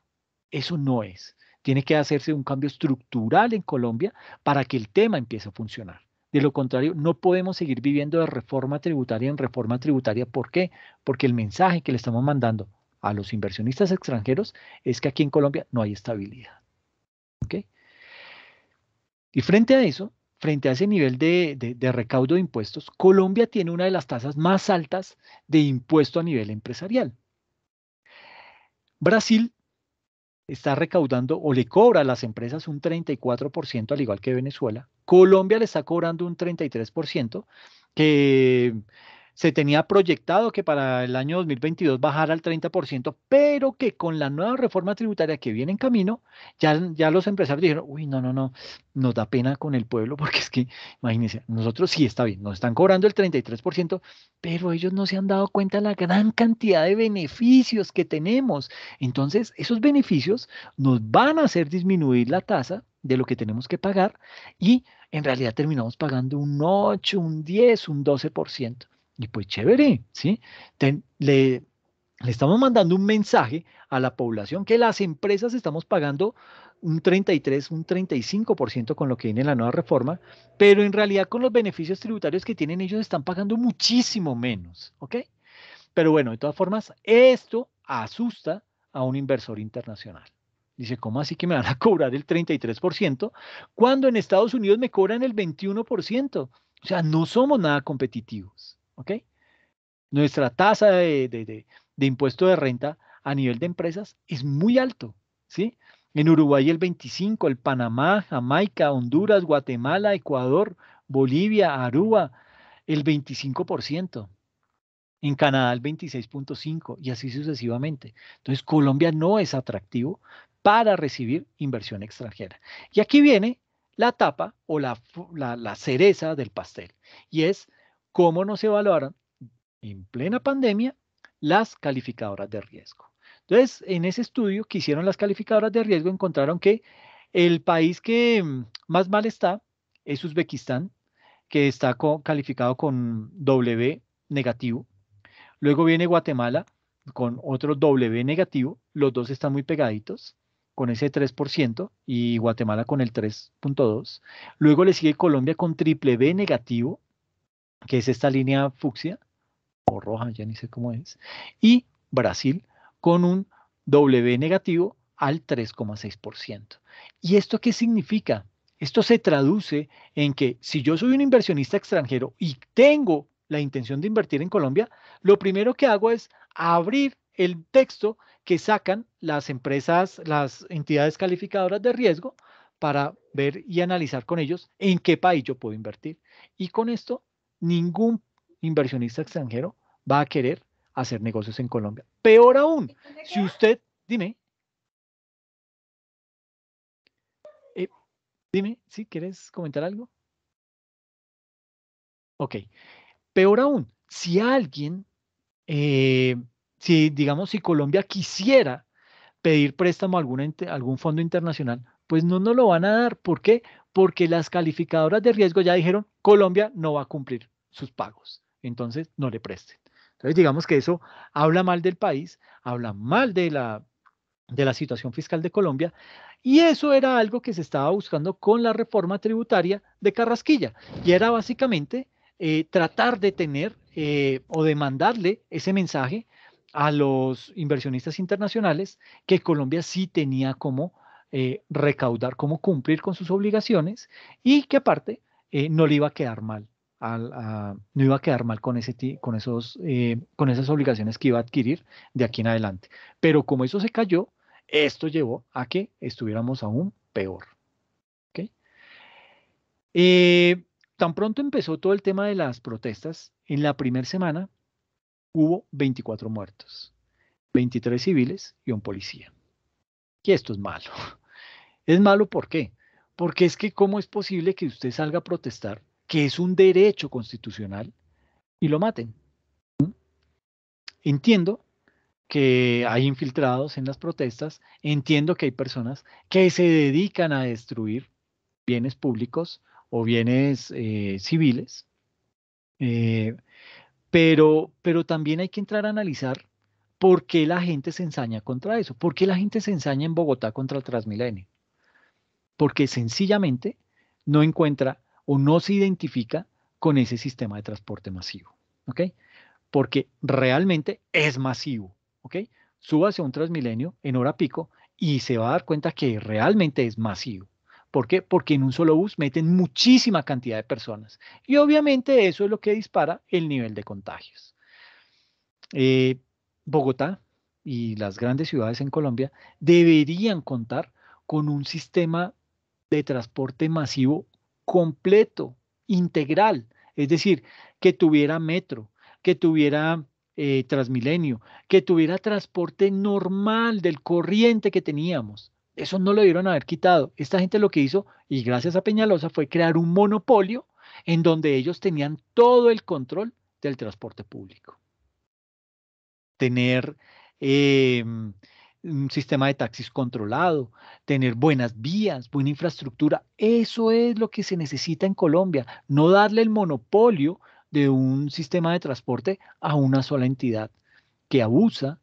Eso no es. Tiene que hacerse un cambio estructural en Colombia para que el tema empiece a funcionar. De lo contrario, no podemos seguir viviendo de reforma tributaria en reforma tributaria. ¿Por qué? Porque el mensaje que le estamos mandando a los inversionistas extranjeros es que aquí en Colombia no hay estabilidad. Y frente a eso, frente a ese nivel de, de, recaudo de impuestos, Colombia tiene una de las tasas más altas de impuesto a nivel empresarial. Brasil está recaudando o le cobra a las empresas un 34%, al igual que Venezuela. Colombia le está cobrando un 33%, que se tenía proyectado que para el año 2022 bajara al 30%, pero que con la nueva reforma tributaria que viene en camino, ya, ya los empresarios dijeron, uy, no, no, no, nos da pena con el pueblo, porque es que, imagínense, nosotros sí está bien, nos están cobrando el 33%, pero ellos no se han dado cuenta de la gran cantidad de beneficios que tenemos. Entonces, esos beneficios nos van a hacer disminuir la tasa de lo que tenemos que pagar y en realidad terminamos pagando un 8, un 10, un 12%. Y pues chévere, ¿sí? le, le estamos mandando un mensaje a la población que las empresas estamos pagando un 33, un 35% con lo que viene la nueva reforma, pero en realidad con los beneficios tributarios que tienen ellos están pagando muchísimo menos, ¿ok? Pero bueno, de todas formas, esto asusta a un inversor internacional. Dice, ¿cómo así que me van a cobrar el 33% cuando en Estados Unidos me cobran el 21%? O sea, no somos nada competitivos. ¿ok? Nuestra tasa de, impuesto de renta a nivel de empresas es muy alto, ¿sí? En Uruguay el 25, el Panamá, Jamaica, Honduras, Guatemala, Ecuador, Bolivia, Aruba, el 25%. En Canadá el 26.5% y así sucesivamente. Entonces Colombia no es atractivo para recibir inversión extranjera. Y aquí viene la tapa o la, la, la cereza del pastel y es cómo no se evaluaron en plena pandemia las calificadoras de riesgo. Entonces, en ese estudio que hicieron las calificadoras de riesgo, encontraron que el país que mm, más mal está es Uzbekistán, que está calificado con W negativo. Luego viene Guatemala con otro W negativo. Los dos están muy pegaditos con ese 3% y Guatemala con el 3.2. Luego le sigue Colombia con triple B negativo que es esta línea fucsia o roja, ya ni sé cómo es, y Brasil con un W negativo al 3,6%. ¿Y esto qué significa? Esto se traduce en que si yo soy un inversionista extranjero y tengo la intención de invertir en Colombia, lo primero que hago es abrir el texto que sacan las empresas, las entidades calificadoras de riesgo para ver y analizar con ellos en qué país yo puedo invertir. Y con esto ningún inversionista extranjero va a querer hacer negocios en Colombia. Peor aún, si usted, dime, eh, dime, si quieres comentar algo. Ok, peor aún, si alguien, eh, si digamos, si Colombia quisiera pedir préstamo a, algún fondo internacional, pues no nos lo van a dar. ¿Por qué? porque las calificadoras de riesgo ya dijeron, Colombia no va a cumplir sus pagos, entonces no le presten. Entonces digamos que eso habla mal del país, habla mal de la, de la situación fiscal de Colombia y eso era algo que se estaba buscando con la reforma tributaria de Carrasquilla y era básicamente eh, tratar de tener eh, o de mandarle ese mensaje a los inversionistas internacionales que Colombia sí tenía como eh, recaudar, cómo cumplir con sus obligaciones y que aparte eh, no le iba a quedar mal. no iba a quedar mal con, con, esos, eh, esas obligaciones que iba a adquirir de aquí en adelante. Pero como eso se cayó, esto llevó a que estuviéramos aún peor. tan pronto empezó todo el tema de las protestas, en la primera semana hubo 24 muertos, 23 civiles y un policía y esto es malo. Es malo ¿por Porque es que cómo es posible que usted salga a protestar, que es un derecho constitucional, y lo maten. Entiendo que hay infiltrados en las protestas, entiendo que hay personas que se dedican a destruir bienes públicos o bienes eh, civiles, eh, pero, pero también hay que entrar a analizar ¿Por qué la gente se ensaña contra eso? ¿Por qué la gente se ensaña en Bogotá contra el Transmilenio? Porque sencillamente no encuentra o no se identifica con ese sistema de transporte masivo. ¿Ok? Porque realmente es masivo. ¿Ok? Súbase a un Transmilenio en hora pico y se va a dar cuenta que realmente es masivo. ¿Por qué? Porque en un solo bus meten muchísima cantidad de personas. Y obviamente eso es lo que dispara el nivel de contagios. Eh, Bogotá y las grandes ciudades en Colombia deberían contar con un sistema de transporte masivo completo, integral, es decir, que tuviera metro, que tuviera eh, Transmilenio, que tuviera transporte normal del corriente que teníamos. Eso no lo dieron haber quitado. Esta gente lo que hizo, y gracias a Peñalosa, fue crear un monopolio en donde ellos tenían todo el control del transporte público tener eh, un sistema de taxis controlado, tener buenas vías, buena infraestructura. Eso es lo que se necesita en Colombia, no darle el monopolio de un sistema de transporte a una sola entidad que abusa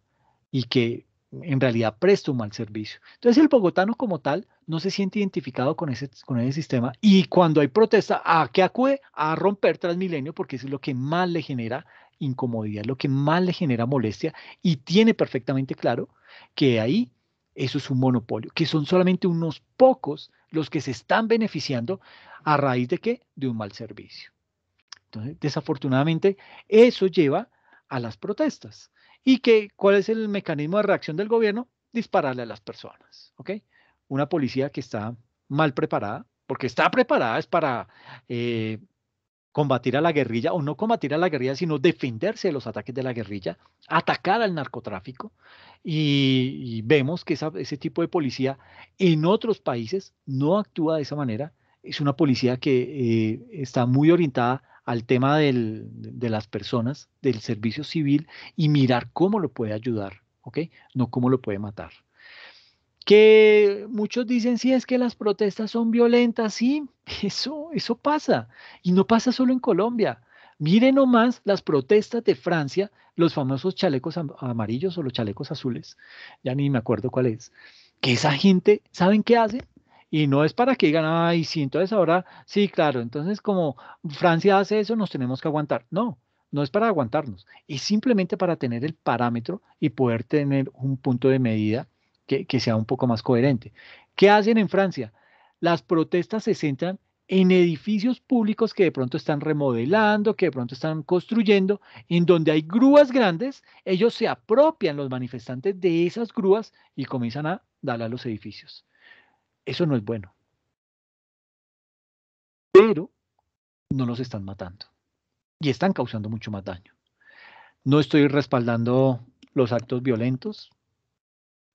y que en realidad presta un mal servicio. Entonces el bogotano como tal no se siente identificado con ese, con ese sistema y cuando hay protesta, ¿a qué acude? A romper Transmilenio porque es lo que más le genera incomodidad, lo que más le genera molestia y tiene perfectamente claro que ahí eso es un monopolio, que son solamente unos pocos los que se están beneficiando a raíz de qué? De un mal servicio. Entonces, desafortunadamente, eso lleva a las protestas. ¿Y que, cuál es el mecanismo de reacción del gobierno? Dispararle a las personas. ¿ok? Una policía que está mal preparada, porque está preparada es para eh, combatir a la guerrilla, o no combatir a la guerrilla, sino defenderse de los ataques de la guerrilla, atacar al narcotráfico. Y, vemos que ese tipo de policía en otros países no actúa de esa manera. Es una policía que eh, está muy orientada al tema de las personas, del servicio civil y mirar cómo lo puede ayudar, ¿ok? No cómo lo puede matar que muchos dicen, sí, es que las protestas son violentas, sí, eso, eso pasa, y no pasa solo en Colombia. Miren nomás las protestas de Francia, los famosos chalecos amarillos o los chalecos azules, ya ni me acuerdo cuál es, que esa gente, ¿saben qué hace? Y no es para que digan, ay, sí, entonces ahora, sí, claro, entonces como Francia hace eso, nos tenemos que aguantar. No, no es para aguantarnos, es simplemente para tener el parámetro y poder tener un punto de medida que, sea un poco más coherente. ¿Qué hacen en Francia? Las protestas se centran en edificios públicos que de pronto están remodelando, que de pronto están construyendo, en donde hay grúas grandes, ellos se apropian los manifestantes de esas grúas y comienzan a darle a los edificios. Eso no es bueno. Pero no los están matando y están causando mucho más daño. No estoy respaldando los actos violentos,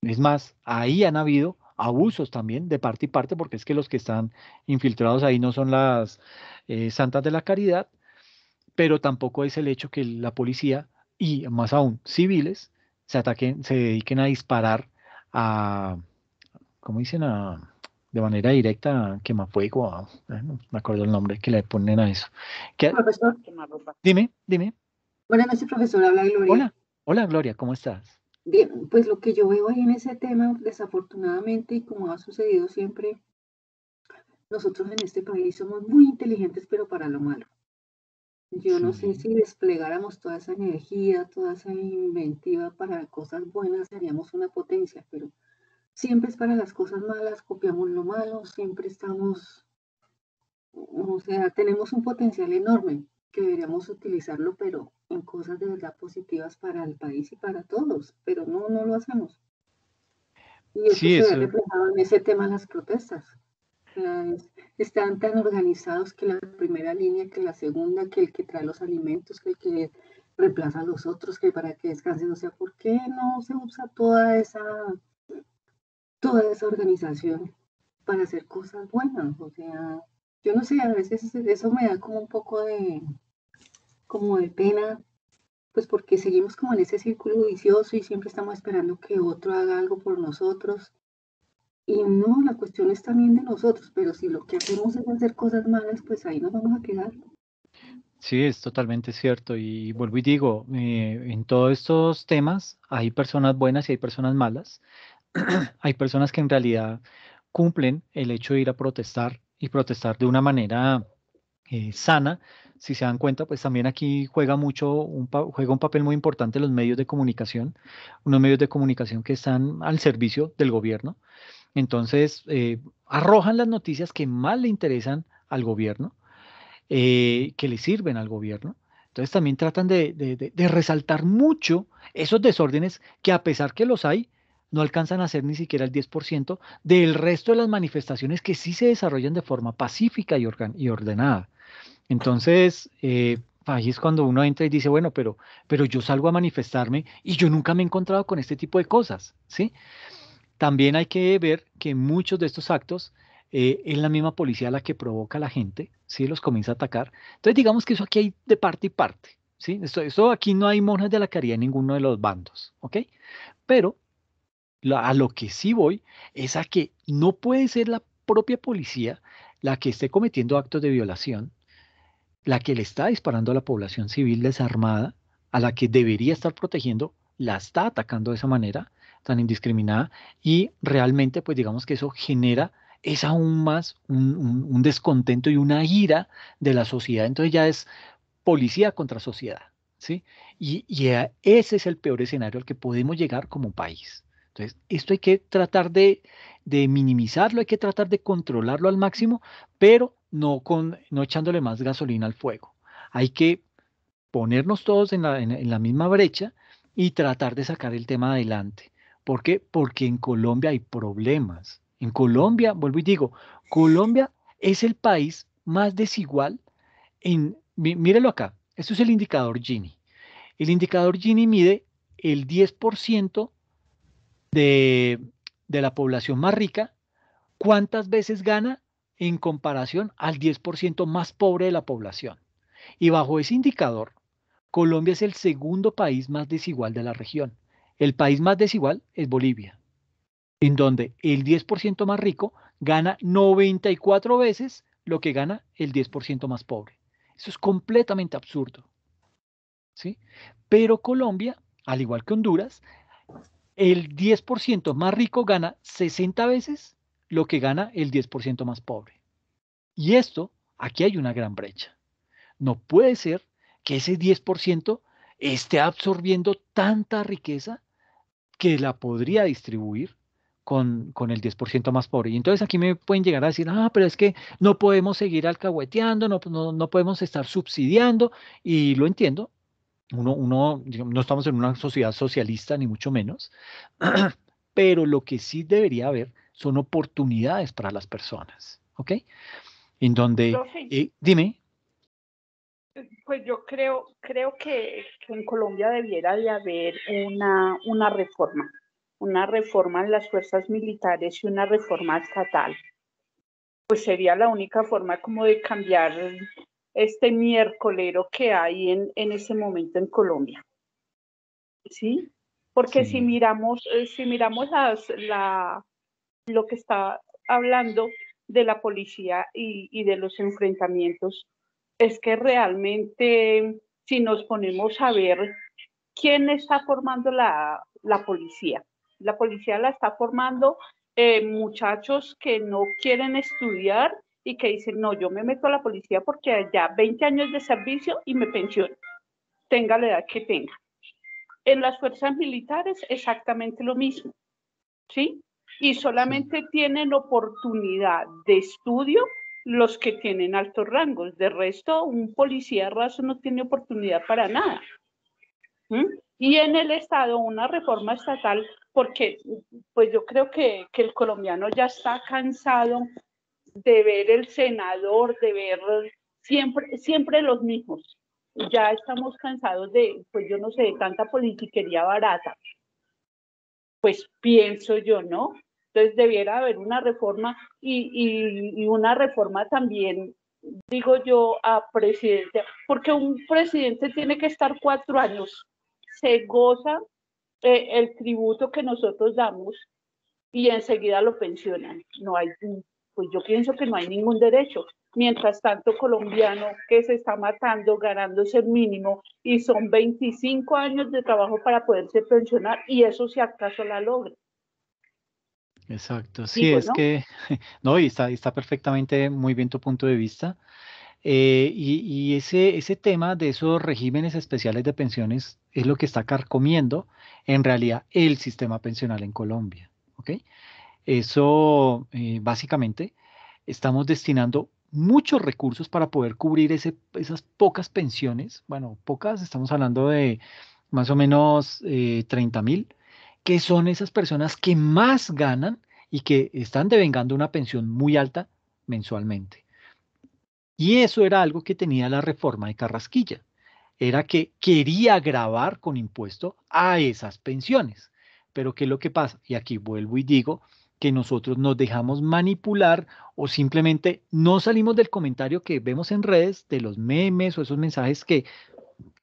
es más, ahí han habido abusos también de parte y parte, porque es que los que están infiltrados ahí no son las eh, santas de la caridad, pero tampoco es el hecho que la policía y más aún civiles se ataquen, se dediquen a disparar a, ¿cómo dicen? de manera directa a quemafuego, no me acuerdo el nombre que le ponen a eso. dime, dime. Buenas noches, profesor, Hola, hola Gloria, ¿cómo estás? Bien, pues lo que yo veo ahí en ese tema, desafortunadamente, y como ha sucedido siempre, nosotros en este país somos muy inteligentes, pero para lo malo. Yo no sé si desplegáramos toda esa energía, toda esa inventiva para cosas buenas, seríamos una potencia, pero siempre es para las cosas malas, copiamos lo malo, siempre estamos, o sea, tenemos un potencial enorme que deberíamos utilizarlo, pero en cosas de verdad positivas para el país y para todos, pero no, no lo hacemos. Y eso se ve reflejado en ese tema las protestas. están tan organizados que la primera línea, que la segunda, que el que trae los alimentos, que el que reemplaza a los otros, que para que descansen. O sea, ¿por qué no se usa toda esa, toda esa organización para hacer cosas buenas? O sea, yo no sé, a veces eso me da como un poco de, como de pena, pues porque seguimos como en ese círculo vicioso y siempre estamos esperando que otro haga algo por nosotros. Y no, la cuestión es también de nosotros, pero si lo que hacemos es hacer cosas malas, pues ahí nos vamos a quedar. Sí, es totalmente cierto. Y vuelvo y digo, eh, en todos estos temas hay personas buenas y hay personas malas. hay personas que en realidad cumplen el hecho de ir a protestar y protestar de una manera eh, sana, si se dan cuenta, pues también aquí juega mucho, un, juega un papel muy importante los medios de comunicación, unos medios de comunicación que están al servicio del gobierno. Entonces, eh, arrojan las noticias que más le interesan al gobierno, eh, que le sirven al gobierno. Entonces, también tratan de, de resaltar mucho esos desórdenes que a pesar que los hay, no alcanzan a ser ni siquiera el 10% del resto de las manifestaciones que sí se desarrollan de forma pacífica y, ordenada. Entonces, eh, ahí es cuando uno entra y dice, bueno, pero, pero yo salgo a manifestarme y yo nunca me he encontrado con este tipo de cosas, ¿sí? También hay que ver que muchos de estos actos eh, es la misma policía la que provoca a la gente, si Los comienza a atacar. Entonces, digamos que eso aquí hay de parte y parte, ¿sí? Esto, aquí no hay monjas de la caridad en ninguno de los bandos, ¿ok? Pero a lo que sí voy es a que no puede ser la propia policía la que esté cometiendo actos de violación, la que le está disparando a la población civil desarmada, a la que debería estar protegiendo, la está atacando de esa manera tan indiscriminada y realmente pues digamos que eso genera es aún más un, descontento y una ira de la sociedad. Entonces ya es policía contra sociedad. ¿sí? Y, eh, ese es el peor escenario al que podemos llegar como país. Entonces, esto hay que tratar de, de, minimizarlo, hay que tratar de controlarlo al máximo, pero no, con, echándole más gasolina al fuego. Hay que ponernos todos en la, misma brecha y tratar de sacar el tema adelante. ¿Por qué? Porque en Colombia hay problemas. En Colombia, vuelvo y digo, Colombia es el país más desigual en, mírelo acá, esto es el indicador Gini. El indicador Gini mide el 10% de, de la población más rica, cuántas veces gana en comparación al 10% más pobre de la población. Y bajo ese indicador, Colombia es el segundo país más desigual de la región. El país más desigual es Bolivia, en donde el 10% más rico gana 94 veces lo que gana el 10% más pobre. Eso es completamente absurdo. ¿sí? Pero Colombia, al igual que Honduras, el 10% más rico gana 60 veces lo que gana el 10% más pobre. Y esto, aquí hay una gran brecha. No puede ser que ese 10% esté absorbiendo tanta riqueza que la podría distribuir con, con, el 10% más pobre. Y entonces aquí me pueden llegar a decir, ah, pero es que no podemos seguir alcahueteando, no, no, podemos estar subsidiando, y lo entiendo. Uno, uno, no estamos en una sociedad socialista, ni mucho menos, pero lo que sí debería haber son oportunidades para las personas, ¿ok? En donde, eh, dime. Eh, pues yo creo, creo que, en Colombia debiera de haber una, una reforma, una reforma en las fuerzas militares y una reforma estatal. Pues sería la única forma como de cambiar este miércolero que hay en, en ese momento en Colombia. ¿Sí? Porque si miramos, eh, si miramos las, la, lo que está hablando de la policía y, de los enfrentamientos es que realmente si nos ponemos a ver quién está formando la, policía, la policía la está formando eh, muchachos que no quieren estudiar y que dicen, no, yo me meto a la policía porque ya 20 años de servicio y me pensiono, tenga la edad que tenga. En las fuerzas militares exactamente lo mismo, ¿sí? y solamente tienen oportunidad de estudio los que tienen altos rangos. De resto, un policía raso no tiene oportunidad para nada. ¿Mm? Y en el Estado, una reforma estatal, porque pues yo creo que, el colombiano ya está cansado de ver el senador, de ver siempre, siempre los mismos. Ya estamos cansados de, pues yo no sé, de tanta politiquería barata. Pues pienso yo, ¿no? Entonces debiera haber una reforma y, una reforma también, digo yo, a presidente. porque un presidente tiene que estar cuatro años, se goza eh, el tributo que nosotros damos y enseguida lo pensionan. No hay, pues yo pienso que no hay ningún derecho. Mientras tanto, colombiano que se está matando, ganándose el mínimo, y son 25 años de trabajo para poderse pensionar, y eso si acaso la logra. Exacto, sí, es que, no, y está, está perfectamente muy bien tu punto de vista. Eh, y, ese, ese tema de esos regímenes especiales de pensiones es lo que está carcomiendo en realidad el sistema pensional en Colombia. ¿ok? Eso eh, básicamente estamos destinando muchos recursos para poder cubrir ese, esas pocas pensiones. Bueno, pocas, estamos hablando de más o menos 30 eh, mil que son esas personas que más ganan y que están devengando una pensión muy alta mensualmente. Y eso era algo que tenía la reforma de Carrasquilla, era que quería grabar con impuesto a esas pensiones. Pero ¿qué es lo que pasa? Y aquí vuelvo y digo que nosotros nos dejamos manipular o simplemente no salimos del comentario que vemos en redes, de los memes o esos mensajes que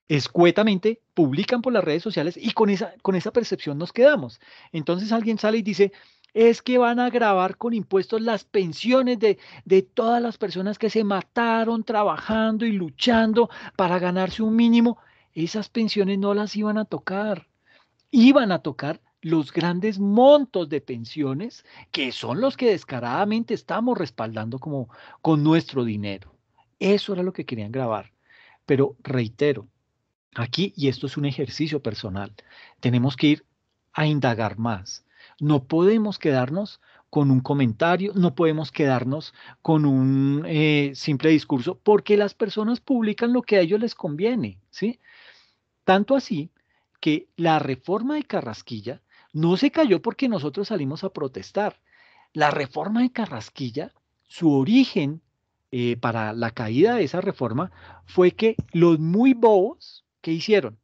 escuetamente publican por las redes sociales y con esa, con esa percepción nos quedamos. Entonces alguien sale y dice, es que van a grabar con impuestos las pensiones de, de, todas las personas que se mataron trabajando y luchando para ganarse un mínimo. Esas pensiones no las iban a tocar. Iban a tocar los grandes montos de pensiones que son los que descaradamente estamos respaldando como con nuestro dinero. Eso era lo que querían grabar. Pero reitero, Aquí, y esto es un ejercicio personal, tenemos que ir a indagar más. No podemos quedarnos con un comentario, no podemos quedarnos con un eh, simple discurso, porque las personas publican lo que a ellos les conviene, ¿sí? Tanto así que la reforma de Carrasquilla no se cayó porque nosotros salimos a protestar. La reforma de Carrasquilla, su origen eh, para la caída de esa reforma fue que los muy bobos, ¿Qué hicieron?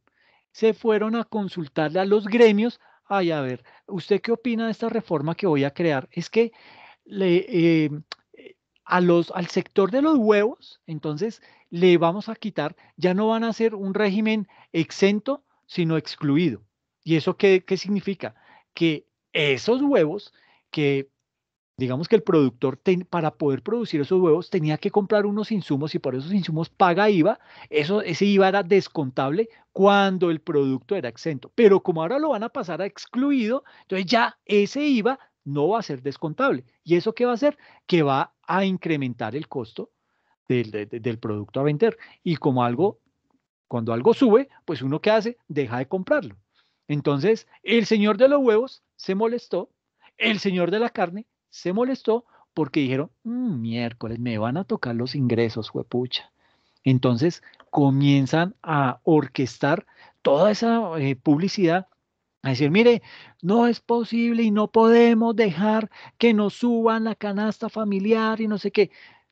Se fueron a consultarle a los gremios. Ay, a ver, ¿usted qué opina de esta reforma que voy a crear? Es que le, eh, a los, al sector de los huevos, entonces le vamos a quitar, ya no van a ser un régimen exento, sino excluido. ¿Y eso qué, qué significa? Que esos huevos que Digamos que el productor para poder producir esos huevos tenía que comprar unos insumos y por esos insumos paga IVA. Eso, ese IVA era descontable cuando el producto era exento. Pero como ahora lo van a pasar a excluido, entonces ya ese IVA no va a ser descontable. ¿Y eso qué va a hacer? Que va a incrementar el costo del, del producto a vender. Y como algo, cuando algo sube, pues uno qué hace? Deja de comprarlo. Entonces, el señor de los huevos se molestó, el señor de la carne se molestó porque dijeron, mm, miércoles, me van a tocar los ingresos, huepucha. Entonces comienzan a orquestar toda esa eh, publicidad a decir, mire, no es posible y no podemos dejar que nos suban la canasta familiar y no sé qué.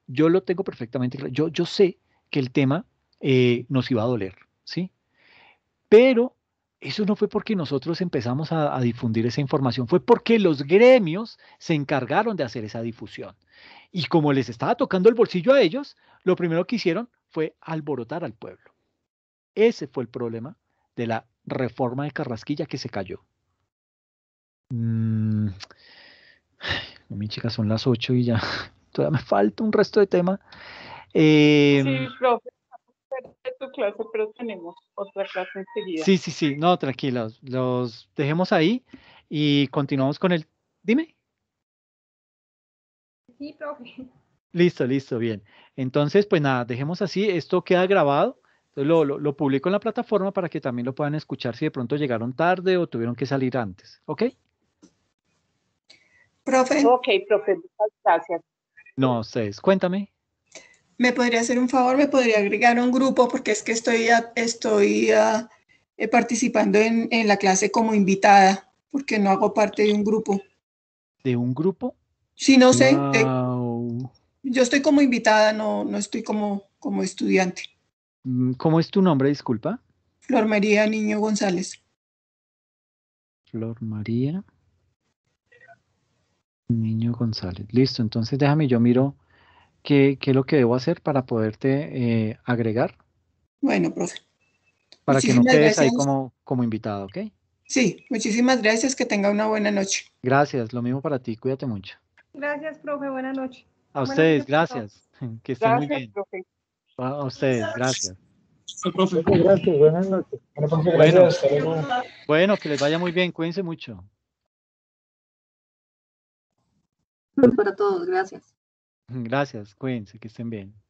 Yo lo tengo perfectamente claro. Yo, yo sé que el tema eh, nos iba a doler, ¿sí? Pero eso no fue porque nosotros empezamos a, difundir esa información, fue porque los gremios se encargaron de hacer esa difusión. Y como les estaba tocando el bolsillo a ellos, lo primero que hicieron fue alborotar al pueblo. Ese fue el problema de la reforma de Carrasquilla que se cayó. Mm. Mi chicas, son las ocho y ya. Todavía me falta un resto de tema. sí, em, profe clase, pero tenemos otra clase enseguida. Sí, sí, sí, no, tranquilos, los dejemos ahí y continuamos con el... Dime. Listo, listo, bien. Entonces, pues nada, dejemos así, esto queda grabado. lo, lo, lo, publico en la plataforma para que también lo puedan escuchar si de pronto llegaron tarde o tuvieron que salir antes. ¿Ok? Profe. Ok, profe, gracias. No, ustedes, cuéntame. ¿Me podría hacer un favor? ¿Me podría agregar un grupo? Porque es que estoy, estoy eh, participando en, la clase como invitada, porque no hago parte de un grupo. ¿De un grupo? Sí, no sé. yo estoy como invitada, no, no estoy como, como estudiante. Mm, ¿Cómo es tu nombre, disculpa? Flor María Niño González. Flor María Niño González. Listo, entonces déjame, yo miro ¿qué, es lo que debo hacer para poderte eh, agregar? Bueno, profe. Para que no quedes ahí como, como invitado, ¿ok? Sí, muchísimas gracias, que tenga una buena noche. Gracias, lo mismo para ti, cuídate mucho. Gracias, profe, Buenas noches. A ustedes, gracias. Que estén muy bien. Profe. A ustedes, gracias. Profe. Gracias, buenas noches. Bueno, que les vaya muy bien, cuídense mucho. Para todos, gracias. Gracias, cuídense, que estén bien.